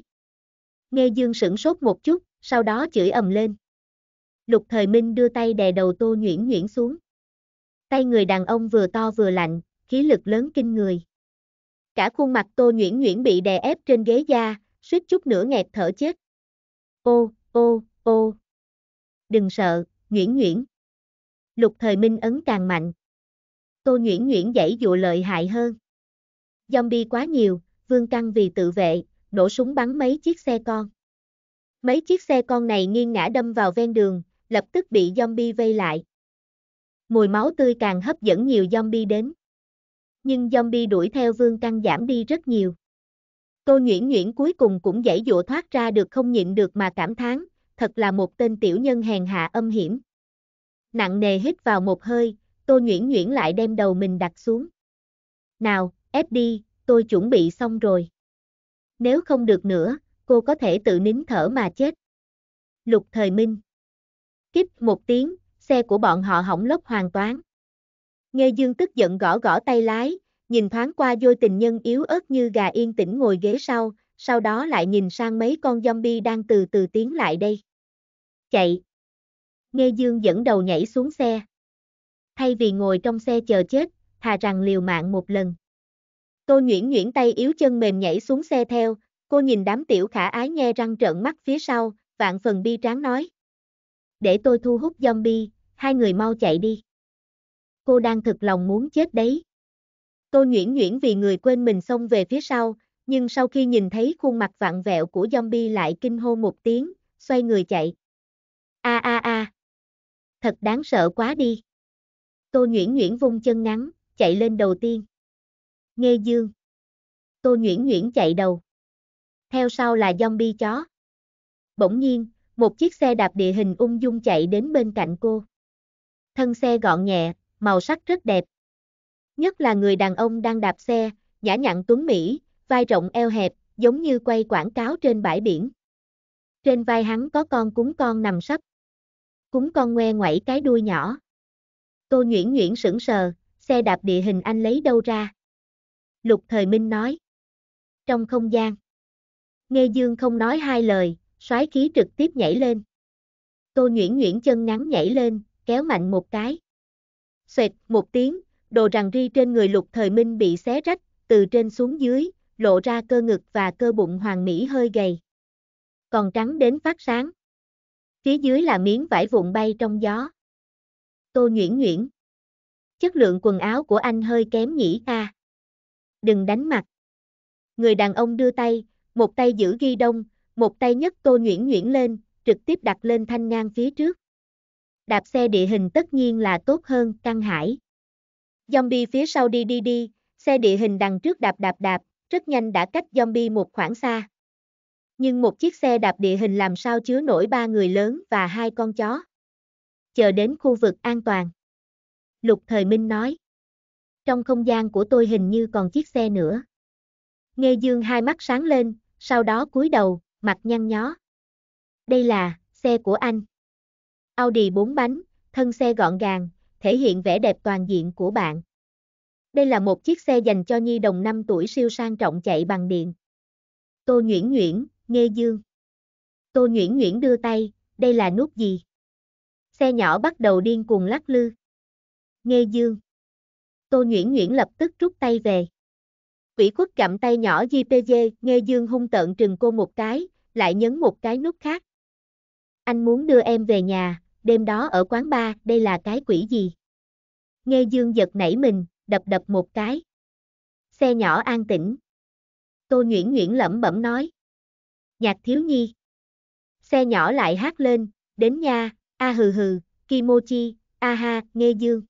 Nghe Dương sửng sốt một chút, sau đó chửi ầm lên. Lục Thời Minh đưa tay đè đầu Tô Nhuyễn Nhuyễn xuống. Tay người đàn ông vừa to vừa lạnh, khí lực lớn kinh người. Cả khuôn mặt Tô Nhuyễn Nhuyễn bị đè ép trên ghế da, suýt chút nữa nghẹt thở chết. Ô, ô, ô. Đừng sợ, Nhuyễn Nhuyễn. Lục thời minh ấn càng mạnh. Tô Nhuyễn Nhuyễn dãy dụ lợi hại hơn. Zombie quá nhiều, vương căng vì tự vệ, nổ súng bắn mấy chiếc xe con. Mấy chiếc xe con này nghiêng ngã đâm vào ven đường, lập tức bị zombie vây lại. Mùi máu tươi càng hấp dẫn nhiều zombie đến nhưng zombie đuổi theo vương căn giảm đi rất nhiều. Tô Nguyễn Nguyễn cuối cùng cũng dãy dụa thoát ra được không nhịn được mà cảm thán, thật là một tên tiểu nhân hèn hạ âm hiểm. Nặng nề hít vào một hơi, Tô Nguyễn Nguyễn lại đem đầu mình đặt xuống. Nào, ép đi, tôi chuẩn bị xong rồi. Nếu không được nữa, cô có thể tự nín thở mà chết. Lục thời minh. kíp một tiếng, xe của bọn họ hỏng lốc hoàn toàn. Nghe Dương tức giận gõ gõ tay lái, nhìn thoáng qua dôi tình nhân yếu ớt như gà yên tĩnh ngồi ghế sau, sau đó lại nhìn sang mấy con zombie đang từ từ tiến lại đây. Chạy! Nghe Dương dẫn đầu nhảy xuống xe. Thay vì ngồi trong xe chờ chết, thà rằng liều mạng một lần. Tô Nhuyễn Nhuyễn tay yếu chân mềm nhảy xuống xe theo, cô nhìn đám tiểu khả ái nghe răng trợn mắt phía sau, vạn phần bi tráng nói. Để tôi thu hút zombie, hai người mau chạy đi cô đang thực lòng muốn chết đấy. Tôi nhuyễn nhuyễn vì người quên mình xông về phía sau, nhưng sau khi nhìn thấy khuôn mặt vặn vẹo của zombie lại kinh hô một tiếng, xoay người chạy. A a a. Thật đáng sợ quá đi. Tô nhuyễn nhuyễn vung chân ngắn, chạy lên đầu tiên. Nghe dương. Tô nhuyễn nhuyễn chạy đầu. Theo sau là zombie chó. Bỗng nhiên, một chiếc xe đạp địa hình ung dung chạy đến bên cạnh cô. Thân xe gọn nhẹ, màu sắc rất đẹp. Nhất là người đàn ông đang đạp xe, nhã nhặn tuấn Mỹ, vai rộng eo hẹp, giống như quay quảng cáo trên bãi biển. Trên vai hắn có con cúng con nằm sấp. Cúng con ngoe ngoẩy cái đuôi nhỏ. Cô Nhuyễn Nhuyễn sững sờ, xe đạp địa hình anh lấy đâu ra? Lục Thời Minh nói. Trong không gian. Nghe Dương không nói hai lời, soái khí trực tiếp nhảy lên. Cô Nhuyễn Nhuyễn chân ngắn nhảy lên, kéo mạnh một cái xoẹt, một tiếng, đồ rằng ri trên người lục thời minh bị xé rách, từ trên xuống dưới, lộ ra cơ ngực và cơ bụng hoàng mỹ hơi gầy. Còn trắng đến phát sáng. Phía dưới là miếng vải vụn bay trong gió. Tô Nhuyễn Nhuyễn. Chất lượng quần áo của anh hơi kém nhỉ ta. Đừng đánh mặt. Người đàn ông đưa tay, một tay giữ ghi đông, một tay nhấc Tô Nhuyễn Nhuyễn lên, trực tiếp đặt lên thanh ngang phía trước đạp xe địa hình tất nhiên là tốt hơn căng hải. Zombie phía sau đi đi đi, xe địa hình đằng trước đạp đạp đạp, rất nhanh đã cách zombie một khoảng xa. Nhưng một chiếc xe đạp địa hình làm sao chứa nổi ba người lớn và hai con chó. Chờ đến khu vực an toàn. Lục Thời Minh nói. Trong không gian của tôi hình như còn chiếc xe nữa. Nghe Dương hai mắt sáng lên, sau đó cúi đầu, mặt nhăn nhó. Đây là, xe của anh. Audi 4 bánh, thân xe gọn gàng, thể hiện vẻ đẹp toàn diện của bạn. Đây là một chiếc xe dành cho nhi đồng 5 tuổi siêu sang trọng chạy bằng điện. Tô Nguyễn Nguyễn, Nghê Dương. Tô Nguyễn Nguyễn đưa tay, đây là nút gì? Xe nhỏ bắt đầu điên cuồng lắc lư. Nghê Dương. Tô Nguyễn Nguyễn lập tức rút tay về. Quỷ khuất cầm tay nhỏ JPG, Nghê Dương hung tợn trừng cô một cái, lại nhấn một cái nút khác. Anh muốn đưa em về nhà, đêm đó ở quán ba, đây là cái quỷ gì? Nghe Dương giật nảy mình, đập đập một cái. Xe nhỏ an tĩnh. Tô Nguyễn Nguyễn lẩm bẩm nói. Nhạc thiếu nhi. Xe nhỏ lại hát lên, đến nha, a hừ hừ, kimochi, a ha, nghe dương.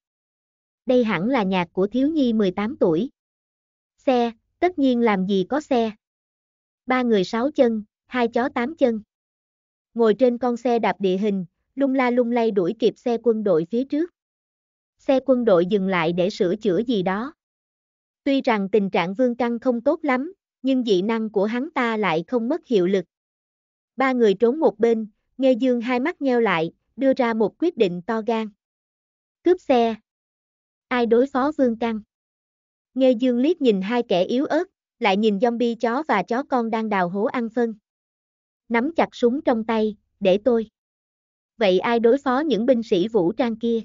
Đây hẳn là nhạc của thiếu nhi 18 tuổi. Xe, tất nhiên làm gì có xe. Ba người sáu chân, hai chó tám chân. Ngồi trên con xe đạp địa hình, lung la lung lay đuổi kịp xe quân đội phía trước. Xe quân đội dừng lại để sửa chữa gì đó. Tuy rằng tình trạng vương căng không tốt lắm, nhưng dị năng của hắn ta lại không mất hiệu lực. Ba người trốn một bên, Nghe Dương hai mắt nheo lại, đưa ra một quyết định to gan. Cướp xe. Ai đối phó Vương Căng? Nghe Dương liếc nhìn hai kẻ yếu ớt, lại nhìn zombie chó và chó con đang đào hố ăn phân. Nắm chặt súng trong tay, để tôi. Vậy ai đối phó những binh sĩ vũ trang kia?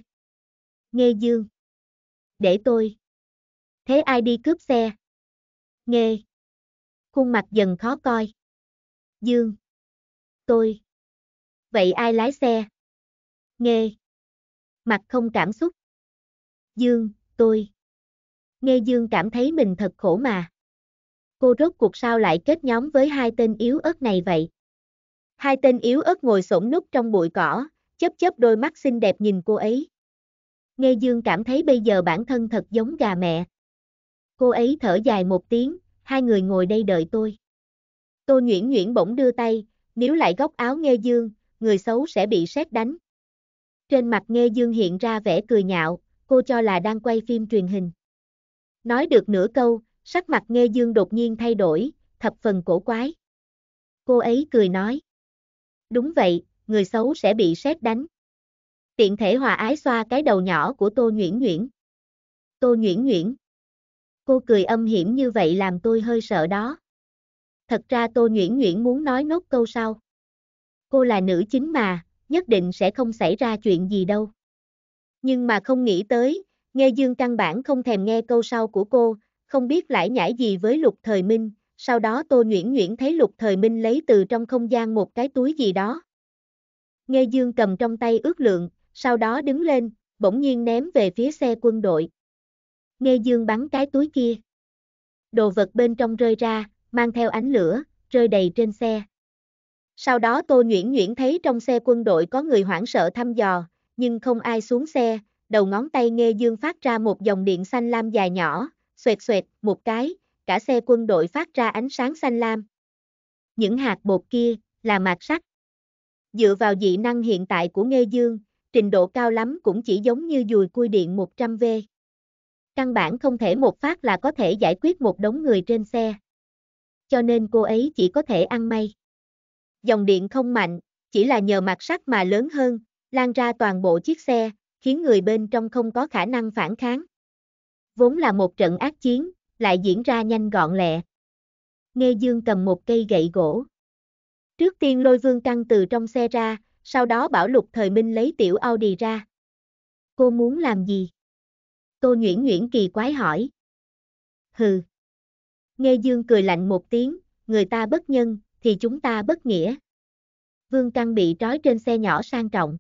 Nghe Dương. Để tôi. Thế ai đi cướp xe? Nghe. Khuôn mặt dần khó coi. Dương. Tôi. Vậy ai lái xe? Nghe. Mặt không cảm xúc. Dương, tôi. Nghe Dương cảm thấy mình thật khổ mà. Cô rốt cuộc sao lại kết nhóm với hai tên yếu ớt này vậy? Hai tên yếu ớt ngồi xổm núp trong bụi cỏ, chớp chớp đôi mắt xinh đẹp nhìn cô ấy. Nghe Dương cảm thấy bây giờ bản thân thật giống gà mẹ. Cô ấy thở dài một tiếng, hai người ngồi đây đợi tôi. Tô Nhuyễn Nhuyễn bỗng đưa tay, nếu lại góc áo Nghe Dương, người xấu sẽ bị sét đánh. Trên mặt Nghe Dương hiện ra vẻ cười nhạo, cô cho là đang quay phim truyền hình. Nói được nửa câu, sắc mặt Nghe Dương đột nhiên thay đổi, thập phần cổ quái. Cô ấy cười nói. Đúng vậy, người xấu sẽ bị xét đánh. Tiện thể hòa ái xoa cái đầu nhỏ của Tô Nguyễn Nguyễn. Tô Nguyễn Nguyễn. Cô cười âm hiểm như vậy làm tôi hơi sợ đó. Thật ra Tô Nguyễn Nguyễn muốn nói nốt câu sau. Cô là nữ chính mà, nhất định sẽ không xảy ra chuyện gì đâu. Nhưng mà không nghĩ tới, Nghe Dương căn bản không thèm nghe câu sau của cô, không biết lại nhảy gì với Lục Thời Minh, sau đó Tô nhuyễn nhuyễn thấy Lục Thời Minh lấy từ trong không gian một cái túi gì đó. Nghe Dương cầm trong tay ước lượng, sau đó đứng lên, bỗng nhiên ném về phía xe quân đội. Nghe Dương bắn cái túi kia. Đồ vật bên trong rơi ra, mang theo ánh lửa, rơi đầy trên xe. Sau đó Tô nhuyễn nhuyễn thấy trong xe quân đội có người hoảng sợ thăm dò, nhưng không ai xuống xe, đầu ngón tay Nghe Dương phát ra một dòng điện xanh lam dài nhỏ, xoẹt xoẹt, một cái, cả xe quân đội phát ra ánh sáng xanh lam. Những hạt bột kia, là mạt sắt. Dựa vào dị năng hiện tại của Nghê Dương, trình độ cao lắm cũng chỉ giống như dùi cui điện 100V. Căn bản không thể một phát là có thể giải quyết một đống người trên xe. Cho nên cô ấy chỉ có thể ăn may. Dòng điện không mạnh, chỉ là nhờ mặt sắt mà lớn hơn, lan ra toàn bộ chiếc xe, khiến người bên trong không có khả năng phản kháng. Vốn là một trận ác chiến, lại diễn ra nhanh gọn lẹ. Nghe Dương cầm một cây gậy gỗ. Trước tiên lôi vương căng từ trong xe ra, sau đó bảo lục thời minh lấy tiểu Audi ra. Cô muốn làm gì? Cô Nguyễn Nguyễn kỳ quái hỏi. Hừ. Nghe Dương cười lạnh một tiếng, người ta bất nhân, thì chúng ta bất nghĩa. Vương Căng bị trói trên xe nhỏ sang trọng.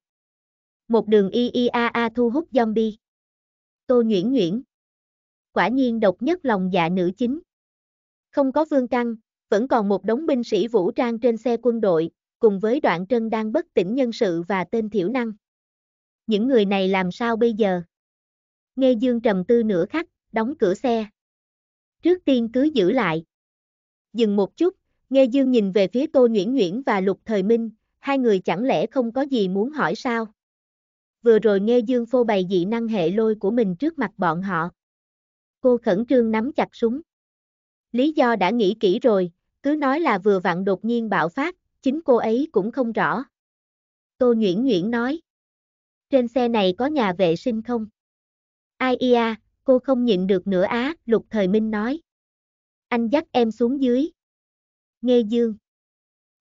Một đường y y a a thu hút zombie. Tô Nguyễn Nguyễn quả nhiên độc nhất lòng dạ nữ chính. Không có vương căng, vẫn còn một đống binh sĩ vũ trang trên xe quân đội, cùng với đoạn trân đang bất tỉnh nhân sự và tên thiểu năng. Những người này làm sao bây giờ? Nghe Dương trầm tư nửa khắc, đóng cửa xe. Trước tiên cứ giữ lại. Dừng một chút, nghe Dương nhìn về phía Tô Nguyễn Nguyễn và Lục Thời Minh, hai người chẳng lẽ không có gì muốn hỏi sao? Vừa rồi nghe Dương phô bày dị năng hệ lôi của mình trước mặt bọn họ. Cô khẩn trương nắm chặt súng. Lý do đã nghĩ kỹ rồi, cứ nói là vừa vặn đột nhiên bạo phát, chính cô ấy cũng không rõ. Tô Nhuyễn Nhuyễn nói. Trên xe này có nhà vệ sinh không? Ai ia, cô không nhịn được nữa á, Lục Thời Minh nói. Anh dắt em xuống dưới. Nghe dương.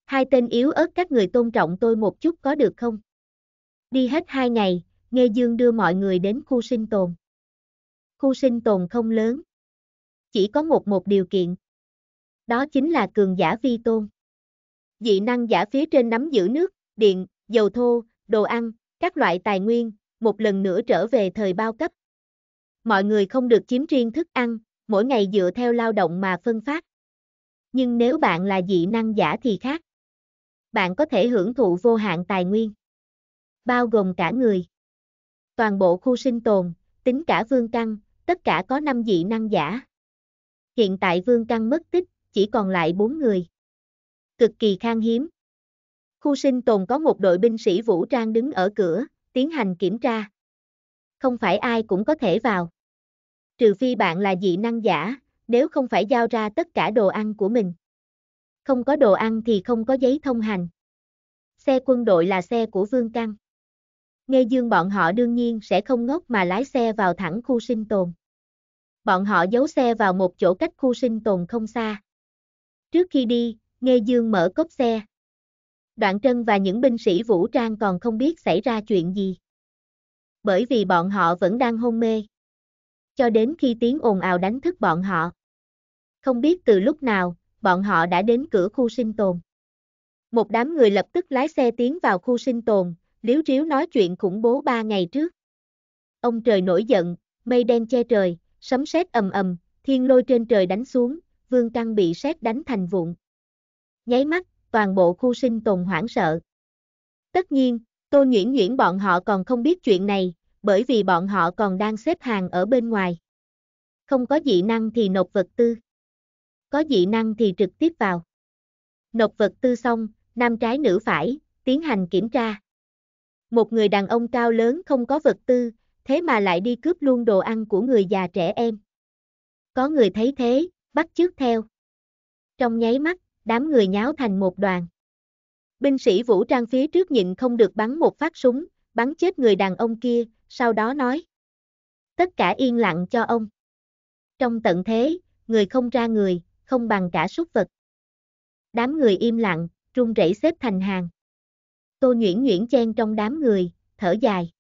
Hai tên yếu ớt các người tôn trọng tôi một chút có được không? Đi hết hai ngày, Nghe Dương đưa mọi người đến khu sinh tồn khu sinh tồn không lớn. Chỉ có một một điều kiện. Đó chính là cường giả vi tôn. Dị năng giả phía trên nắm giữ nước, điện, dầu thô, đồ ăn, các loại tài nguyên, một lần nữa trở về thời bao cấp. Mọi người không được chiếm riêng thức ăn, mỗi ngày dựa theo lao động mà phân phát. Nhưng nếu bạn là dị năng giả thì khác. Bạn có thể hưởng thụ vô hạn tài nguyên, bao gồm cả người. Toàn bộ khu sinh tồn, tính cả vương căn tất cả có 5 dị năng giả. Hiện tại Vương Căng mất tích, chỉ còn lại 4 người. Cực kỳ khan hiếm. Khu sinh tồn có một đội binh sĩ vũ trang đứng ở cửa, tiến hành kiểm tra. Không phải ai cũng có thể vào. Trừ phi bạn là dị năng giả, nếu không phải giao ra tất cả đồ ăn của mình. Không có đồ ăn thì không có giấy thông hành. Xe quân đội là xe của Vương Căng. Nghe dương bọn họ đương nhiên sẽ không ngốc mà lái xe vào thẳng khu sinh tồn. Bọn họ giấu xe vào một chỗ cách khu sinh tồn không xa. Trước khi đi, Nghe Dương mở cốp xe. Đoạn Trân và những binh sĩ vũ trang còn không biết xảy ra chuyện gì. Bởi vì bọn họ vẫn đang hôn mê. Cho đến khi tiếng ồn ào đánh thức bọn họ. Không biết từ lúc nào, bọn họ đã đến cửa khu sinh tồn. Một đám người lập tức lái xe tiến vào khu sinh tồn, liếu riếu nói chuyện khủng bố ba ngày trước. Ông trời nổi giận, mây đen che trời, sấm sét ầm ầm, thiên lôi trên trời đánh xuống, vương căn bị sét đánh thành vụn. Nháy mắt, toàn bộ khu sinh tồn hoảng sợ. Tất nhiên, Tô nhuyễn nhuyễn bọn họ còn không biết chuyện này, bởi vì bọn họ còn đang xếp hàng ở bên ngoài. Không có dị năng thì nộp vật tư. Có dị năng thì trực tiếp vào. Nộp vật tư xong, nam trái nữ phải, tiến hành kiểm tra một người đàn ông cao lớn không có vật tư, thế mà lại đi cướp luôn đồ ăn của người già trẻ em. Có người thấy thế, bắt chước theo. Trong nháy mắt, đám người nháo thành một đoàn. Binh sĩ vũ trang phía trước nhịn không được bắn một phát súng, bắn chết người đàn ông kia, sau đó nói. Tất cả yên lặng cho ông. Trong tận thế, người không ra người, không bằng cả súc vật. Đám người im lặng, trung rẩy xếp thành hàng. Tô Nhuyễn Nhuyễn chen trong đám người, thở dài.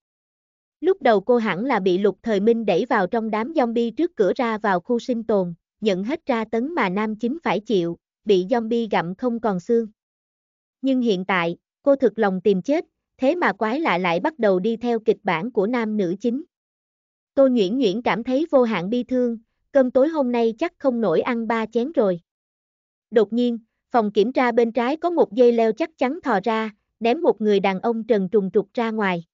Lúc đầu cô hẳn là bị lục thời minh đẩy vào trong đám zombie trước cửa ra vào khu sinh tồn, nhận hết tra tấn mà nam chính phải chịu, bị zombie gặm không còn xương. Nhưng hiện tại, cô thực lòng tìm chết, thế mà quái lạ lại bắt đầu đi theo kịch bản của nam nữ chính. Tô Nhuyễn Nhuyễn cảm thấy vô hạn bi thương, cơm tối hôm nay chắc không nổi ăn ba chén rồi. Đột nhiên, phòng kiểm tra bên trái có một dây leo chắc chắn thò ra, ném một người đàn ông trần trùng trục ra ngoài.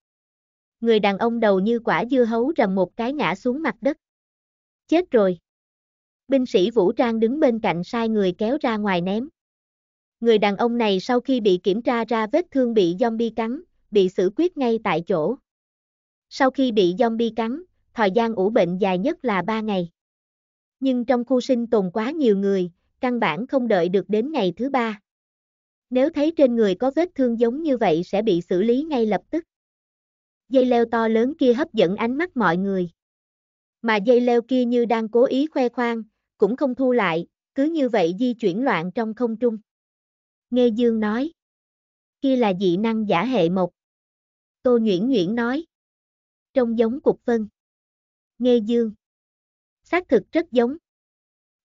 Người đàn ông đầu như quả dưa hấu rầm một cái ngã xuống mặt đất. Chết rồi. Binh sĩ vũ trang đứng bên cạnh sai người kéo ra ngoài ném. Người đàn ông này sau khi bị kiểm tra ra vết thương bị zombie cắn, bị xử quyết ngay tại chỗ. Sau khi bị zombie cắn, thời gian ủ bệnh dài nhất là 3 ngày. Nhưng trong khu sinh tồn quá nhiều người, căn bản không đợi được đến ngày thứ ba. Nếu thấy trên người có vết thương giống như vậy sẽ bị xử lý ngay lập tức. Dây leo to lớn kia hấp dẫn ánh mắt mọi người. Mà dây leo kia như đang cố ý khoe khoang, cũng không thu lại, cứ như vậy di chuyển loạn trong không trung. Nghe Dương nói. Kia là dị năng giả hệ một. Tô nhuyễn nhuyễn nói. Trông giống cục phân. Nghe Dương. Xác thực rất giống.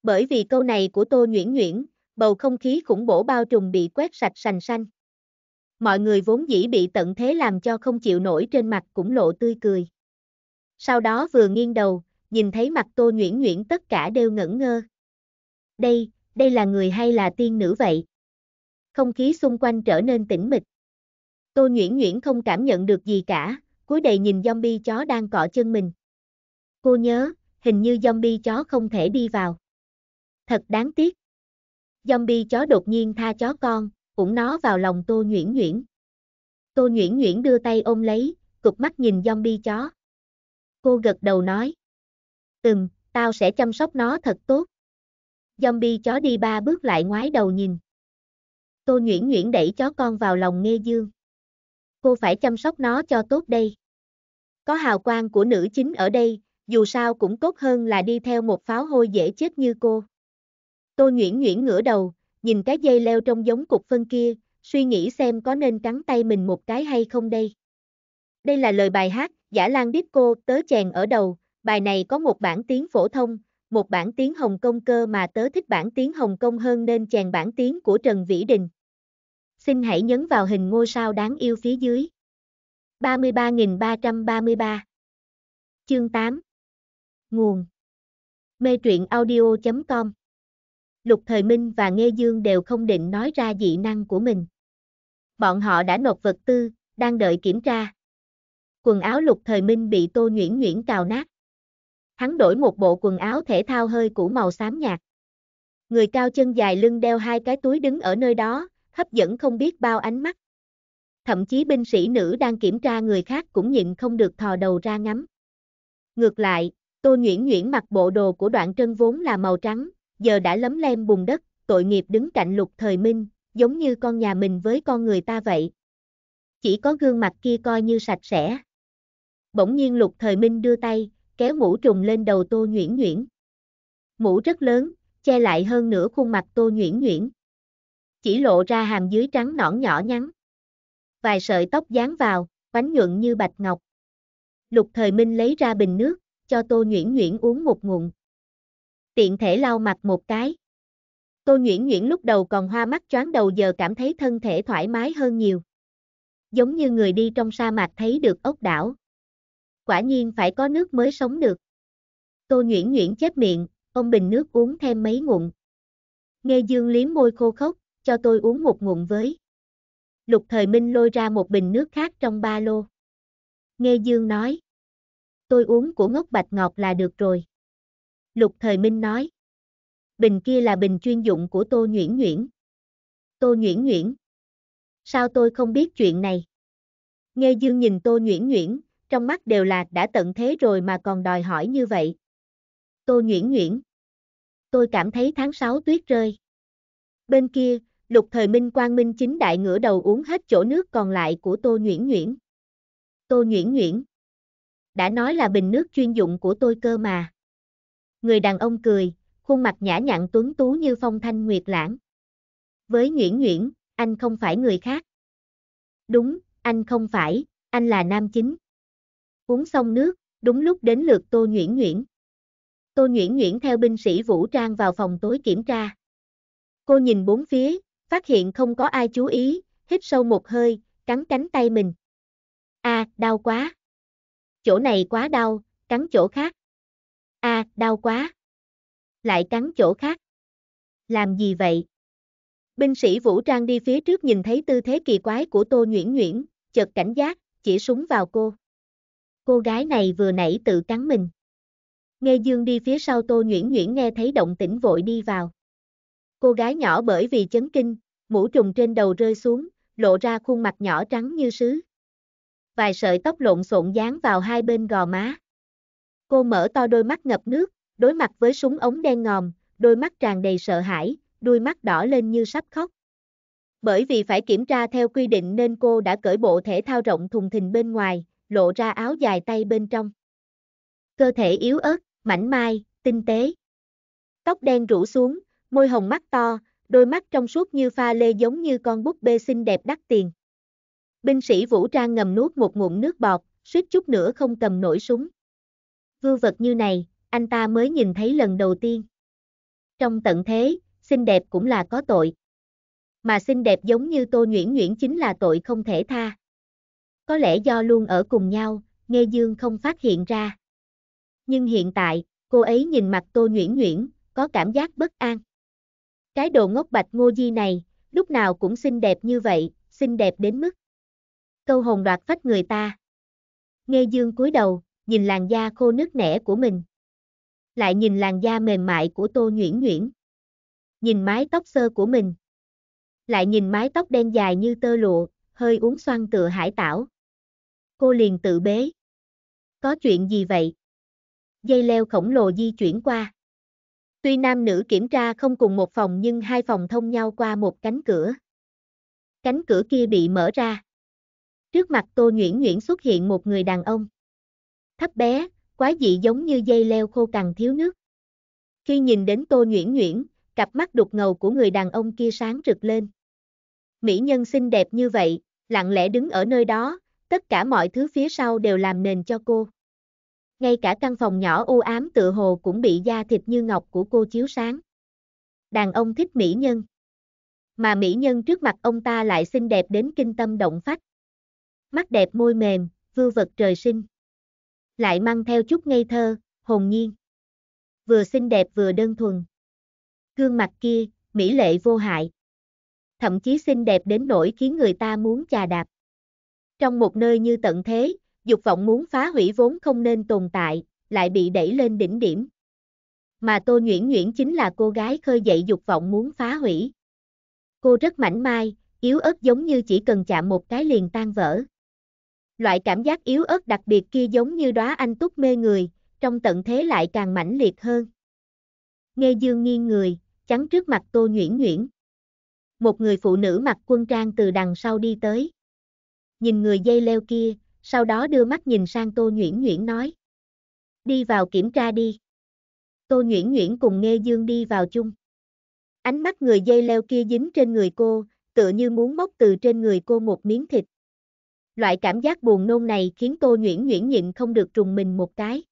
Bởi vì câu này của Tô nhuyễn nhuyễn bầu không khí khủng bổ bao trùm bị quét sạch sành xanh. Mọi người vốn dĩ bị tận thế làm cho không chịu nổi trên mặt cũng lộ tươi cười. Sau đó vừa nghiêng đầu, nhìn thấy mặt Tô Nguyễn Nguyễn tất cả đều ngẩn ngơ. Đây, đây là người hay là tiên nữ vậy? Không khí xung quanh trở nên tĩnh mịch. Tô Nguyễn Nguyễn không cảm nhận được gì cả, cúi đầy nhìn zombie chó đang cọ chân mình. Cô nhớ, hình như zombie chó không thể đi vào. Thật đáng tiếc zombie chó đột nhiên tha chó con, ủng nó vào lòng Tô Nhuyễn Nhuyễn. Tô Nhuyễn Nhuyễn đưa tay ôm lấy, cục mắt nhìn zombie chó. Cô gật đầu nói. Ừm, tao sẽ chăm sóc nó thật tốt. Zombie chó đi ba bước lại ngoái đầu nhìn. Tô Nhuyễn Nhuyễn đẩy chó con vào lòng nghe Dương. Cô phải chăm sóc nó cho tốt đây. Có hào quang của nữ chính ở đây, dù sao cũng tốt hơn là đi theo một pháo hôi dễ chết như cô. Tôi Nguyễn Nguyễn ngửa đầu, nhìn cái dây leo trong giống cục phân kia, suy nghĩ xem có nên cắn tay mình một cái hay không đây. Đây là lời bài hát, Giả Lan cô tớ chèn ở đầu, bài này có một bản tiếng phổ thông, một bản tiếng Hồng Kông cơ mà tớ thích bản tiếng Hồng Kông hơn nên chèn bản tiếng của Trần Vĩ Đình. Xin hãy nhấn vào hình ngôi sao đáng yêu phía dưới. 33.333 Chương 8 Nguồn Mê truyện audio.com Lục Thời Minh và Nghe Dương đều không định nói ra dị năng của mình. Bọn họ đã nộp vật tư, đang đợi kiểm tra. Quần áo Lục Thời Minh bị Tô Nhuyễn Nhuyễn cào nát. Hắn đổi một bộ quần áo thể thao hơi cũ màu xám nhạt. Người cao chân dài lưng đeo hai cái túi đứng ở nơi đó, hấp dẫn không biết bao ánh mắt. Thậm chí binh sĩ nữ đang kiểm tra người khác cũng nhịn không được thò đầu ra ngắm. Ngược lại, Tô Nhuyễn Nhuyễn mặc bộ đồ của đoạn trân vốn là màu trắng, giờ đã lấm lem bùn đất, tội nghiệp đứng cạnh lục thời minh, giống như con nhà mình với con người ta vậy. Chỉ có gương mặt kia coi như sạch sẽ. Bỗng nhiên lục thời minh đưa tay, kéo mũ trùng lên đầu tô nhuyễn nhuyễn. Mũ rất lớn, che lại hơn nửa khuôn mặt tô nhuyễn nhuyễn. Chỉ lộ ra hàm dưới trắng nõn nhỏ nhắn. Vài sợi tóc dán vào, bánh nhuận như bạch ngọc. Lục thời minh lấy ra bình nước, cho tô nhuyễn nhuyễn uống một ngụm tiện thể lau mặt một cái. Tô nhuyễn nhuyễn lúc đầu còn hoa mắt choáng đầu giờ cảm thấy thân thể thoải mái hơn nhiều. Giống như người đi trong sa mạc thấy được ốc đảo. Quả nhiên phải có nước mới sống được. Tô nhuyễn nhuyễn chép miệng, ông bình nước uống thêm mấy ngụm. Nghe Dương liếm môi khô khốc, cho tôi uống một ngụm với. Lục Thời Minh lôi ra một bình nước khác trong ba lô. Nghe Dương nói. Tôi uống của ngốc bạch ngọt là được rồi. Lục Thời Minh nói. Bình kia là bình chuyên dụng của Tô Nhuyễn Nhuyễn. Tô Nhuyễn Nhuyễn. Sao tôi không biết chuyện này? Nghe Dương nhìn Tô Nhuyễn Nhuyễn, trong mắt đều là đã tận thế rồi mà còn đòi hỏi như vậy. Tô Nhuyễn Nhuyễn. Tôi cảm thấy tháng 6 tuyết rơi. Bên kia, Lục Thời Minh Quang Minh chính đại ngửa đầu uống hết chỗ nước còn lại của Tô Nhuyễn Nhuyễn. Tô Nhuyễn Nhuyễn. Đã nói là bình nước chuyên dụng của tôi cơ mà người đàn ông cười, khuôn mặt nhã nhặn tuấn tú như phong thanh nguyệt lãng. Với Nguyễn Nguyễn, anh không phải người khác. Đúng, anh không phải, anh là nam chính. Uống xong nước, đúng lúc đến lượt Tô Nguyễn Nguyễn. Tô Nguyễn Nguyễn theo binh sĩ vũ trang vào phòng tối kiểm tra. Cô nhìn bốn phía, phát hiện không có ai chú ý, hít sâu một hơi, cắn cánh tay mình. A, à, đau quá. Chỗ này quá đau, cắn chỗ khác a à, đau quá. Lại cắn chỗ khác. Làm gì vậy? Binh sĩ vũ trang đi phía trước nhìn thấy tư thế kỳ quái của Tô Nhuyễn Nhuyễn, chợt cảnh giác, chỉ súng vào cô. Cô gái này vừa nãy tự cắn mình. Nghe Dương đi phía sau Tô Nhuyễn Nhuyễn nghe thấy động tĩnh vội đi vào. Cô gái nhỏ bởi vì chấn kinh, mũ trùng trên đầu rơi xuống, lộ ra khuôn mặt nhỏ trắng như sứ. Vài sợi tóc lộn xộn dán vào hai bên gò má. Cô mở to đôi mắt ngập nước, đối mặt với súng ống đen ngòm, đôi mắt tràn đầy sợ hãi, đuôi mắt đỏ lên như sắp khóc. Bởi vì phải kiểm tra theo quy định nên cô đã cởi bộ thể thao rộng thùng thình bên ngoài, lộ ra áo dài tay bên trong. Cơ thể yếu ớt, mảnh mai, tinh tế. Tóc đen rủ xuống, môi hồng mắt to, đôi mắt trong suốt như pha lê giống như con búp bê xinh đẹp đắt tiền. Binh sĩ vũ trang ngầm nuốt một ngụm nước bọt, suýt chút nữa không cầm nổi súng vưu vật như này, anh ta mới nhìn thấy lần đầu tiên. Trong tận thế, xinh đẹp cũng là có tội. Mà xinh đẹp giống như Tô nguyễn nguyễn chính là tội không thể tha. Có lẽ do luôn ở cùng nhau, Nghe Dương không phát hiện ra. Nhưng hiện tại, cô ấy nhìn mặt Tô nguyễn nguyễn, có cảm giác bất an. Cái đồ ngốc bạch ngô di này, lúc nào cũng xinh đẹp như vậy, xinh đẹp đến mức. Câu hồn đoạt phách người ta. Nghe Dương cúi đầu, nhìn làn da khô nứt nẻ của mình. Lại nhìn làn da mềm mại của Tô Nhuyễn Nhuyễn. Nhìn mái tóc sơ của mình. Lại nhìn mái tóc đen dài như tơ lụa, hơi uống xoăn tựa hải tảo. Cô liền tự bế. Có chuyện gì vậy? Dây leo khổng lồ di chuyển qua. Tuy nam nữ kiểm tra không cùng một phòng nhưng hai phòng thông nhau qua một cánh cửa. Cánh cửa kia bị mở ra. Trước mặt Tô nhuyễn nhuyễn xuất hiện một người đàn ông thấp bé, quá dị giống như dây leo khô cằn thiếu nước. Khi nhìn đến Tô Nhuyễn Nhuyễn, cặp mắt đục ngầu của người đàn ông kia sáng rực lên. Mỹ nhân xinh đẹp như vậy, lặng lẽ đứng ở nơi đó, tất cả mọi thứ phía sau đều làm nền cho cô. Ngay cả căn phòng nhỏ u ám tựa hồ cũng bị da thịt như ngọc của cô chiếu sáng. Đàn ông thích mỹ nhân. Mà mỹ nhân trước mặt ông ta lại xinh đẹp đến kinh tâm động phách. Mắt đẹp môi mềm, vưu vật trời sinh lại mang theo chút ngây thơ, hồn nhiên. Vừa xinh đẹp vừa đơn thuần. Gương mặt kia, mỹ lệ vô hại. Thậm chí xinh đẹp đến nỗi khiến người ta muốn chà đạp. Trong một nơi như tận thế, dục vọng muốn phá hủy vốn không nên tồn tại, lại bị đẩy lên đỉnh điểm. Mà Tô nhuyễn nhuyễn chính là cô gái khơi dậy dục vọng muốn phá hủy. Cô rất mảnh mai, yếu ớt giống như chỉ cần chạm một cái liền tan vỡ loại cảm giác yếu ớt đặc biệt kia giống như đóa anh túc mê người, trong tận thế lại càng mãnh liệt hơn. Nghe dương nghiêng người, chắn trước mặt tô nhuyễn nhuyễn. Một người phụ nữ mặc quân trang từ đằng sau đi tới. Nhìn người dây leo kia, sau đó đưa mắt nhìn sang tô nhuyễn nhuyễn nói. Đi vào kiểm tra đi. Tô nhuyễn nhuyễn cùng nghe dương đi vào chung. Ánh mắt người dây leo kia dính trên người cô, tựa như muốn móc từ trên người cô một miếng thịt loại cảm giác buồn nôn này khiến cô Nhuyễn Nhuyễn nhịn không được trùng mình một cái.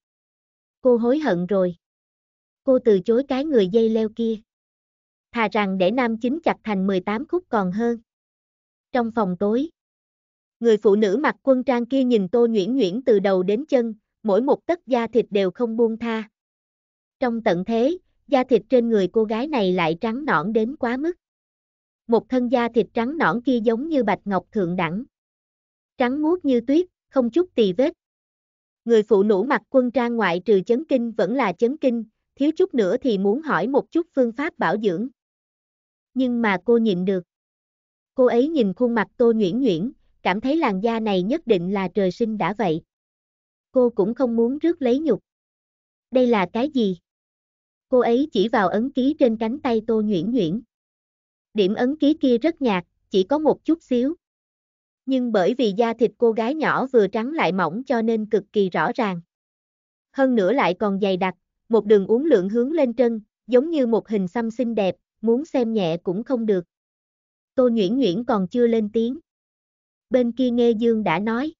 Cô hối hận rồi. Cô từ chối cái người dây leo kia. Thà rằng để nam chính chặt thành 18 khúc còn hơn. Trong phòng tối, người phụ nữ mặc quân trang kia nhìn Tô Nhuyễn Nhuyễn từ đầu đến chân, mỗi một tấc da thịt đều không buông tha. Trong tận thế, da thịt trên người cô gái này lại trắng nõn đến quá mức. Một thân da thịt trắng nõn kia giống như bạch ngọc thượng đẳng trắng muốt như tuyết, không chút tì vết. Người phụ nữ mặc quân trang ngoại trừ chấn kinh vẫn là chấn kinh, thiếu chút nữa thì muốn hỏi một chút phương pháp bảo dưỡng. Nhưng mà cô nhìn được. Cô ấy nhìn khuôn mặt tô nhuyễn nhuyễn, cảm thấy làn da này nhất định là trời sinh đã vậy. Cô cũng không muốn rước lấy nhục. Đây là cái gì? Cô ấy chỉ vào ấn ký trên cánh tay tô nhuyễn nhuyễn. Điểm ấn ký kia rất nhạt, chỉ có một chút xíu, nhưng bởi vì da thịt cô gái nhỏ vừa trắng lại mỏng cho nên cực kỳ rõ ràng. Hơn nữa lại còn dày đặc, một đường uống lượng hướng lên chân, giống như một hình xăm xinh đẹp, muốn xem nhẹ cũng không được. Tô Nguyễn Nguyễn còn chưa lên tiếng. Bên kia Nghe Dương đã nói.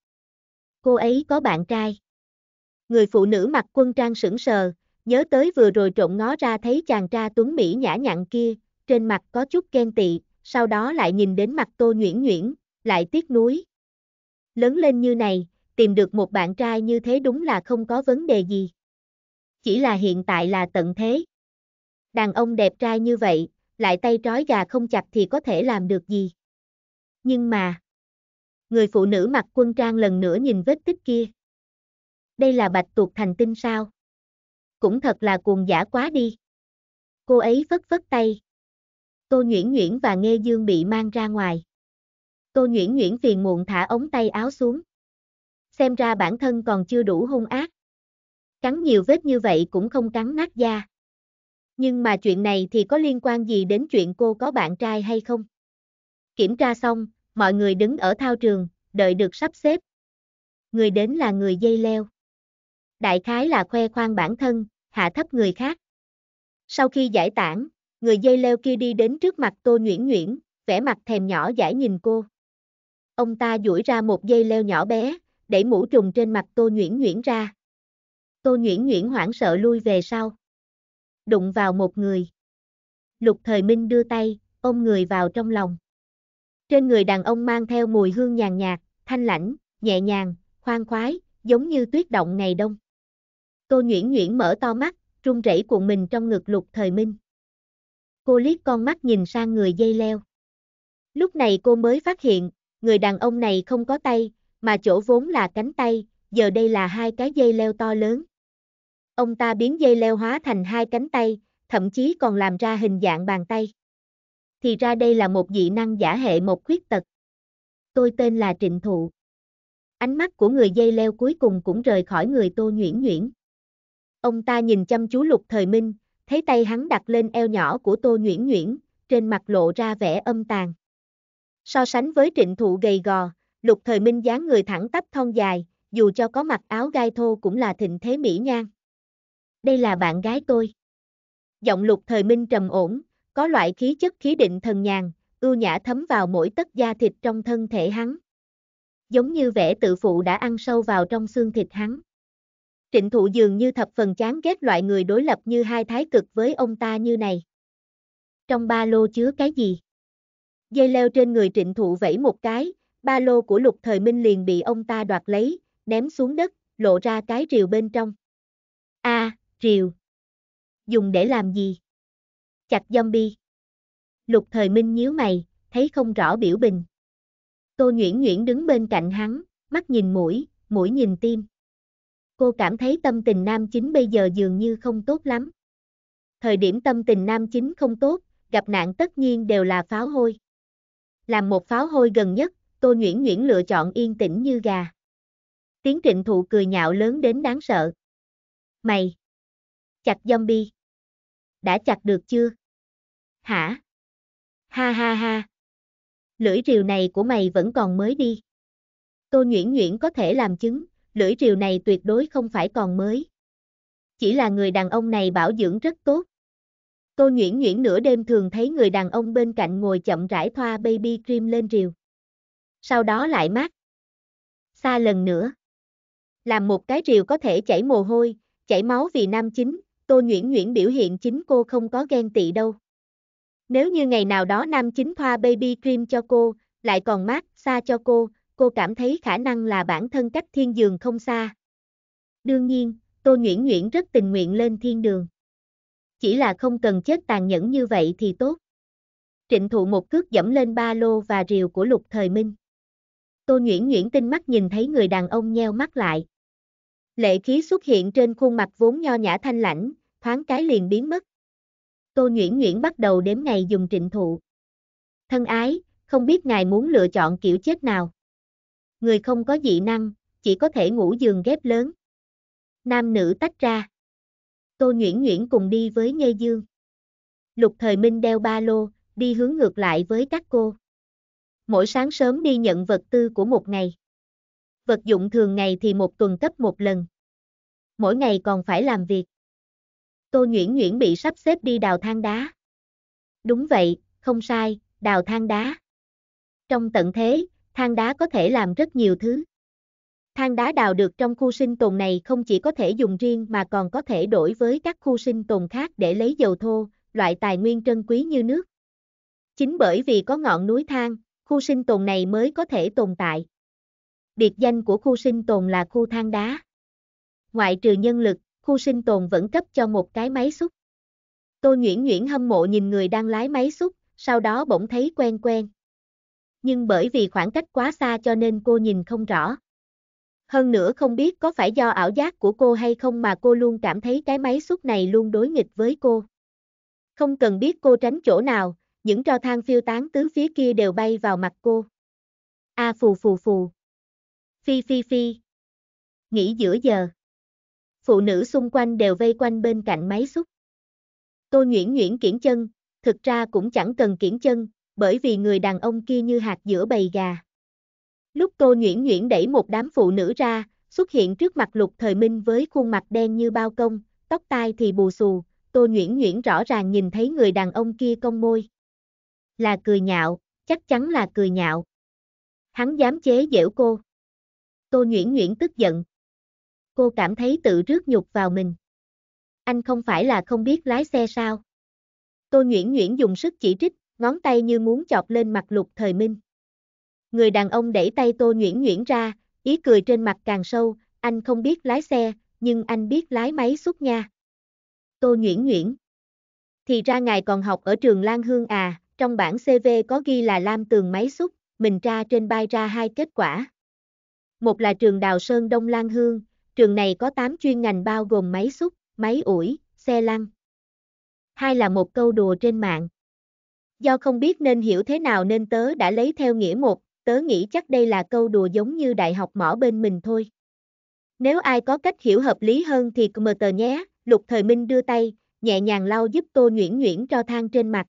Cô ấy có bạn trai. Người phụ nữ mặc quân trang sững sờ, nhớ tới vừa rồi trộn ngó ra thấy chàng tra tuấn Mỹ nhã nhặn kia, trên mặt có chút ghen tị, sau đó lại nhìn đến mặt Tô Nguyễn Nguyễn, lại tiếc nuối. Lớn lên như này, tìm được một bạn trai như thế đúng là không có vấn đề gì. Chỉ là hiện tại là tận thế. Đàn ông đẹp trai như vậy, lại tay trói gà không chặt thì có thể làm được gì. Nhưng mà, người phụ nữ mặc quân trang lần nữa nhìn vết tích kia. Đây là bạch tuộc thành tinh sao? Cũng thật là cuồng giả quá đi. Cô ấy vất vất tay. Tô Nhuyễn Nhuyễn và Nghe Dương bị mang ra ngoài. Cô Nguyễn Nguyễn phiền muộn thả ống tay áo xuống. Xem ra bản thân còn chưa đủ hung ác. Cắn nhiều vết như vậy cũng không cắn nát da. Nhưng mà chuyện này thì có liên quan gì đến chuyện cô có bạn trai hay không? Kiểm tra xong, mọi người đứng ở thao trường, đợi được sắp xếp. Người đến là người dây leo. Đại khái là khoe khoang bản thân, hạ thấp người khác. Sau khi giải tản, người dây leo kia đi đến trước mặt Tô Nguyễn Nguyễn, vẻ mặt thèm nhỏ giải nhìn cô. Ông ta duỗi ra một dây leo nhỏ bé, đẩy mũ trùng trên mặt Tô Nhuyễn Nhuyễn ra. Tô Nhuyễn Nhuyễn hoảng sợ lui về sau. Đụng vào một người. Lục Thời Minh đưa tay, ôm người vào trong lòng. Trên người đàn ông mang theo mùi hương nhàn nhạt, thanh lãnh, nhẹ nhàng, khoan khoái, giống như tuyết động ngày đông. Tô Nhuyễn Nhuyễn mở to mắt, run rẩy cuộn mình trong ngực Lục Thời Minh. Cô liếc con mắt nhìn sang người dây leo. Lúc này cô mới phát hiện, người đàn ông này không có tay, mà chỗ vốn là cánh tay, giờ đây là hai cái dây leo to lớn. Ông ta biến dây leo hóa thành hai cánh tay, thậm chí còn làm ra hình dạng bàn tay. Thì ra đây là một dị năng giả hệ một khuyết tật. Tôi tên là Trịnh Thụ. Ánh mắt của người dây leo cuối cùng cũng rời khỏi người Tô Nhuyễn Nhuyễn. Ông ta nhìn chăm chú Lục Thời Minh, thấy tay hắn đặt lên eo nhỏ của Tô Nhuyễn Nhuyễn, trên mặt lộ ra vẻ âm tàn. So sánh với trịnh thụ gầy gò, lục thời minh dáng người thẳng tắp thon dài, dù cho có mặc áo gai thô cũng là thịnh thế mỹ nhan. Đây là bạn gái tôi. Giọng lục thời minh trầm ổn, có loại khí chất khí định thần nhàn, ưu nhã thấm vào mỗi tấc da thịt trong thân thể hắn. Giống như vẻ tự phụ đã ăn sâu vào trong xương thịt hắn. Trịnh thụ dường như thập phần chán ghét loại người đối lập như hai thái cực với ông ta như này. Trong ba lô chứa cái gì? Dây leo trên người trịnh thụ vẫy một cái, ba lô của lục thời minh liền bị ông ta đoạt lấy, ném xuống đất, lộ ra cái rìu bên trong. a à, rìu. Dùng để làm gì? Chặt zombie. Lục thời minh nhíu mày, thấy không rõ biểu bình. Cô Nhuyễn Nhuyễn đứng bên cạnh hắn, mắt nhìn mũi, mũi nhìn tim. Cô cảm thấy tâm tình nam chính bây giờ dường như không tốt lắm. Thời điểm tâm tình nam chính không tốt, gặp nạn tất nhiên đều là pháo hôi làm một pháo hôi gần nhất, Tô Nhuyễn Nhuyễn lựa chọn yên tĩnh như gà. Tiếng trịnh thụ cười nhạo lớn đến đáng sợ. Mày! Chặt zombie! Đã chặt được chưa? Hả? Ha ha ha! Lưỡi rìu này của mày vẫn còn mới đi. Tô Nhuyễn Nhuyễn có thể làm chứng, lưỡi rìu này tuyệt đối không phải còn mới. Chỉ là người đàn ông này bảo dưỡng rất tốt, Tô Nguyễn Nguyễn nửa đêm thường thấy người đàn ông bên cạnh ngồi chậm rãi thoa baby cream lên rìu. Sau đó lại mát. Xa lần nữa. Làm một cái rìu có thể chảy mồ hôi, chảy máu vì nam chính, Tô Nguyễn Nguyễn biểu hiện chính cô không có ghen tị đâu. Nếu như ngày nào đó nam chính thoa baby cream cho cô, lại còn mát, xa cho cô, cô cảm thấy khả năng là bản thân cách thiên đường không xa. Đương nhiên, Tô Nguyễn Nguyễn rất tình nguyện lên thiên đường chỉ là không cần chết tàn nhẫn như vậy thì tốt. Trịnh thụ một cước dẫm lên ba lô và rìu của lục thời minh. Tô Nguyễn Nguyễn tinh mắt nhìn thấy người đàn ông nheo mắt lại. Lệ khí xuất hiện trên khuôn mặt vốn nho nhã thanh lãnh, thoáng cái liền biến mất. Tô Nguyễn Nguyễn bắt đầu đếm ngày dùng trịnh thụ. Thân ái, không biết ngài muốn lựa chọn kiểu chết nào. Người không có dị năng, chỉ có thể ngủ giường ghép lớn. Nam nữ tách ra. Tô Nguyễn Nguyễn cùng đi với Nghê Dương. Lục Thời Minh đeo ba lô, đi hướng ngược lại với các cô. Mỗi sáng sớm đi nhận vật tư của một ngày. Vật dụng thường ngày thì một tuần cấp một lần. Mỗi ngày còn phải làm việc. Tô Nguyễn Nguyễn bị sắp xếp đi đào than đá. Đúng vậy, không sai, đào than đá. Trong tận thế, than đá có thể làm rất nhiều thứ. Thang đá đào được trong khu sinh tồn này không chỉ có thể dùng riêng mà còn có thể đổi với các khu sinh tồn khác để lấy dầu thô, loại tài nguyên trân quý như nước. Chính bởi vì có ngọn núi thang, khu sinh tồn này mới có thể tồn tại. Biệt danh của khu sinh tồn là khu thang đá. Ngoại trừ nhân lực, khu sinh tồn vẫn cấp cho một cái máy xúc. Tô Nguyễn Nguyễn hâm mộ nhìn người đang lái máy xúc, sau đó bỗng thấy quen quen. Nhưng bởi vì khoảng cách quá xa cho nên cô nhìn không rõ. Hơn nữa không biết có phải do ảo giác của cô hay không mà cô luôn cảm thấy cái máy xúc này luôn đối nghịch với cô. Không cần biết cô tránh chỗ nào, những tro thang phiêu tán tứ phía kia đều bay vào mặt cô. A à, phù phù phù. Phi phi phi. Nghỉ giữa giờ. Phụ nữ xung quanh đều vây quanh bên cạnh máy xúc. cô nhuyễn nhuyễn kiển chân, thực ra cũng chẳng cần kiển chân, bởi vì người đàn ông kia như hạt giữa bầy gà. Lúc Tô Nhuyễn Nhuyễn đẩy một đám phụ nữ ra, xuất hiện trước mặt Lục Thời Minh với khuôn mặt đen như bao công, tóc tai thì bù xù, Tô Nhuyễn Nhuyễn rõ ràng nhìn thấy người đàn ông kia cong môi. Là cười nhạo, chắc chắn là cười nhạo. Hắn dám chế giễu cô. Tô Nhuyễn Nhuyễn tức giận. Cô cảm thấy tự rước nhục vào mình. Anh không phải là không biết lái xe sao? Tô Nhuyễn Nhuyễn dùng sức chỉ trích, ngón tay như muốn chọc lên mặt Lục Thời Minh người đàn ông đẩy tay Tô Nhuyễn Nhuyễn ra, ý cười trên mặt càng sâu, anh không biết lái xe, nhưng anh biết lái máy xúc nha. Tô Nhuyễn Nhuyễn Thì ra ngài còn học ở trường Lan Hương à, trong bản CV có ghi là Lam Tường máy xúc, mình tra trên bay ra hai kết quả. Một là trường Đào Sơn Đông Lan Hương, trường này có 8 chuyên ngành bao gồm máy xúc, máy ủi, xe lăn. Hai là một câu đùa trên mạng. Do không biết nên hiểu thế nào nên tớ đã lấy theo nghĩa một, tớ nghĩ chắc đây là câu đùa giống như đại học mỏ bên mình thôi. Nếu ai có cách hiểu hợp lý hơn thì mờ tờ nhé, Lục Thời Minh đưa tay, nhẹ nhàng lau giúp Tô Nhuyễn Nhuyễn cho than trên mặt.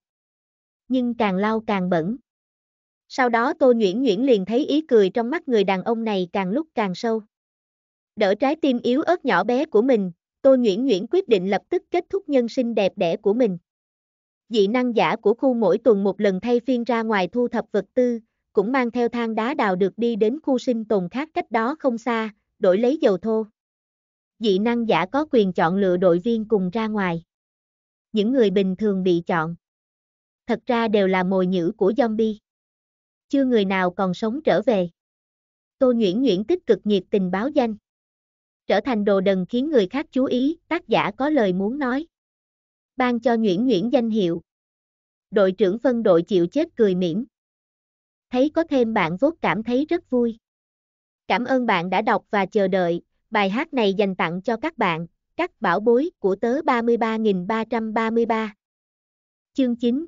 Nhưng càng lau càng bẩn. Sau đó Tô Nhuyễn Nhuyễn liền thấy ý cười trong mắt người đàn ông này càng lúc càng sâu. Đỡ trái tim yếu ớt nhỏ bé của mình, Tô Nhuyễn Nhuyễn quyết định lập tức kết thúc nhân sinh đẹp đẽ của mình. Dị năng giả của khu mỗi tuần một lần thay phiên ra ngoài thu thập vật tư, cũng mang theo thang đá đào được đi đến khu sinh tồn khác cách đó không xa, đổi lấy dầu thô. Dị năng giả có quyền chọn lựa đội viên cùng ra ngoài. Những người bình thường bị chọn. Thật ra đều là mồi nhữ của zombie. Chưa người nào còn sống trở về. Tô Nguyễn Nguyễn tích cực nhiệt tình báo danh. Trở thành đồ đần khiến người khác chú ý, tác giả có lời muốn nói. Ban cho Nguyễn Nguyễn danh hiệu. Đội trưởng phân đội chịu chết cười mỉm thấy có thêm bạn vốt cảm thấy rất vui. Cảm ơn bạn đã đọc và chờ đợi, bài hát này dành tặng cho các bạn, các bảo bối của tớ 33.333. Chương 9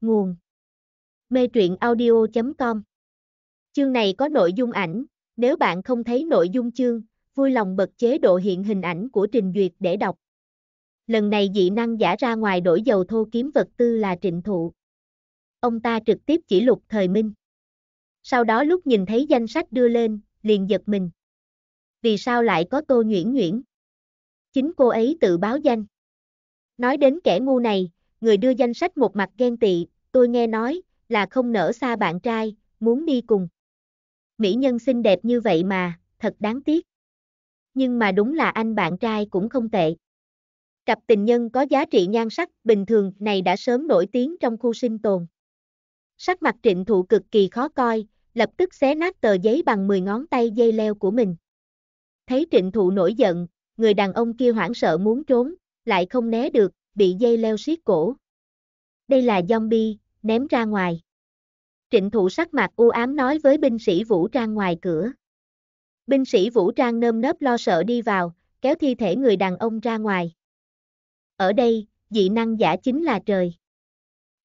Nguồn Mê truyện audio.com Chương này có nội dung ảnh, nếu bạn không thấy nội dung chương, vui lòng bật chế độ hiện hình ảnh của trình duyệt để đọc. Lần này dị năng giả ra ngoài đổi dầu thô kiếm vật tư là trịnh thụ ông ta trực tiếp chỉ lục thời minh. Sau đó lúc nhìn thấy danh sách đưa lên, liền giật mình. Vì sao lại có Tô nhuyễn nhuyễn? Chính cô ấy tự báo danh. Nói đến kẻ ngu này, người đưa danh sách một mặt ghen tị, tôi nghe nói, là không nở xa bạn trai, muốn đi cùng. Mỹ nhân xinh đẹp như vậy mà, thật đáng tiếc. Nhưng mà đúng là anh bạn trai cũng không tệ. Cặp tình nhân có giá trị nhan sắc bình thường này đã sớm nổi tiếng trong khu sinh tồn. Sắc mặt trịnh thụ cực kỳ khó coi, lập tức xé nát tờ giấy bằng 10 ngón tay dây leo của mình. Thấy trịnh thụ nổi giận, người đàn ông kia hoảng sợ muốn trốn, lại không né được, bị dây leo siết cổ. Đây là zombie, ném ra ngoài. Trịnh thụ sắc mặt u ám nói với binh sĩ vũ trang ngoài cửa. Binh sĩ vũ trang nơm nớp lo sợ đi vào, kéo thi thể người đàn ông ra ngoài. Ở đây, dị năng giả chính là trời.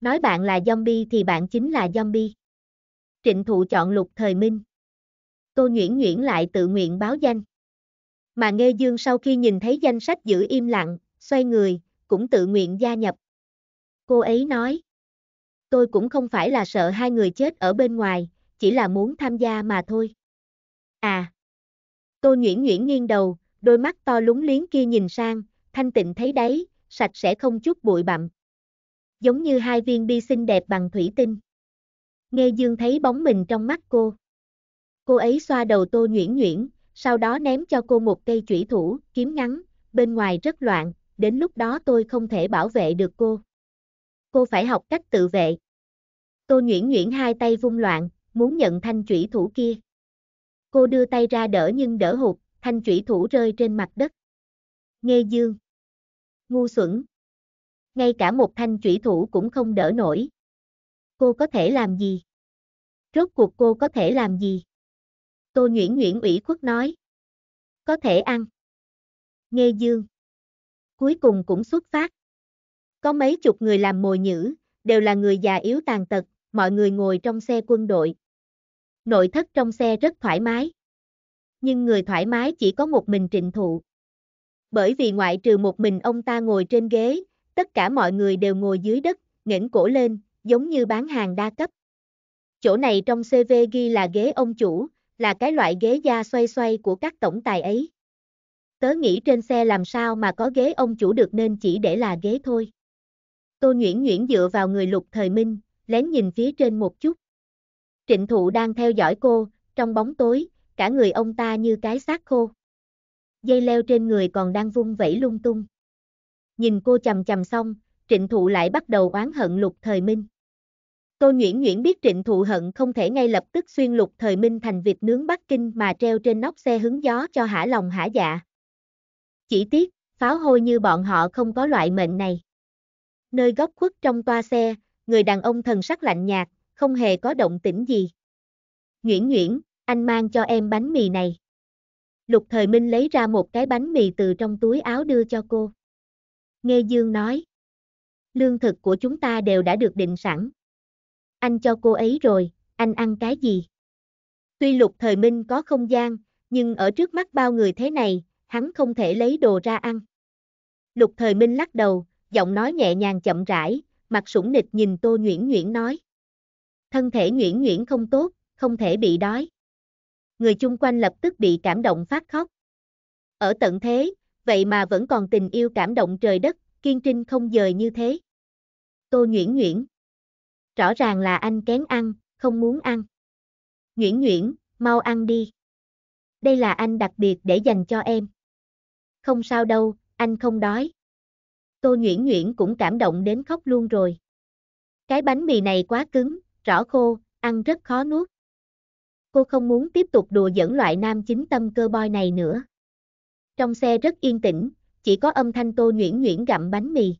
Nói bạn là zombie thì bạn chính là zombie. Trịnh thụ chọn lục thời minh. Tô Nguyễn Nguyễn lại tự nguyện báo danh. Mà Nghê Dương sau khi nhìn thấy danh sách giữ im lặng, xoay người, cũng tự nguyện gia nhập. Cô ấy nói, tôi cũng không phải là sợ hai người chết ở bên ngoài, chỉ là muốn tham gia mà thôi. À, Tô Nguyễn Nguyễn nghiêng đầu, đôi mắt to lúng liếng kia nhìn sang, thanh tịnh thấy đấy, sạch sẽ không chút bụi bặm giống như hai viên bi xinh đẹp bằng thủy tinh. Nghe Dương thấy bóng mình trong mắt cô. Cô ấy xoa đầu Tô Nhuyễn Nhuyễn, sau đó ném cho cô một cây chủy thủ, kiếm ngắn, bên ngoài rất loạn, đến lúc đó tôi không thể bảo vệ được cô. Cô phải học cách tự vệ. Tô Nhuyễn Nhuyễn hai tay vung loạn, muốn nhận thanh chủy thủ kia. Cô đưa tay ra đỡ nhưng đỡ hụt, thanh chủy thủ rơi trên mặt đất. Nghe Dương. Ngu xuẩn, ngay cả một thanh chủy thủ cũng không đỡ nổi. Cô có thể làm gì? Rốt cuộc cô có thể làm gì? Tô Nguyễn Nguyễn ủy khuất nói. Có thể ăn. Nghe dương. Cuối cùng cũng xuất phát. Có mấy chục người làm mồi nhữ, đều là người già yếu tàn tật, mọi người ngồi trong xe quân đội. Nội thất trong xe rất thoải mái. Nhưng người thoải mái chỉ có một mình trịnh thụ. Bởi vì ngoại trừ một mình ông ta ngồi trên ghế, Tất cả mọi người đều ngồi dưới đất, ngẩng cổ lên, giống như bán hàng đa cấp. Chỗ này trong CV ghi là ghế ông chủ, là cái loại ghế da xoay xoay của các tổng tài ấy. Tớ nghĩ trên xe làm sao mà có ghế ông chủ được nên chỉ để là ghế thôi. Tô Nguyễn Nguyễn dựa vào người lục thời minh, lén nhìn phía trên một chút. Trịnh thụ đang theo dõi cô, trong bóng tối, cả người ông ta như cái xác khô. Dây leo trên người còn đang vung vẫy lung tung nhìn cô chầm chầm xong, trịnh thụ lại bắt đầu oán hận lục thời minh. Tô Nguyễn Nguyễn biết trịnh thụ hận không thể ngay lập tức xuyên lục thời minh thành vịt nướng Bắc Kinh mà treo trên nóc xe hướng gió cho hả lòng hả dạ. Chỉ tiếc, pháo hôi như bọn họ không có loại mệnh này. Nơi góc khuất trong toa xe, người đàn ông thần sắc lạnh nhạt, không hề có động tĩnh gì. Nguyễn Nguyễn, anh mang cho em bánh mì này. Lục Thời Minh lấy ra một cái bánh mì từ trong túi áo đưa cho cô. Nghe Dương nói. Lương thực của chúng ta đều đã được định sẵn. Anh cho cô ấy rồi, anh ăn cái gì? Tuy lục thời minh có không gian, nhưng ở trước mắt bao người thế này, hắn không thể lấy đồ ra ăn. Lục thời minh lắc đầu, giọng nói nhẹ nhàng chậm rãi, mặt sủng nịch nhìn tô nhuyễn nhuyễn nói. Thân thể nhuyễn nhuyễn không tốt, không thể bị đói. Người chung quanh lập tức bị cảm động phát khóc. Ở tận thế, vậy mà vẫn còn tình yêu cảm động trời đất, kiên trinh không dời như thế. Tô Nguyễn Nguyễn Rõ ràng là anh kén ăn, không muốn ăn. Nguyễn Nguyễn, mau ăn đi. Đây là anh đặc biệt để dành cho em. Không sao đâu, anh không đói. Tô Nguyễn Nguyễn cũng cảm động đến khóc luôn rồi. Cái bánh mì này quá cứng, rõ khô, ăn rất khó nuốt. Cô không muốn tiếp tục đùa dẫn loại nam chính tâm cơ boy này nữa trong xe rất yên tĩnh, chỉ có âm thanh tô nhuyễn nhuyễn gặm bánh mì.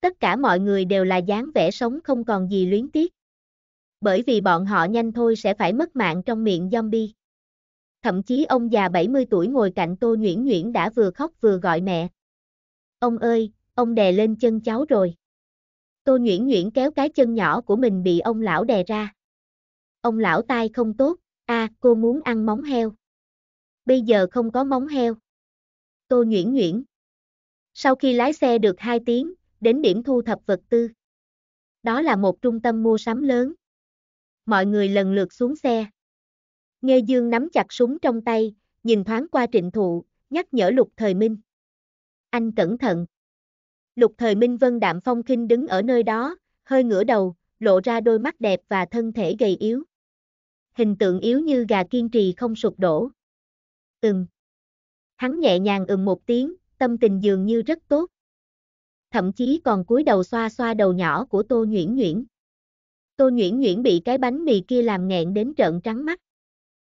Tất cả mọi người đều là dáng vẻ sống không còn gì luyến tiếc. Bởi vì bọn họ nhanh thôi sẽ phải mất mạng trong miệng zombie. Thậm chí ông già 70 tuổi ngồi cạnh tô nhuyễn nhuyễn đã vừa khóc vừa gọi mẹ. Ông ơi, ông đè lên chân cháu rồi. Tô nhuyễn nhuyễn kéo cái chân nhỏ của mình bị ông lão đè ra. Ông lão tai không tốt, a à, cô muốn ăn móng heo. Bây giờ không có móng heo. Tô Nguyễn Nguyễn. Sau khi lái xe được 2 tiếng, đến điểm thu thập vật tư. Đó là một trung tâm mua sắm lớn. Mọi người lần lượt xuống xe. Nghe Dương nắm chặt súng trong tay, nhìn thoáng qua trịnh thụ, nhắc nhở Lục Thời Minh. Anh cẩn thận. Lục Thời Minh Vân Đạm Phong khinh đứng ở nơi đó, hơi ngửa đầu, lộ ra đôi mắt đẹp và thân thể gầy yếu. Hình tượng yếu như gà kiên trì không sụp đổ. Từng. Hắn nhẹ nhàng ừm một tiếng, tâm tình dường như rất tốt. Thậm chí còn cúi đầu xoa xoa đầu nhỏ của Tô Nhuyễn Nhuyễn. Tô Nhuyễn Nhuyễn bị cái bánh mì kia làm nghẹn đến trợn trắng mắt.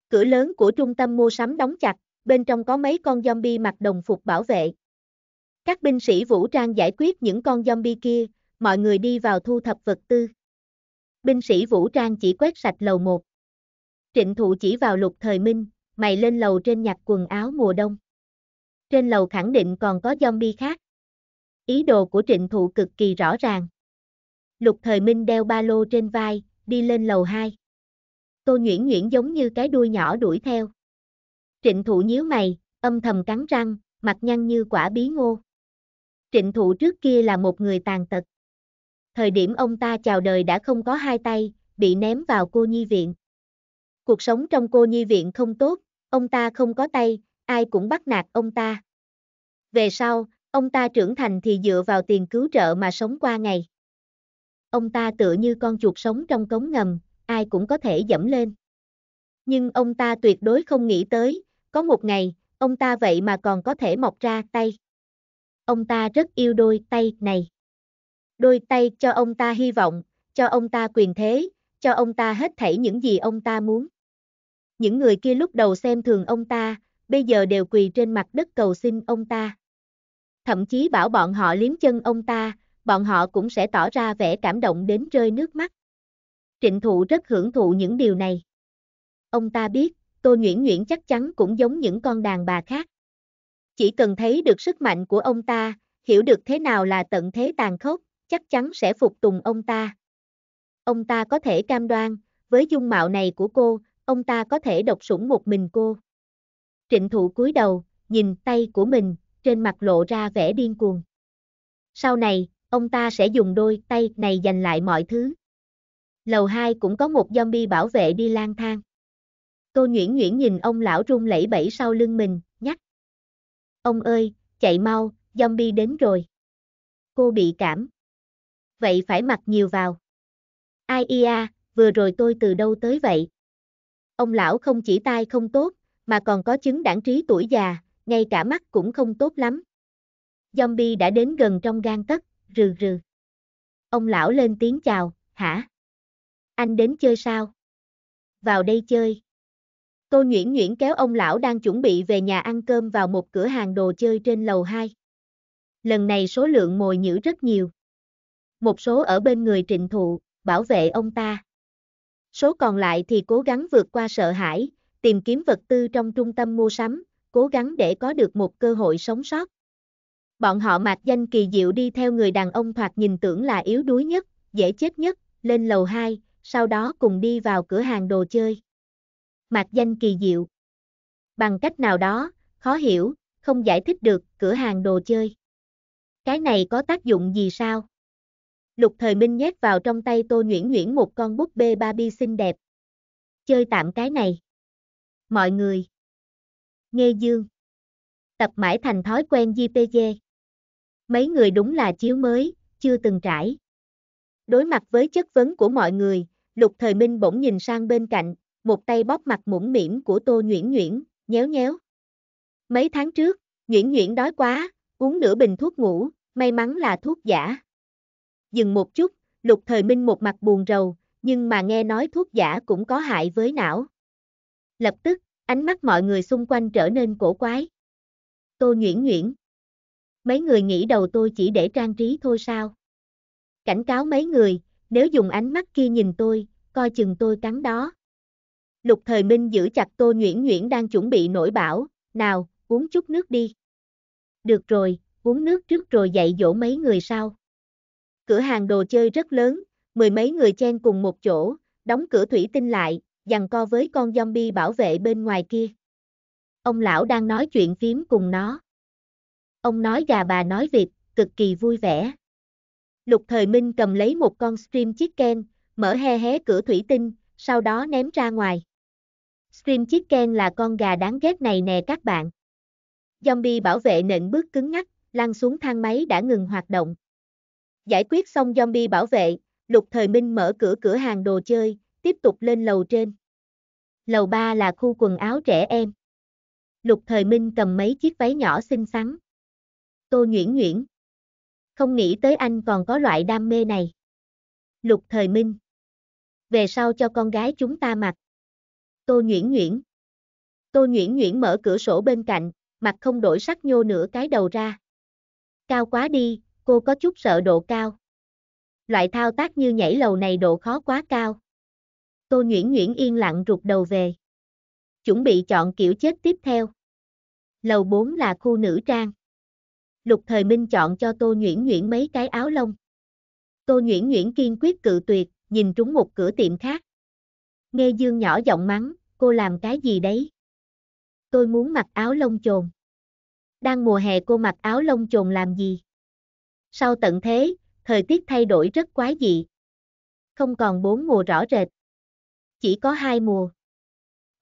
Cửa lớn của trung tâm mua sắm đóng chặt, bên trong có mấy con zombie mặc đồng phục bảo vệ. Các binh sĩ vũ trang giải quyết những con zombie kia, mọi người đi vào thu thập vật tư. Binh sĩ vũ trang chỉ quét sạch lầu một. Trịnh thụ chỉ vào lục thời minh, mày lên lầu trên nhặt quần áo mùa đông. Trên lầu khẳng định còn có zombie khác. Ý đồ của trịnh thụ cực kỳ rõ ràng. Lục thời minh đeo ba lô trên vai, đi lên lầu 2. Tô Nhuyễn Nhuyễn giống như cái đuôi nhỏ đuổi theo. Trịnh thụ nhíu mày, âm thầm cắn răng, mặt nhăn như quả bí ngô. Trịnh thụ trước kia là một người tàn tật. Thời điểm ông ta chào đời đã không có hai tay, bị ném vào cô nhi viện. Cuộc sống trong cô nhi viện không tốt, ông ta không có tay, ai cũng bắt nạt ông ta. Về sau, ông ta trưởng thành thì dựa vào tiền cứu trợ mà sống qua ngày. Ông ta tựa như con chuột sống trong cống ngầm, ai cũng có thể dẫm lên. Nhưng ông ta tuyệt đối không nghĩ tới, có một ngày, ông ta vậy mà còn có thể mọc ra tay. Ông ta rất yêu đôi tay này. Đôi tay cho ông ta hy vọng, cho ông ta quyền thế, cho ông ta hết thảy những gì ông ta muốn. Những người kia lúc đầu xem thường ông ta, bây giờ đều quỳ trên mặt đất cầu xin ông ta. Thậm chí bảo bọn họ liếm chân ông ta, bọn họ cũng sẽ tỏ ra vẻ cảm động đến rơi nước mắt. Trịnh thụ rất hưởng thụ những điều này. Ông ta biết, Tô Nguyễn Nguyễn chắc chắn cũng giống những con đàn bà khác. Chỉ cần thấy được sức mạnh của ông ta, hiểu được thế nào là tận thế tàn khốc, chắc chắn sẽ phục tùng ông ta. Ông ta có thể cam đoan, với dung mạo này của cô, ông ta có thể độc sủng một mình cô. Trịnh thụ cúi đầu, nhìn tay của mình, trên mặt lộ ra vẻ điên cuồng. Sau này, ông ta sẽ dùng đôi tay này giành lại mọi thứ. Lầu 2 cũng có một zombie bảo vệ đi lang thang. Cô Nhuyễn Nhuyễn nhìn ông lão rung lẩy bẩy sau lưng mình, nhắc. Ông ơi, chạy mau, zombie đến rồi. Cô bị cảm. Vậy phải mặc nhiều vào. Ai ia, vừa rồi tôi từ đâu tới vậy? Ông lão không chỉ tai không tốt, mà còn có chứng đảng trí tuổi già, ngay cả mắt cũng không tốt lắm. Zombie đã đến gần trong gan tấc, rừ rừ. Ông lão lên tiếng chào, hả? Anh đến chơi sao? Vào đây chơi. Tô Nguyễn Nguyễn kéo ông lão đang chuẩn bị về nhà ăn cơm vào một cửa hàng đồ chơi trên lầu 2. Lần này số lượng mồi nhữ rất nhiều. Một số ở bên người trịnh thụ, bảo vệ ông ta số còn lại thì cố gắng vượt qua sợ hãi, tìm kiếm vật tư trong trung tâm mua sắm, cố gắng để có được một cơ hội sống sót. Bọn họ mặc danh kỳ diệu đi theo người đàn ông thoạt nhìn tưởng là yếu đuối nhất, dễ chết nhất, lên lầu 2, sau đó cùng đi vào cửa hàng đồ chơi. mặc danh kỳ diệu. Bằng cách nào đó, khó hiểu, không giải thích được, cửa hàng đồ chơi. Cái này có tác dụng gì sao? Lục Thời Minh nhét vào trong tay Tô Nhuyễn Nhuyễn một con búp bê Barbie xinh đẹp. Chơi tạm cái này. Mọi người. Nghe dương. Tập mãi thành thói quen GPG. Mấy người đúng là chiếu mới, chưa từng trải. Đối mặt với chất vấn của mọi người, Lục Thời Minh bỗng nhìn sang bên cạnh, một tay bóp mặt mũm mỉm của Tô Nhuyễn Nhuyễn, nhéo nhéo. Mấy tháng trước, Nhuyễn Nhuyễn đói quá, uống nửa bình thuốc ngủ, may mắn là thuốc giả. Dừng một chút, lục thời minh một mặt buồn rầu, nhưng mà nghe nói thuốc giả cũng có hại với não. Lập tức, ánh mắt mọi người xung quanh trở nên cổ quái. Tô Nguyễn Nguyễn. Mấy người nghĩ đầu tôi chỉ để trang trí thôi sao? Cảnh cáo mấy người, nếu dùng ánh mắt kia nhìn tôi, coi chừng tôi cắn đó. Lục Thời Minh giữ chặt Tô Nguyễn Nguyễn đang chuẩn bị nổi bảo, nào, uống chút nước đi. Được rồi, uống nước trước rồi dạy dỗ mấy người sau cửa hàng đồ chơi rất lớn, mười mấy người chen cùng một chỗ, đóng cửa thủy tinh lại, giằng co với con zombie bảo vệ bên ngoài kia. Ông lão đang nói chuyện phím cùng nó. Ông nói gà bà nói vịt, cực kỳ vui vẻ. Lục Thời Minh cầm lấy một con stream chicken, mở he hé cửa thủy tinh, sau đó ném ra ngoài. Stream chicken là con gà đáng ghét này nè các bạn. Zombie bảo vệ nện bước cứng ngắc, lăn xuống thang máy đã ngừng hoạt động. Giải quyết xong zombie bảo vệ, Lục Thời Minh mở cửa cửa hàng đồ chơi, tiếp tục lên lầu trên. Lầu 3 là khu quần áo trẻ em. Lục Thời Minh cầm mấy chiếc váy nhỏ xinh xắn. Tô Nguyễn Nguyễn. Không nghĩ tới anh còn có loại đam mê này. Lục Thời Minh. Về sau cho con gái chúng ta mặc. Tô Nguyễn Nguyễn. Tô Nguyễn Nguyễn mở cửa sổ bên cạnh, mặt không đổi sắc nhô nửa cái đầu ra. Cao quá đi, cô có chút sợ độ cao. Loại thao tác như nhảy lầu này độ khó quá cao. Tô Nguyễn Nguyễn yên lặng rụt đầu về. Chuẩn bị chọn kiểu chết tiếp theo. Lầu 4 là khu nữ trang. Lục Thời Minh chọn cho Tô Nguyễn Nguyễn mấy cái áo lông. Tô Nguyễn Nguyễn kiên quyết cự tuyệt, nhìn trúng một cửa tiệm khác. Nghe Dương nhỏ giọng mắng, cô làm cái gì đấy? Tôi muốn mặc áo lông chồn. Đang mùa hè cô mặc áo lông chồn làm gì? Sau tận thế, thời tiết thay đổi rất quái dị. Không còn bốn mùa rõ rệt. Chỉ có hai mùa.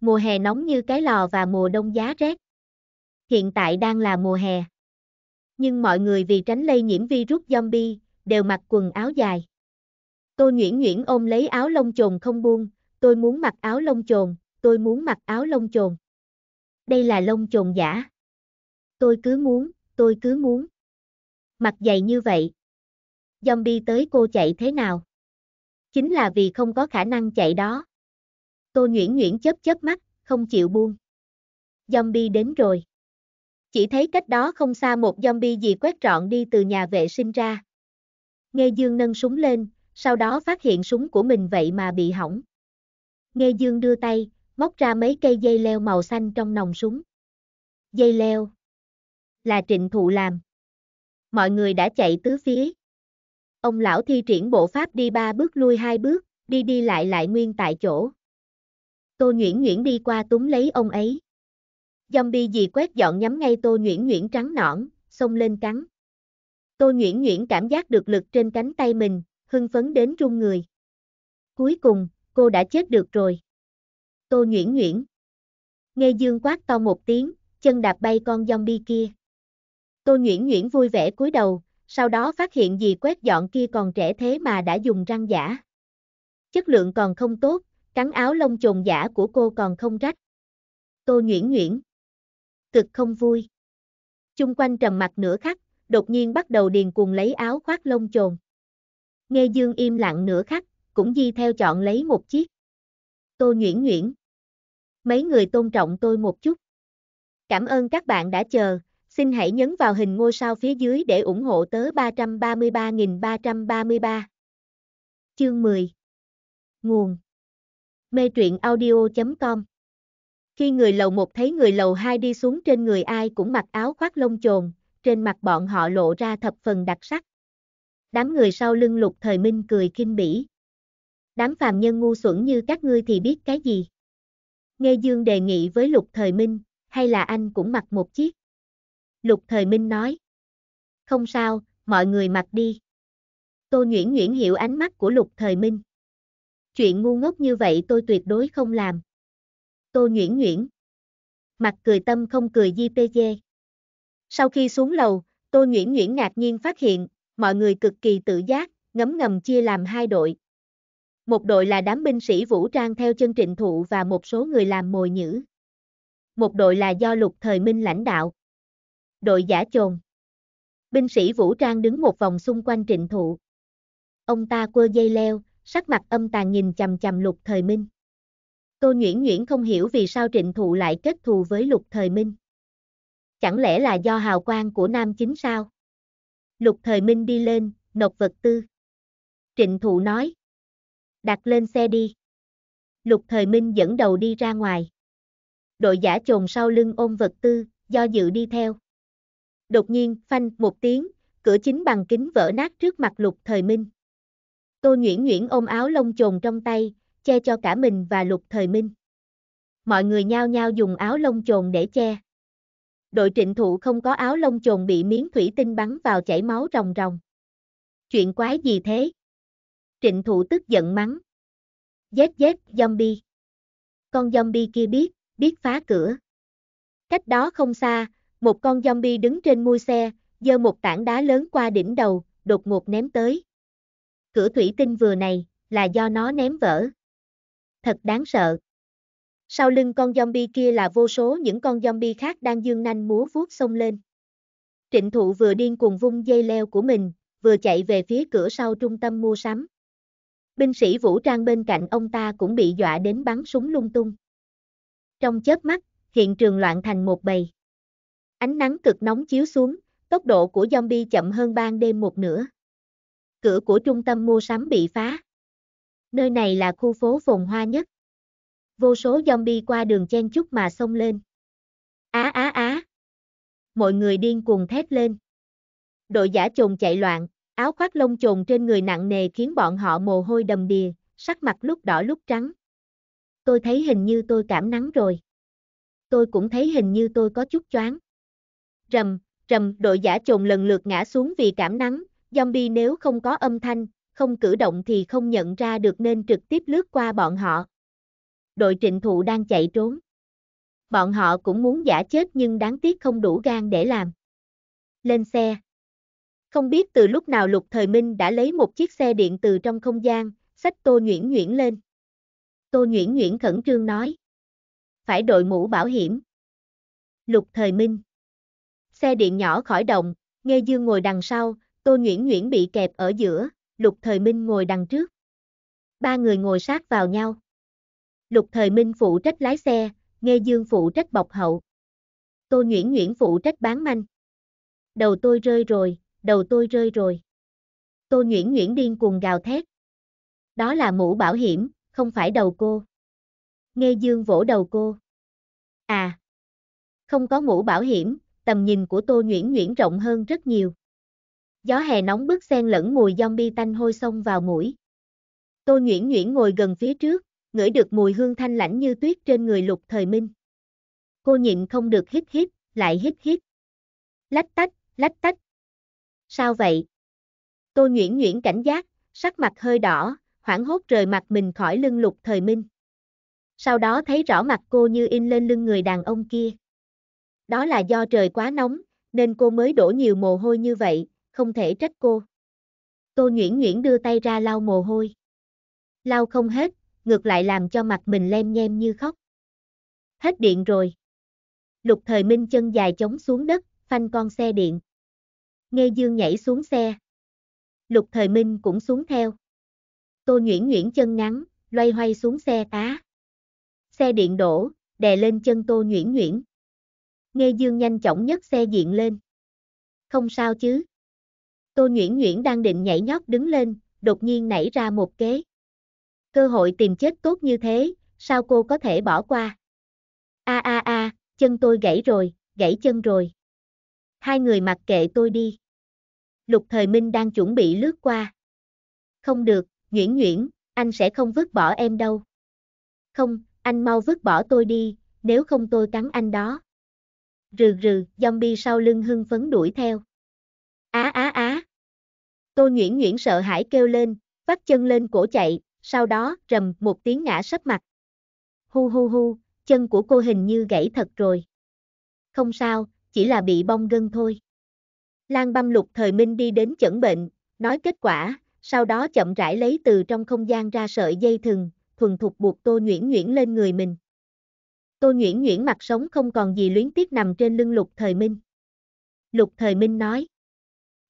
Mùa hè nóng như cái lò và mùa đông giá rét. Hiện tại đang là mùa hè. Nhưng mọi người vì tránh lây nhiễm virus zombie, đều mặc quần áo dài. Tô Nguyễn Nguyễn ôm lấy áo lông chồn không buông, tôi muốn mặc áo lông chồn, tôi muốn mặc áo lông chồn. Đây là lông chồn giả. Tôi cứ muốn, tôi cứ muốn mặt dày như vậy. Zombie tới cô chạy thế nào? Chính là vì không có khả năng chạy đó. Tô nhuyễn nhuyễn chớp chớp mắt, không chịu buông. Zombie đến rồi. Chỉ thấy cách đó không xa một zombie gì quét trọn đi từ nhà vệ sinh ra. Nghe Dương nâng súng lên, sau đó phát hiện súng của mình vậy mà bị hỏng. Nghe Dương đưa tay, móc ra mấy cây dây leo màu xanh trong nòng súng. Dây leo là trịnh thụ làm mọi người đã chạy tứ phía. Ông lão thi triển bộ pháp đi ba bước lui hai bước, đi đi lại lại nguyên tại chỗ. Tô nhuyễn nhuyễn đi qua túm lấy ông ấy. Zombie gì quét dọn nhắm ngay Tô nhuyễn nhuyễn trắng nõn, xông lên cắn. Tô nhuyễn nhuyễn cảm giác được lực trên cánh tay mình, hưng phấn đến run người. Cuối cùng, cô đã chết được rồi. Tô nhuyễn nhuyễn. Nghe Dương quát to một tiếng, chân đạp bay con zombie kia. Tô Nguyễn Nguyễn vui vẻ cúi đầu, sau đó phát hiện dì quét dọn kia còn trẻ thế mà đã dùng răng giả. Chất lượng còn không tốt, cắn áo lông chồn giả của cô còn không rách. Tô Nguyễn Nguyễn cực không vui. Chung quanh trầm mặt nửa khắc, đột nhiên bắt đầu điền cuồng lấy áo khoác lông chồn. Nghe Dương im lặng nửa khắc, cũng di theo chọn lấy một chiếc. Tô Nguyễn Nguyễn Mấy người tôn trọng tôi một chút. Cảm ơn các bạn đã chờ Xin hãy nhấn vào hình ngôi sao phía dưới để ủng hộ tớ 333.333. Chương 10 Nguồn Mê truyện audio.com Khi người lầu một thấy người lầu hai đi xuống trên người ai cũng mặc áo khoác lông chồn, trên mặt bọn họ lộ ra thập phần đặc sắc. Đám người sau lưng lục thời minh cười kinh bỉ. Đám phàm nhân ngu xuẩn như các ngươi thì biết cái gì. Nghe Dương đề nghị với lục thời minh, hay là anh cũng mặc một chiếc. Lục Thời Minh nói. Không sao, mọi người mặc đi. Tô Nguyễn Nguyễn hiểu ánh mắt của Lục Thời Minh. Chuyện ngu ngốc như vậy tôi tuyệt đối không làm. Tô Nguyễn Nguyễn. Mặt cười tâm không cười di JPG. Sau khi xuống lầu, Tô Nguyễn Nguyễn ngạc nhiên phát hiện, mọi người cực kỳ tự giác, ngấm ngầm chia làm hai đội. Một đội là đám binh sĩ vũ trang theo chân trịnh thụ và một số người làm mồi nhữ. Một đội là do lục thời minh lãnh đạo đội giả chồn. Binh sĩ vũ trang đứng một vòng xung quanh trịnh thụ. Ông ta quơ dây leo, sắc mặt âm tàn nhìn chầm chầm lục thời minh. Cô Nhuyễn Nhuyễn không hiểu vì sao trịnh thụ lại kết thù với lục thời minh. Chẳng lẽ là do hào quang của nam chính sao? Lục thời minh đi lên, nộp vật tư. Trịnh thụ nói. Đặt lên xe đi. Lục thời minh dẫn đầu đi ra ngoài. Đội giả chồn sau lưng ôm vật tư, do dự đi theo đột nhiên, phanh, một tiếng, cửa chính bằng kính vỡ nát trước mặt lục thời minh. Tô Nguyễn Nguyễn ôm áo lông chồn trong tay, che cho cả mình và lục thời minh. Mọi người nhao nhao dùng áo lông chồn để che. Đội trịnh thụ không có áo lông chồn bị miếng thủy tinh bắn vào chảy máu ròng ròng. Chuyện quái gì thế? Trịnh thụ tức giận mắng. Dết dết, zombie. Con zombie kia biết, biết phá cửa. Cách đó không xa, một con zombie đứng trên mui xe, giơ một tảng đá lớn qua đỉnh đầu, đột ngột ném tới. Cửa thủy tinh vừa này, là do nó ném vỡ. Thật đáng sợ. Sau lưng con zombie kia là vô số những con zombie khác đang dương nanh múa vuốt xông lên. Trịnh thụ vừa điên cuồng vung dây leo của mình, vừa chạy về phía cửa sau trung tâm mua sắm. Binh sĩ vũ trang bên cạnh ông ta cũng bị dọa đến bắn súng lung tung. Trong chớp mắt, hiện trường loạn thành một bầy. Ánh nắng cực nóng chiếu xuống, tốc độ của zombie chậm hơn ban đêm một nửa. Cửa của trung tâm mua sắm bị phá. Nơi này là khu phố phồn hoa nhất. Vô số zombie qua đường chen chúc mà xông lên. Á á á. Mọi người điên cuồng thét lên. Đội giả trùng chạy loạn, áo khoác lông trồn trên người nặng nề khiến bọn họ mồ hôi đầm đìa, sắc mặt lúc đỏ lúc trắng. Tôi thấy hình như tôi cảm nắng rồi. Tôi cũng thấy hình như tôi có chút choáng rầm, rầm, đội giả chồn lần lượt ngã xuống vì cảm nắng, zombie nếu không có âm thanh, không cử động thì không nhận ra được nên trực tiếp lướt qua bọn họ. Đội trịnh thụ đang chạy trốn. Bọn họ cũng muốn giả chết nhưng đáng tiếc không đủ gan để làm. Lên xe. Không biết từ lúc nào Lục Thời Minh đã lấy một chiếc xe điện từ trong không gian, xách Tô Nhuyễn Nhuyễn lên. Tô Nhuyễn Nhuyễn khẩn trương nói. Phải đội mũ bảo hiểm. Lục Thời Minh. Xe điện nhỏ khỏi động, Nghe Dương ngồi đằng sau, Tô nhuyễn nhuyễn bị kẹp ở giữa, Lục Thời Minh ngồi đằng trước. Ba người ngồi sát vào nhau. Lục Thời Minh phụ trách lái xe, Nghe Dương phụ trách bọc hậu. Tô nhuyễn nhuyễn phụ trách bán manh. Đầu tôi rơi rồi, đầu tôi rơi rồi. Tô nhuyễn nhuyễn điên cuồng gào thét. Đó là mũ bảo hiểm, không phải đầu cô. Nghe Dương vỗ đầu cô. À, không có mũ bảo hiểm, tầm nhìn của Tô Nhuyễn Nhuyễn rộng hơn rất nhiều. Gió hè nóng bức xen lẫn mùi zombie tanh hôi sông vào mũi. Tô Nhuyễn Nhuyễn ngồi gần phía trước, ngửi được mùi hương thanh lãnh như tuyết trên người lục thời minh. Cô nhịn không được hít hít, lại hít hít. Lách tách, lách tách. Sao vậy? Tô Nhuyễn Nhuyễn cảnh giác, sắc mặt hơi đỏ, hoảng hốt rời mặt mình khỏi lưng lục thời minh. Sau đó thấy rõ mặt cô như in lên lưng người đàn ông kia. Đó là do trời quá nóng, nên cô mới đổ nhiều mồ hôi như vậy, không thể trách cô. Tô nhuyễn nhuyễn đưa tay ra lau mồ hôi. Lau không hết, ngược lại làm cho mặt mình lem nhem như khóc. Hết điện rồi. Lục thời minh chân dài chống xuống đất, phanh con xe điện. Nghe Dương nhảy xuống xe. Lục thời minh cũng xuống theo. Tô nhuyễn nhuyễn chân ngắn, loay hoay xuống xe tá. Xe điện đổ, đè lên chân Tô nhuyễn nhuyễn. Nghe Dương nhanh chóng nhấc xe diện lên. Không sao chứ. Tô Nguyễn Nguyễn đang định nhảy nhót đứng lên, đột nhiên nảy ra một kế. Cơ hội tìm chết tốt như thế, sao cô có thể bỏ qua? A a a, chân tôi gãy rồi, gãy chân rồi. Hai người mặc kệ tôi đi. Lục Thời Minh đang chuẩn bị lướt qua. Không được, Nguyễn Nguyễn, anh sẽ không vứt bỏ em đâu. Không, anh mau vứt bỏ tôi đi, nếu không tôi cắn anh đó rừ rừ, zombie sau lưng hưng phấn đuổi theo. Á á á. Tô Nguyễn Nguyễn sợ hãi kêu lên, vắt chân lên cổ chạy, sau đó rầm một tiếng ngã sấp mặt. Hu hu hu, chân của cô hình như gãy thật rồi. Không sao, chỉ là bị bong gân thôi. Lan băm lục thời minh đi đến chẩn bệnh, nói kết quả, sau đó chậm rãi lấy từ trong không gian ra sợi dây thừng, thuần thục buộc Tô Nguyễn Nguyễn lên người mình. Tô nhuyễn nhuyễn mặt sống không còn gì luyến tiếc nằm trên lưng Lục Thời Minh. Lục Thời Minh nói.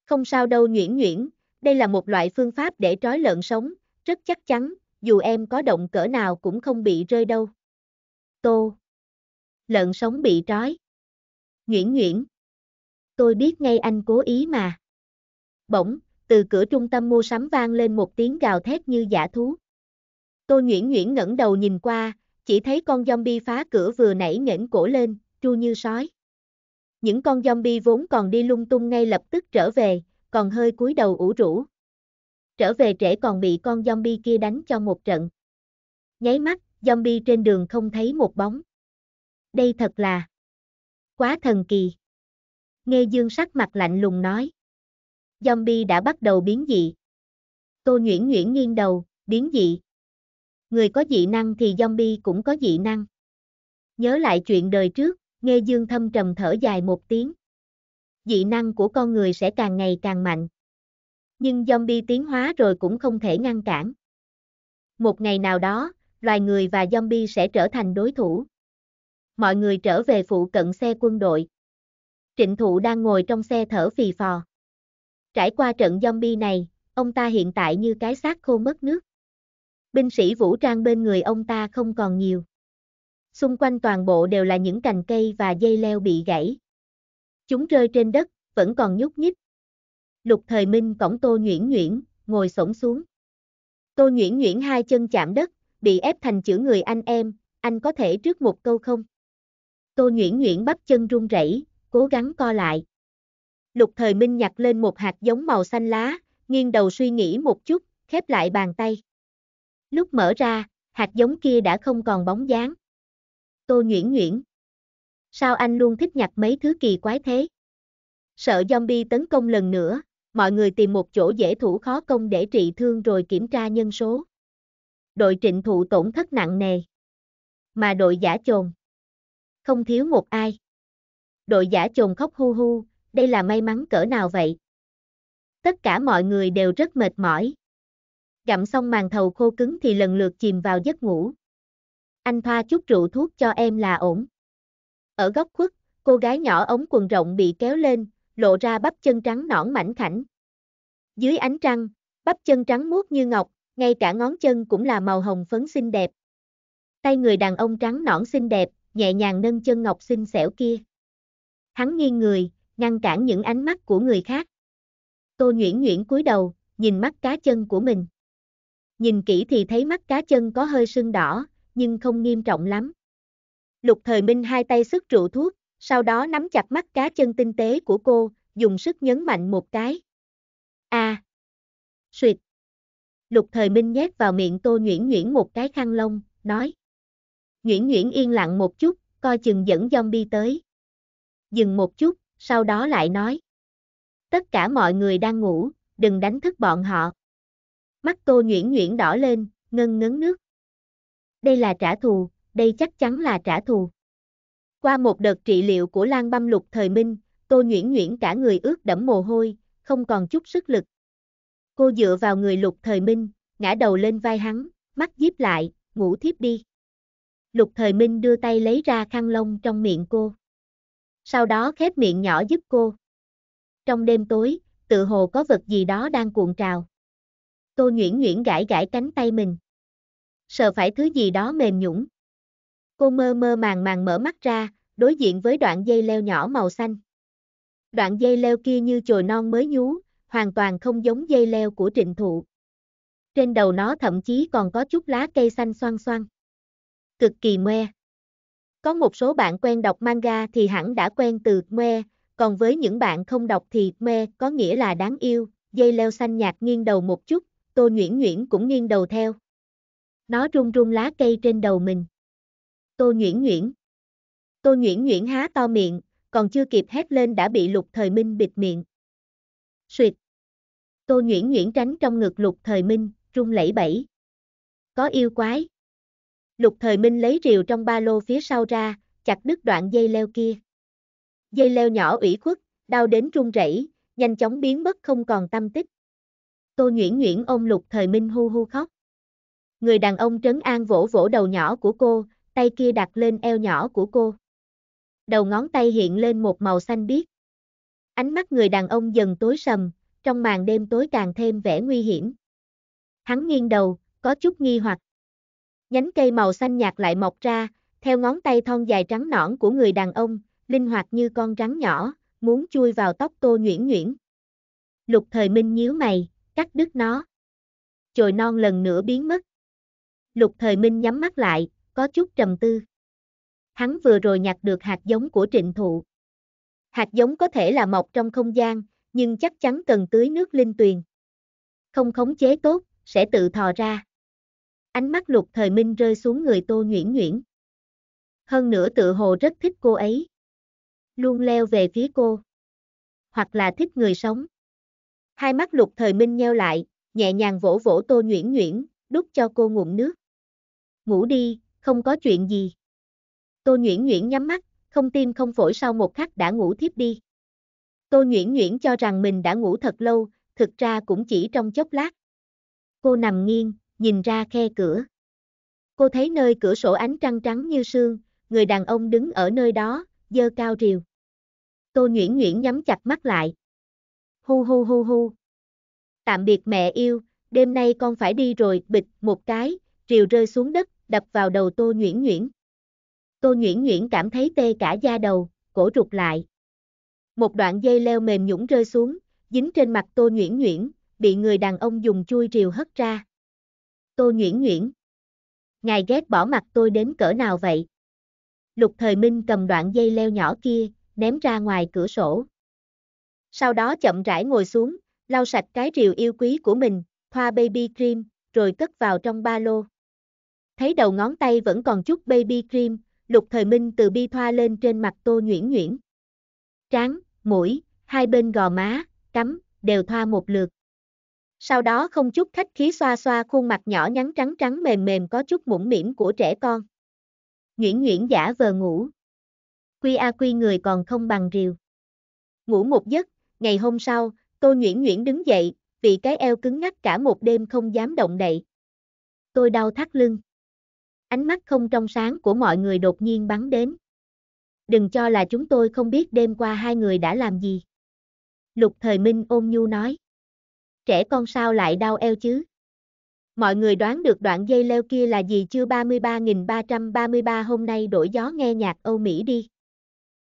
Không sao đâu nhuyễn nhuyễn, đây là một loại phương pháp để trói lợn sống, rất chắc chắn, dù em có động cỡ nào cũng không bị rơi đâu. Tô. Lợn sống bị trói. Nhuyễn nhuyễn. Tôi biết ngay anh cố ý mà. Bỗng, từ cửa trung tâm mua sắm vang lên một tiếng gào thét như giả thú. Tô nhuyễn nhuyễn ngẩng đầu nhìn qua, chỉ thấy con zombie phá cửa vừa nãy nhảy cổ lên, tru như sói. Những con zombie vốn còn đi lung tung ngay lập tức trở về, còn hơi cúi đầu ủ rũ. Trở về trễ còn bị con zombie kia đánh cho một trận. Nháy mắt, zombie trên đường không thấy một bóng. Đây thật là quá thần kỳ. Nghe dương sắc mặt lạnh lùng nói. Zombie đã bắt đầu biến dị. Tô Nguyễn Nguyễn nghiêng đầu, biến dị người có dị năng thì zombie cũng có dị năng. Nhớ lại chuyện đời trước, Nghe Dương thâm trầm thở dài một tiếng. Dị năng của con người sẽ càng ngày càng mạnh. Nhưng zombie tiến hóa rồi cũng không thể ngăn cản. Một ngày nào đó, loài người và zombie sẽ trở thành đối thủ. Mọi người trở về phụ cận xe quân đội. Trịnh Thụ đang ngồi trong xe thở phì phò. Trải qua trận zombie này, ông ta hiện tại như cái xác khô mất nước binh sĩ vũ trang bên người ông ta không còn nhiều. Xung quanh toàn bộ đều là những cành cây và dây leo bị gãy. Chúng rơi trên đất, vẫn còn nhúc nhích. Lục thời minh cổng tô nhuyễn nhuyễn, ngồi sổng xuống. Tô nhuyễn nhuyễn hai chân chạm đất, bị ép thành chữ người anh em, anh có thể trước một câu không? Tô nhuyễn nhuyễn bắp chân run rẩy, cố gắng co lại. Lục thời minh nhặt lên một hạt giống màu xanh lá, nghiêng đầu suy nghĩ một chút, khép lại bàn tay. Lúc mở ra, hạt giống kia đã không còn bóng dáng. Tô Nguyễn Nguyễn. Sao anh luôn thích nhặt mấy thứ kỳ quái thế? Sợ zombie tấn công lần nữa, mọi người tìm một chỗ dễ thủ khó công để trị thương rồi kiểm tra nhân số. Đội trịnh thụ tổn thất nặng nề. Mà đội giả trồn Không thiếu một ai. Đội giả trồn khóc hu hu, đây là may mắn cỡ nào vậy? Tất cả mọi người đều rất mệt mỏi, gặm xong màn thầu khô cứng thì lần lượt chìm vào giấc ngủ. Anh thoa chút rượu thuốc cho em là ổn. Ở góc khuất, cô gái nhỏ ống quần rộng bị kéo lên, lộ ra bắp chân trắng nõn mảnh khảnh. Dưới ánh trăng, bắp chân trắng muốt như ngọc, ngay cả ngón chân cũng là màu hồng phấn xinh đẹp. Tay người đàn ông trắng nõn xinh đẹp, nhẹ nhàng nâng chân ngọc xinh xẻo kia. Hắn nghiêng người, ngăn cản những ánh mắt của người khác. cô Nhuyễn Nhuyễn cúi đầu, nhìn mắt cá chân của mình. Nhìn kỹ thì thấy mắt cá chân có hơi sưng đỏ, nhưng không nghiêm trọng lắm. Lục thời minh hai tay sức rượu thuốc, sau đó nắm chặt mắt cá chân tinh tế của cô, dùng sức nhấn mạnh một cái. A. À. Xuyệt. Lục thời minh nhét vào miệng tô nhuyễn nhuyễn một cái khăn lông, nói. Nhuyễn nhuyễn yên lặng một chút, coi chừng dẫn zombie tới. Dừng một chút, sau đó lại nói. Tất cả mọi người đang ngủ, đừng đánh thức bọn họ. Mắt Tô Nhuyễn Nhuyễn đỏ lên, ngân ngấn nước. Đây là trả thù, đây chắc chắn là trả thù. Qua một đợt trị liệu của Lan Băm Lục thời minh, Tô Nhuyễn Nhuyễn cả người ướt đẫm mồ hôi, không còn chút sức lực. Cô dựa vào người Lục thời minh, ngã đầu lên vai hắn, mắt díp lại, ngủ thiếp đi. Lục thời minh đưa tay lấy ra khăn lông trong miệng cô. Sau đó khép miệng nhỏ giúp cô. Trong đêm tối, tự hồ có vật gì đó đang cuộn trào. Tô nhuyễn nhuyễn gãi gãi cánh tay mình. Sợ phải thứ gì đó mềm nhũng. Cô mơ mơ màng màng mở mắt ra, đối diện với đoạn dây leo nhỏ màu xanh. Đoạn dây leo kia như chồi non mới nhú, hoàn toàn không giống dây leo của trịnh thụ. Trên đầu nó thậm chí còn có chút lá cây xanh xoan xoan. Cực kỳ moe. Có một số bạn quen đọc manga thì hẳn đã quen từ moe, còn với những bạn không đọc thì moe có nghĩa là đáng yêu, dây leo xanh nhạt nghiêng đầu một chút, Tô Nhuyễn Nhuyễn cũng nghiêng đầu theo. Nó rung rung lá cây trên đầu mình. Tô Nhuyễn Nhuyễn. Tô Nhuyễn Nhuyễn há to miệng, còn chưa kịp hét lên đã bị Lục Thời Minh bịt miệng. Xuyệt. Tô Nhuyễn Nhuyễn tránh trong ngực Lục Thời Minh, rung lẩy bẩy. Có yêu quái. Lục Thời Minh lấy rìu trong ba lô phía sau ra, chặt đứt đoạn dây leo kia. Dây leo nhỏ ủy khuất, đau đến run rẩy, nhanh chóng biến mất không còn tâm tích. Tô nhuyễn nhuyễn ôm Lục Thời Minh hu hu khóc. Người đàn ông trấn an vỗ vỗ đầu nhỏ của cô, tay kia đặt lên eo nhỏ của cô. Đầu ngón tay hiện lên một màu xanh biếc. Ánh mắt người đàn ông dần tối sầm, trong màn đêm tối càng thêm vẻ nguy hiểm. Hắn nghiêng đầu, có chút nghi hoặc. Nhánh cây màu xanh nhạt lại mọc ra, theo ngón tay thon dài trắng nõn của người đàn ông, linh hoạt như con rắn nhỏ, muốn chui vào tóc Tô nhuyễn nhuyễn Lục Thời Minh nhíu mày, cắt đứt nó. Chồi non lần nữa biến mất. Lục thời minh nhắm mắt lại, có chút trầm tư. Hắn vừa rồi nhặt được hạt giống của trịnh thụ. Hạt giống có thể là mọc trong không gian, nhưng chắc chắn cần tưới nước linh tuyền. Không khống chế tốt, sẽ tự thò ra. Ánh mắt lục thời minh rơi xuống người tô nhuyễn nhuyễn. Hơn nữa tự hồ rất thích cô ấy. Luôn leo về phía cô. Hoặc là thích người sống. Hai mắt lục thời minh nheo lại, nhẹ nhàng vỗ vỗ tô nhuyễn nhuyễn, đút cho cô ngụm nước. Ngủ đi, không có chuyện gì. Tô nhuyễn nhuyễn nhắm mắt, không tim không phổi sau một khắc đã ngủ thiếp đi. Tô nhuyễn nhuyễn cho rằng mình đã ngủ thật lâu, thực ra cũng chỉ trong chốc lát. Cô nằm nghiêng, nhìn ra khe cửa. Cô thấy nơi cửa sổ ánh trăng trắng như sương, người đàn ông đứng ở nơi đó, dơ cao rìu. Tô Nhuyễn Nhuyễn nhắm chặt mắt lại hu hu hu hu. Tạm biệt mẹ yêu, đêm nay con phải đi rồi, bịch, một cái, rìu rơi xuống đất, đập vào đầu Tô Nhuyễn Nhuyễn. Tô Nhuyễn Nhuyễn cảm thấy tê cả da đầu, cổ rụt lại. Một đoạn dây leo mềm nhũng rơi xuống, dính trên mặt Tô Nhuyễn Nhuyễn, bị người đàn ông dùng chui rìu hất ra. Tô Nhuyễn Nhuyễn. Ngài ghét bỏ mặt tôi đến cỡ nào vậy? Lục Thời Minh cầm đoạn dây leo nhỏ kia, ném ra ngoài cửa sổ sau đó chậm rãi ngồi xuống, lau sạch cái rìu yêu quý của mình, thoa baby cream, rồi cất vào trong ba lô. Thấy đầu ngón tay vẫn còn chút baby cream, lục thời minh từ bi thoa lên trên mặt tô nhuyễn nhuyễn. Trán, mũi, hai bên gò má, cắm, đều thoa một lượt. Sau đó không chút khách khí xoa xoa khuôn mặt nhỏ nhắn trắng trắng mềm mềm có chút mũm mỉm của trẻ con. Nguyễn Nguyễn giả vờ ngủ. Quy a quy người còn không bằng rìu. Ngủ một giấc, Ngày hôm sau, Tô Nhuyễn Nhuyễn đứng dậy, vì cái eo cứng ngắc cả một đêm không dám động đậy. Tôi đau thắt lưng. Ánh mắt không trong sáng của mọi người đột nhiên bắn đến. Đừng cho là chúng tôi không biết đêm qua hai người đã làm gì. Lục Thời Minh ôm nhu nói. Trẻ con sao lại đau eo chứ? Mọi người đoán được đoạn dây leo kia là gì chưa 33.333 hôm nay đổi gió nghe nhạc Âu Mỹ đi.